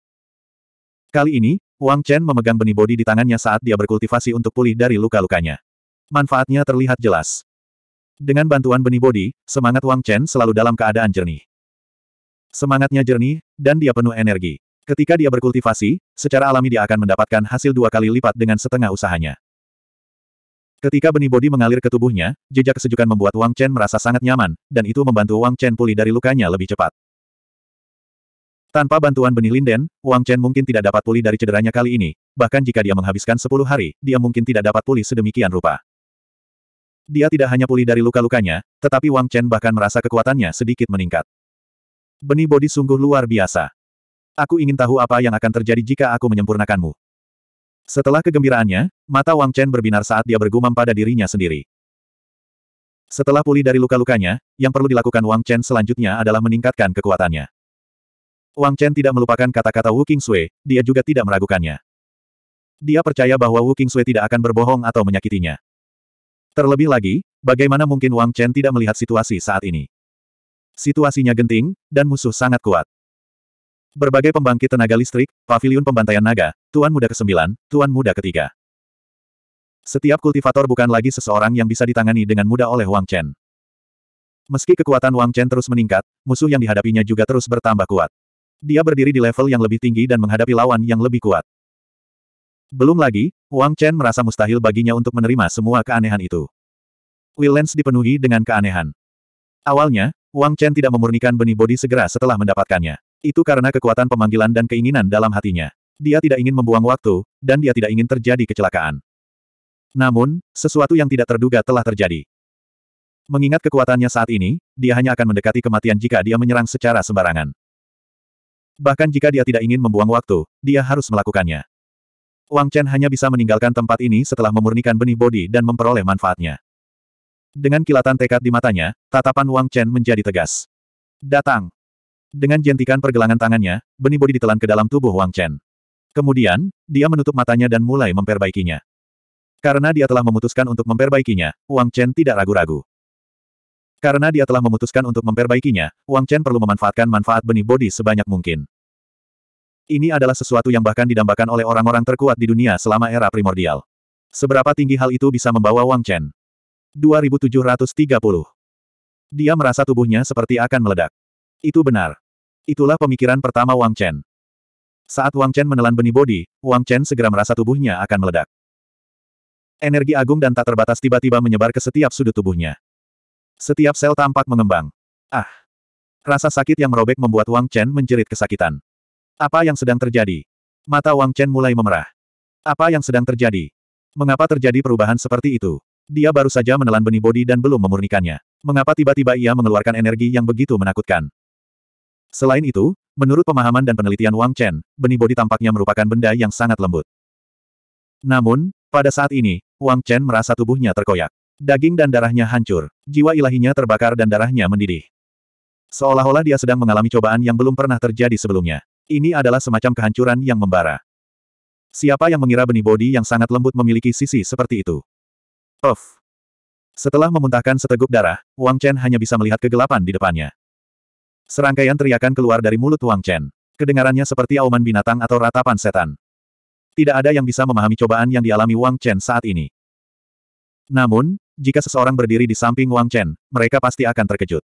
Kali ini, Wang Chen memegang benih bodi di tangannya saat dia berkultivasi untuk pulih dari luka-lukanya. Manfaatnya terlihat jelas. Dengan bantuan Beni bodi, semangat Wang Chen selalu dalam keadaan jernih. Semangatnya jernih, dan dia penuh energi. Ketika dia berkultivasi, secara alami dia akan mendapatkan hasil dua kali lipat dengan setengah usahanya. Ketika benih bodi mengalir ke tubuhnya, jejak kesejukan membuat Wang Chen merasa sangat nyaman, dan itu membantu Wang Chen pulih dari lukanya lebih cepat. Tanpa bantuan benih linden, Wang Chen mungkin tidak dapat pulih dari cederanya kali ini, bahkan jika dia menghabiskan sepuluh hari, dia mungkin tidak dapat pulih sedemikian rupa. Dia tidak hanya pulih dari luka-lukanya, tetapi Wang Chen bahkan merasa kekuatannya sedikit meningkat. Benih bodi sungguh luar biasa. Aku ingin tahu apa yang akan terjadi jika aku menyempurnakanmu. Setelah kegembiraannya, mata Wang Chen berbinar saat dia bergumam pada dirinya sendiri. Setelah pulih dari luka-lukanya, yang perlu dilakukan Wang Chen selanjutnya adalah meningkatkan kekuatannya. Wang Chen tidak melupakan kata-kata Wu Sui, dia juga tidak meragukannya. Dia percaya bahwa Wu Sui tidak akan berbohong atau menyakitinya. Terlebih lagi, bagaimana mungkin Wang Chen tidak melihat situasi saat ini? Situasinya genting, dan musuh sangat kuat. Berbagai pembangkit tenaga listrik, pavilion pembantaian naga, Tuan Muda ke-9, Tuan Muda ketiga. Setiap kultivator bukan lagi seseorang yang bisa ditangani dengan mudah oleh Wang Chen. Meski kekuatan Wang Chen terus meningkat, musuh yang dihadapinya juga terus bertambah kuat. Dia berdiri di level yang lebih tinggi dan menghadapi lawan yang lebih kuat. Belum lagi, Wang Chen merasa mustahil baginya untuk menerima semua keanehan itu. Willens dipenuhi dengan keanehan. Awalnya, Wang Chen tidak memurnikan benih bodi segera setelah mendapatkannya. Itu karena kekuatan pemanggilan dan keinginan dalam hatinya. Dia tidak ingin membuang waktu, dan dia tidak ingin terjadi kecelakaan. Namun, sesuatu yang tidak terduga telah terjadi. Mengingat kekuatannya saat ini, dia hanya akan mendekati kematian jika dia menyerang secara sembarangan. Bahkan jika dia tidak ingin membuang waktu, dia harus melakukannya. Wang Chen hanya bisa meninggalkan tempat ini setelah memurnikan benih bodi dan memperoleh manfaatnya. Dengan kilatan tekad di matanya, tatapan Wang Chen menjadi tegas. Datang. Dengan jentikan pergelangan tangannya, benih bodi ditelan ke dalam tubuh Wang Chen. Kemudian, dia menutup matanya dan mulai memperbaikinya. Karena dia telah memutuskan untuk memperbaikinya, Wang Chen tidak ragu-ragu. Karena dia telah memutuskan untuk memperbaikinya, Wang Chen perlu memanfaatkan manfaat benih bodi sebanyak mungkin. Ini adalah sesuatu yang bahkan didambakan oleh orang-orang terkuat di dunia selama era primordial. Seberapa tinggi hal itu bisa membawa Wang Chen? 2730. Dia merasa tubuhnya seperti akan meledak. Itu benar. Itulah pemikiran pertama Wang Chen. Saat Wang Chen menelan benih bodi, Wang Chen segera merasa tubuhnya akan meledak. Energi agung dan tak terbatas tiba-tiba menyebar ke setiap sudut tubuhnya. Setiap sel tampak mengembang. Ah! Rasa sakit yang merobek membuat Wang Chen menjerit kesakitan. Apa yang sedang terjadi? Mata Wang Chen mulai memerah. Apa yang sedang terjadi? Mengapa terjadi perubahan seperti itu? Dia baru saja menelan benih bodi dan belum memurnikannya. Mengapa tiba-tiba ia mengeluarkan energi yang begitu menakutkan? Selain itu, menurut pemahaman dan penelitian Wang Chen, benih bodi tampaknya merupakan benda yang sangat lembut. Namun, pada saat ini, Wang Chen merasa tubuhnya terkoyak. Daging dan darahnya hancur, jiwa ilahinya terbakar dan darahnya mendidih. Seolah-olah dia sedang mengalami cobaan yang belum pernah terjadi sebelumnya. Ini adalah semacam kehancuran yang membara. Siapa yang mengira benih bodi yang sangat lembut memiliki sisi seperti itu? Of. Setelah memuntahkan seteguk darah, Wang Chen hanya bisa melihat kegelapan di depannya. Serangkaian teriakan keluar dari mulut Wang Chen. Kedengarannya seperti auman binatang atau ratapan setan. Tidak ada yang bisa memahami cobaan yang dialami Wang Chen saat ini. Namun, jika seseorang berdiri di samping Wang Chen, mereka pasti akan terkejut.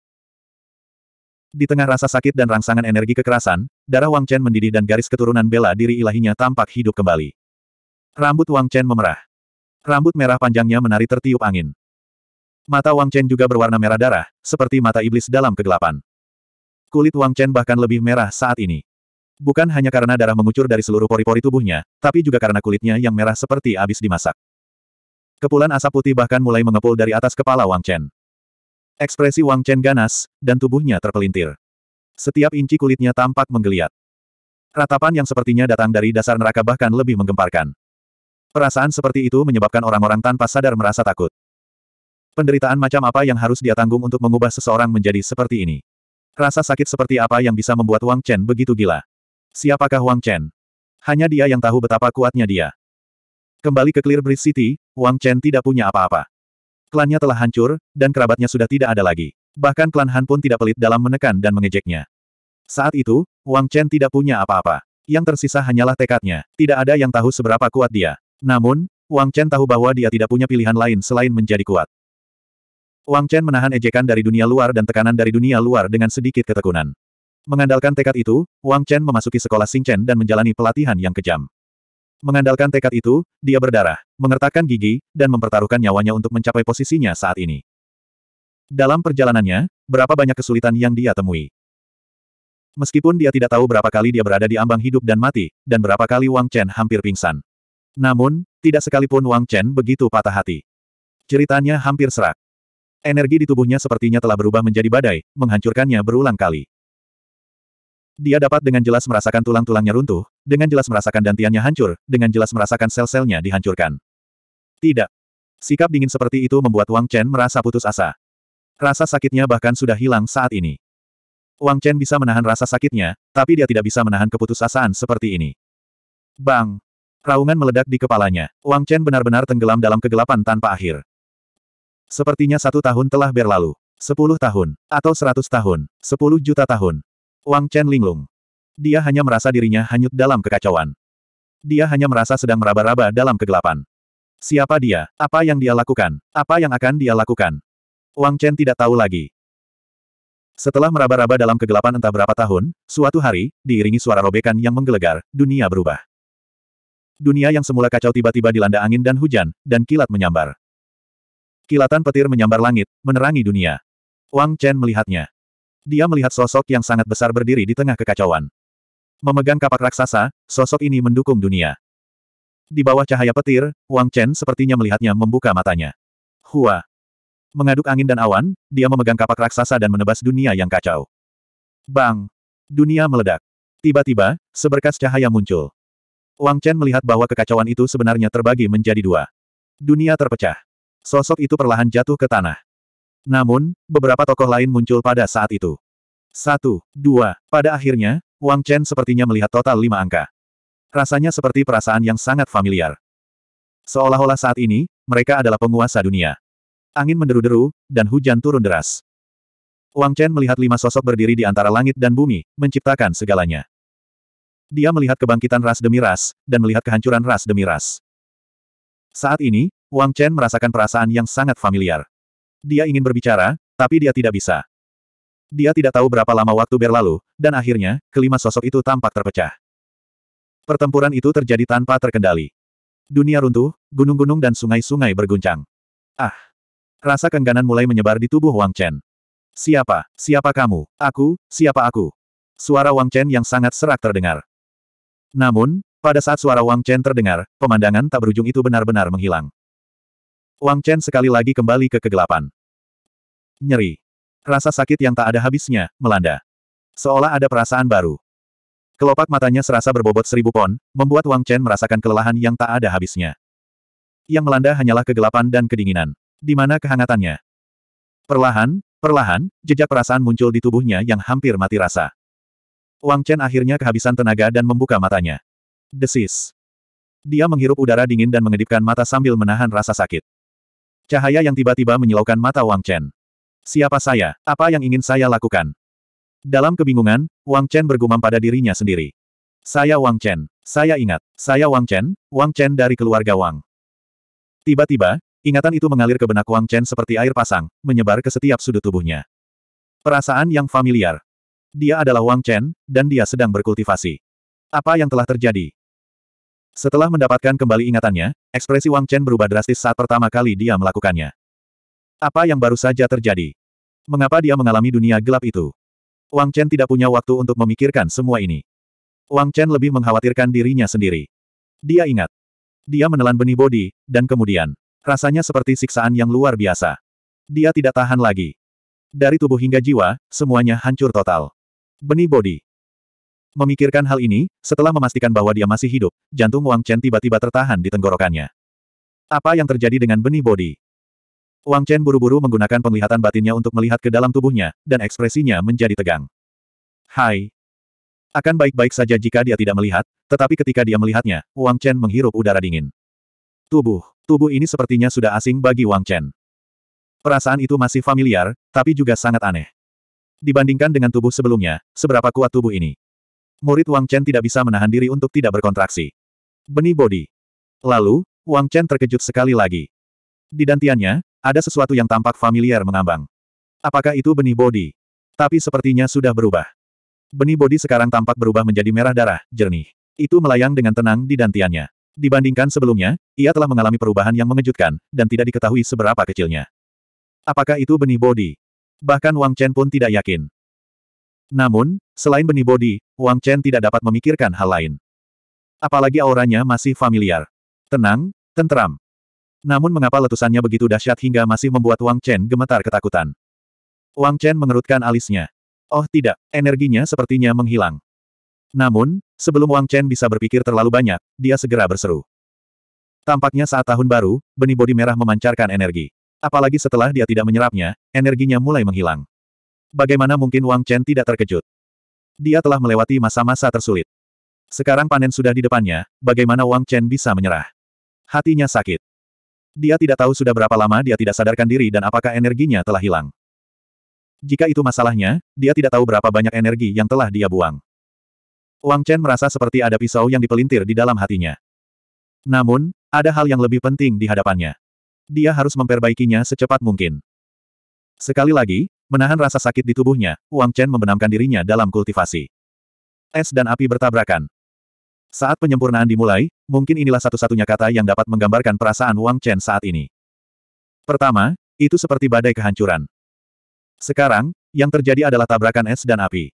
Di tengah rasa sakit dan rangsangan energi kekerasan, darah Wang Chen mendidih dan garis keturunan bela diri ilahinya tampak hidup kembali. Rambut Wang Chen memerah. Rambut merah panjangnya menari tertiup angin. Mata Wang Chen juga berwarna merah darah, seperti mata iblis dalam kegelapan. Kulit Wang Chen bahkan lebih merah saat ini. Bukan hanya karena darah mengucur dari seluruh pori-pori tubuhnya, tapi juga karena kulitnya yang merah seperti abis dimasak. Kepulan asap putih bahkan mulai mengepul dari atas kepala Wang Chen. Ekspresi Wang Chen ganas, dan tubuhnya terpelintir. Setiap inci kulitnya tampak menggeliat. Ratapan yang sepertinya datang dari dasar neraka bahkan lebih menggemparkan. Perasaan seperti itu menyebabkan orang-orang tanpa sadar merasa takut. Penderitaan macam apa yang harus dia tanggung untuk mengubah seseorang menjadi seperti ini? Rasa sakit seperti apa yang bisa membuat Wang Chen begitu gila? Siapakah Wang Chen? Hanya dia yang tahu betapa kuatnya dia. Kembali ke Clear Breeze City, Wang Chen tidak punya apa-apa. Klannya telah hancur, dan kerabatnya sudah tidak ada lagi. Bahkan klan Han pun tidak pelit dalam menekan dan mengejeknya. Saat itu, Wang Chen tidak punya apa-apa. Yang tersisa hanyalah tekadnya. Tidak ada yang tahu seberapa kuat dia. Namun, Wang Chen tahu bahwa dia tidak punya pilihan lain selain menjadi kuat. Wang Chen menahan ejekan dari dunia luar dan tekanan dari dunia luar dengan sedikit ketekunan. Mengandalkan tekad itu, Wang Chen memasuki sekolah Xing Chen dan menjalani pelatihan yang kejam. Mengandalkan tekad itu, dia berdarah, mengertakkan gigi, dan mempertaruhkan nyawanya untuk mencapai posisinya saat ini. Dalam perjalanannya, berapa banyak kesulitan yang dia temui. Meskipun dia tidak tahu berapa kali dia berada di ambang hidup dan mati, dan berapa kali Wang Chen hampir pingsan. Namun, tidak sekalipun Wang Chen begitu patah hati. Ceritanya hampir serak. Energi di tubuhnya sepertinya telah berubah menjadi badai, menghancurkannya berulang kali. Dia dapat dengan jelas merasakan tulang-tulangnya runtuh, dengan jelas merasakan dantiannya hancur, dengan jelas merasakan sel-selnya dihancurkan. Tidak. Sikap dingin seperti itu membuat Wang Chen merasa putus asa. Rasa sakitnya bahkan sudah hilang saat ini. Wang Chen bisa menahan rasa sakitnya, tapi dia tidak bisa menahan keputusasaan seperti ini. Bang! Raungan meledak di kepalanya. Wang Chen benar-benar tenggelam dalam kegelapan tanpa akhir. Sepertinya satu tahun telah berlalu. Sepuluh tahun. Atau seratus tahun. Sepuluh juta tahun. Wang Chen linglung. Dia hanya merasa dirinya hanyut dalam kekacauan. Dia hanya merasa sedang meraba-raba dalam kegelapan. Siapa dia? Apa yang dia lakukan? Apa yang akan dia lakukan? Wang Chen tidak tahu lagi. Setelah meraba-raba dalam kegelapan entah berapa tahun, suatu hari, diiringi suara robekan yang menggelegar, dunia berubah. Dunia yang semula kacau tiba-tiba dilanda angin dan hujan, dan kilat menyambar. Kilatan petir menyambar langit, menerangi dunia. Wang Chen melihatnya. Dia melihat sosok yang sangat besar berdiri di tengah kekacauan. Memegang kapak raksasa, sosok ini mendukung dunia. Di bawah cahaya petir, Wang Chen sepertinya melihatnya membuka matanya. Hua! Mengaduk angin dan awan, dia memegang kapak raksasa dan menebas dunia yang kacau. Bang! Dunia meledak. Tiba-tiba, seberkas cahaya muncul. Wang Chen melihat bahwa kekacauan itu sebenarnya terbagi menjadi dua. Dunia terpecah. Sosok itu perlahan jatuh ke tanah. Namun, beberapa tokoh lain muncul pada saat itu. Satu, dua, pada akhirnya, Wang Chen sepertinya melihat total lima angka. Rasanya seperti perasaan yang sangat familiar. Seolah-olah saat ini, mereka adalah penguasa dunia. Angin menderu-deru, dan hujan turun deras. Wang Chen melihat lima sosok berdiri di antara langit dan bumi, menciptakan segalanya. Dia melihat kebangkitan ras demi ras, dan melihat kehancuran ras demi ras. Saat ini, Wang Chen merasakan perasaan yang sangat familiar. Dia ingin berbicara, tapi dia tidak bisa. Dia tidak tahu berapa lama waktu berlalu, dan akhirnya, kelima sosok itu tampak terpecah. Pertempuran itu terjadi tanpa terkendali. Dunia runtuh, gunung-gunung dan sungai-sungai berguncang. Ah! Rasa kengganan mulai menyebar di tubuh Wang Chen. Siapa? Siapa kamu? Aku? Siapa aku? Suara Wang Chen yang sangat serak terdengar. Namun, pada saat suara Wang Chen terdengar, pemandangan tak berujung itu benar-benar menghilang. Wang Chen sekali lagi kembali ke kegelapan. Nyeri. Rasa sakit yang tak ada habisnya, melanda. Seolah ada perasaan baru. Kelopak matanya serasa berbobot seribu pon, membuat Wang Chen merasakan kelelahan yang tak ada habisnya. Yang melanda hanyalah kegelapan dan kedinginan. Di mana kehangatannya? Perlahan, perlahan, jejak perasaan muncul di tubuhnya yang hampir mati rasa. Wang Chen akhirnya kehabisan tenaga dan membuka matanya. Desis. Dia menghirup udara dingin dan mengedipkan mata sambil menahan rasa sakit. Cahaya yang tiba-tiba menyilaukan mata Wang Chen. Siapa saya? Apa yang ingin saya lakukan? Dalam kebingungan, Wang Chen bergumam pada dirinya sendiri. Saya Wang Chen. Saya ingat. Saya Wang Chen, Wang Chen dari keluarga Wang. Tiba-tiba, ingatan itu mengalir ke benak Wang Chen seperti air pasang, menyebar ke setiap sudut tubuhnya. Perasaan yang familiar. Dia adalah Wang Chen, dan dia sedang berkultivasi. Apa yang telah terjadi? Setelah mendapatkan kembali ingatannya, ekspresi Wang Chen berubah drastis saat pertama kali dia melakukannya. Apa yang baru saja terjadi? Mengapa dia mengalami dunia gelap itu? Wang Chen tidak punya waktu untuk memikirkan semua ini. Wang Chen lebih mengkhawatirkan dirinya sendiri. Dia ingat. Dia menelan benih bodi, dan kemudian, rasanya seperti siksaan yang luar biasa. Dia tidak tahan lagi. Dari tubuh hingga jiwa, semuanya hancur total. Benih bodi. Memikirkan hal ini, setelah memastikan bahwa dia masih hidup, jantung Wang Chen tiba-tiba tertahan di tenggorokannya. Apa yang terjadi dengan benih bodi? Wang Chen buru-buru menggunakan penglihatan batinnya untuk melihat ke dalam tubuhnya, dan ekspresinya menjadi tegang. Hai. Akan baik-baik saja jika dia tidak melihat, tetapi ketika dia melihatnya, Wang Chen menghirup udara dingin. Tubuh, tubuh ini sepertinya sudah asing bagi Wang Chen. Perasaan itu masih familiar, tapi juga sangat aneh. Dibandingkan dengan tubuh sebelumnya, seberapa kuat tubuh ini? murid Wang Chen tidak bisa menahan diri untuk tidak berkontraksi. Benih bodi. Lalu, Wang Chen terkejut sekali lagi. Di dantiannya, ada sesuatu yang tampak familiar mengambang. Apakah itu benih bodi? Tapi sepertinya sudah berubah. Benih bodi sekarang tampak berubah menjadi merah darah, jernih. Itu melayang dengan tenang di dantiannya. Dibandingkan sebelumnya, ia telah mengalami perubahan yang mengejutkan, dan tidak diketahui seberapa kecilnya. Apakah itu benih bodi? Bahkan Wang Chen pun tidak yakin. Namun, selain benih bodi, Wang Chen tidak dapat memikirkan hal lain. Apalagi auranya masih familiar. Tenang, tentram. Namun mengapa letusannya begitu dahsyat hingga masih membuat Wang Chen gemetar ketakutan. Wang Chen mengerutkan alisnya. Oh tidak, energinya sepertinya menghilang. Namun, sebelum Wang Chen bisa berpikir terlalu banyak, dia segera berseru. Tampaknya saat tahun baru, benih bodi merah memancarkan energi. Apalagi setelah dia tidak menyerapnya, energinya mulai menghilang. Bagaimana mungkin Wang Chen tidak terkejut? Dia telah melewati masa-masa tersulit. Sekarang panen sudah di depannya, bagaimana Wang Chen bisa menyerah? Hatinya sakit. Dia tidak tahu sudah berapa lama dia tidak sadarkan diri dan apakah energinya telah hilang. Jika itu masalahnya, dia tidak tahu berapa banyak energi yang telah dia buang. Wang Chen merasa seperti ada pisau yang dipelintir di dalam hatinya. Namun, ada hal yang lebih penting di hadapannya. Dia harus memperbaikinya secepat mungkin. Sekali lagi, Menahan rasa sakit di tubuhnya, Wang Chen membenamkan dirinya dalam kultivasi. Es dan api bertabrakan. Saat penyempurnaan dimulai, mungkin inilah satu-satunya kata yang dapat menggambarkan perasaan Wang Chen saat ini. Pertama, itu seperti badai kehancuran. Sekarang, yang terjadi adalah tabrakan es dan api.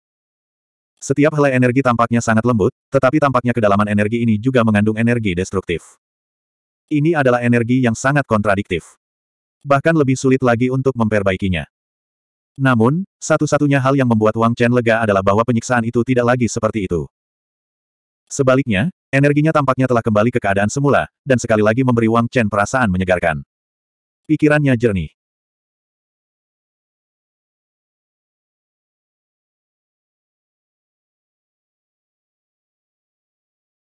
Setiap helai energi tampaknya sangat lembut, tetapi tampaknya kedalaman energi ini juga mengandung energi destruktif. Ini adalah energi yang sangat kontradiktif. Bahkan lebih sulit lagi untuk memperbaikinya. Namun, satu-satunya hal yang membuat Wang Chen lega adalah bahwa penyiksaan itu tidak lagi seperti itu. Sebaliknya, energinya tampaknya telah kembali ke keadaan semula, dan sekali lagi memberi Wang Chen perasaan menyegarkan. Pikirannya jernih.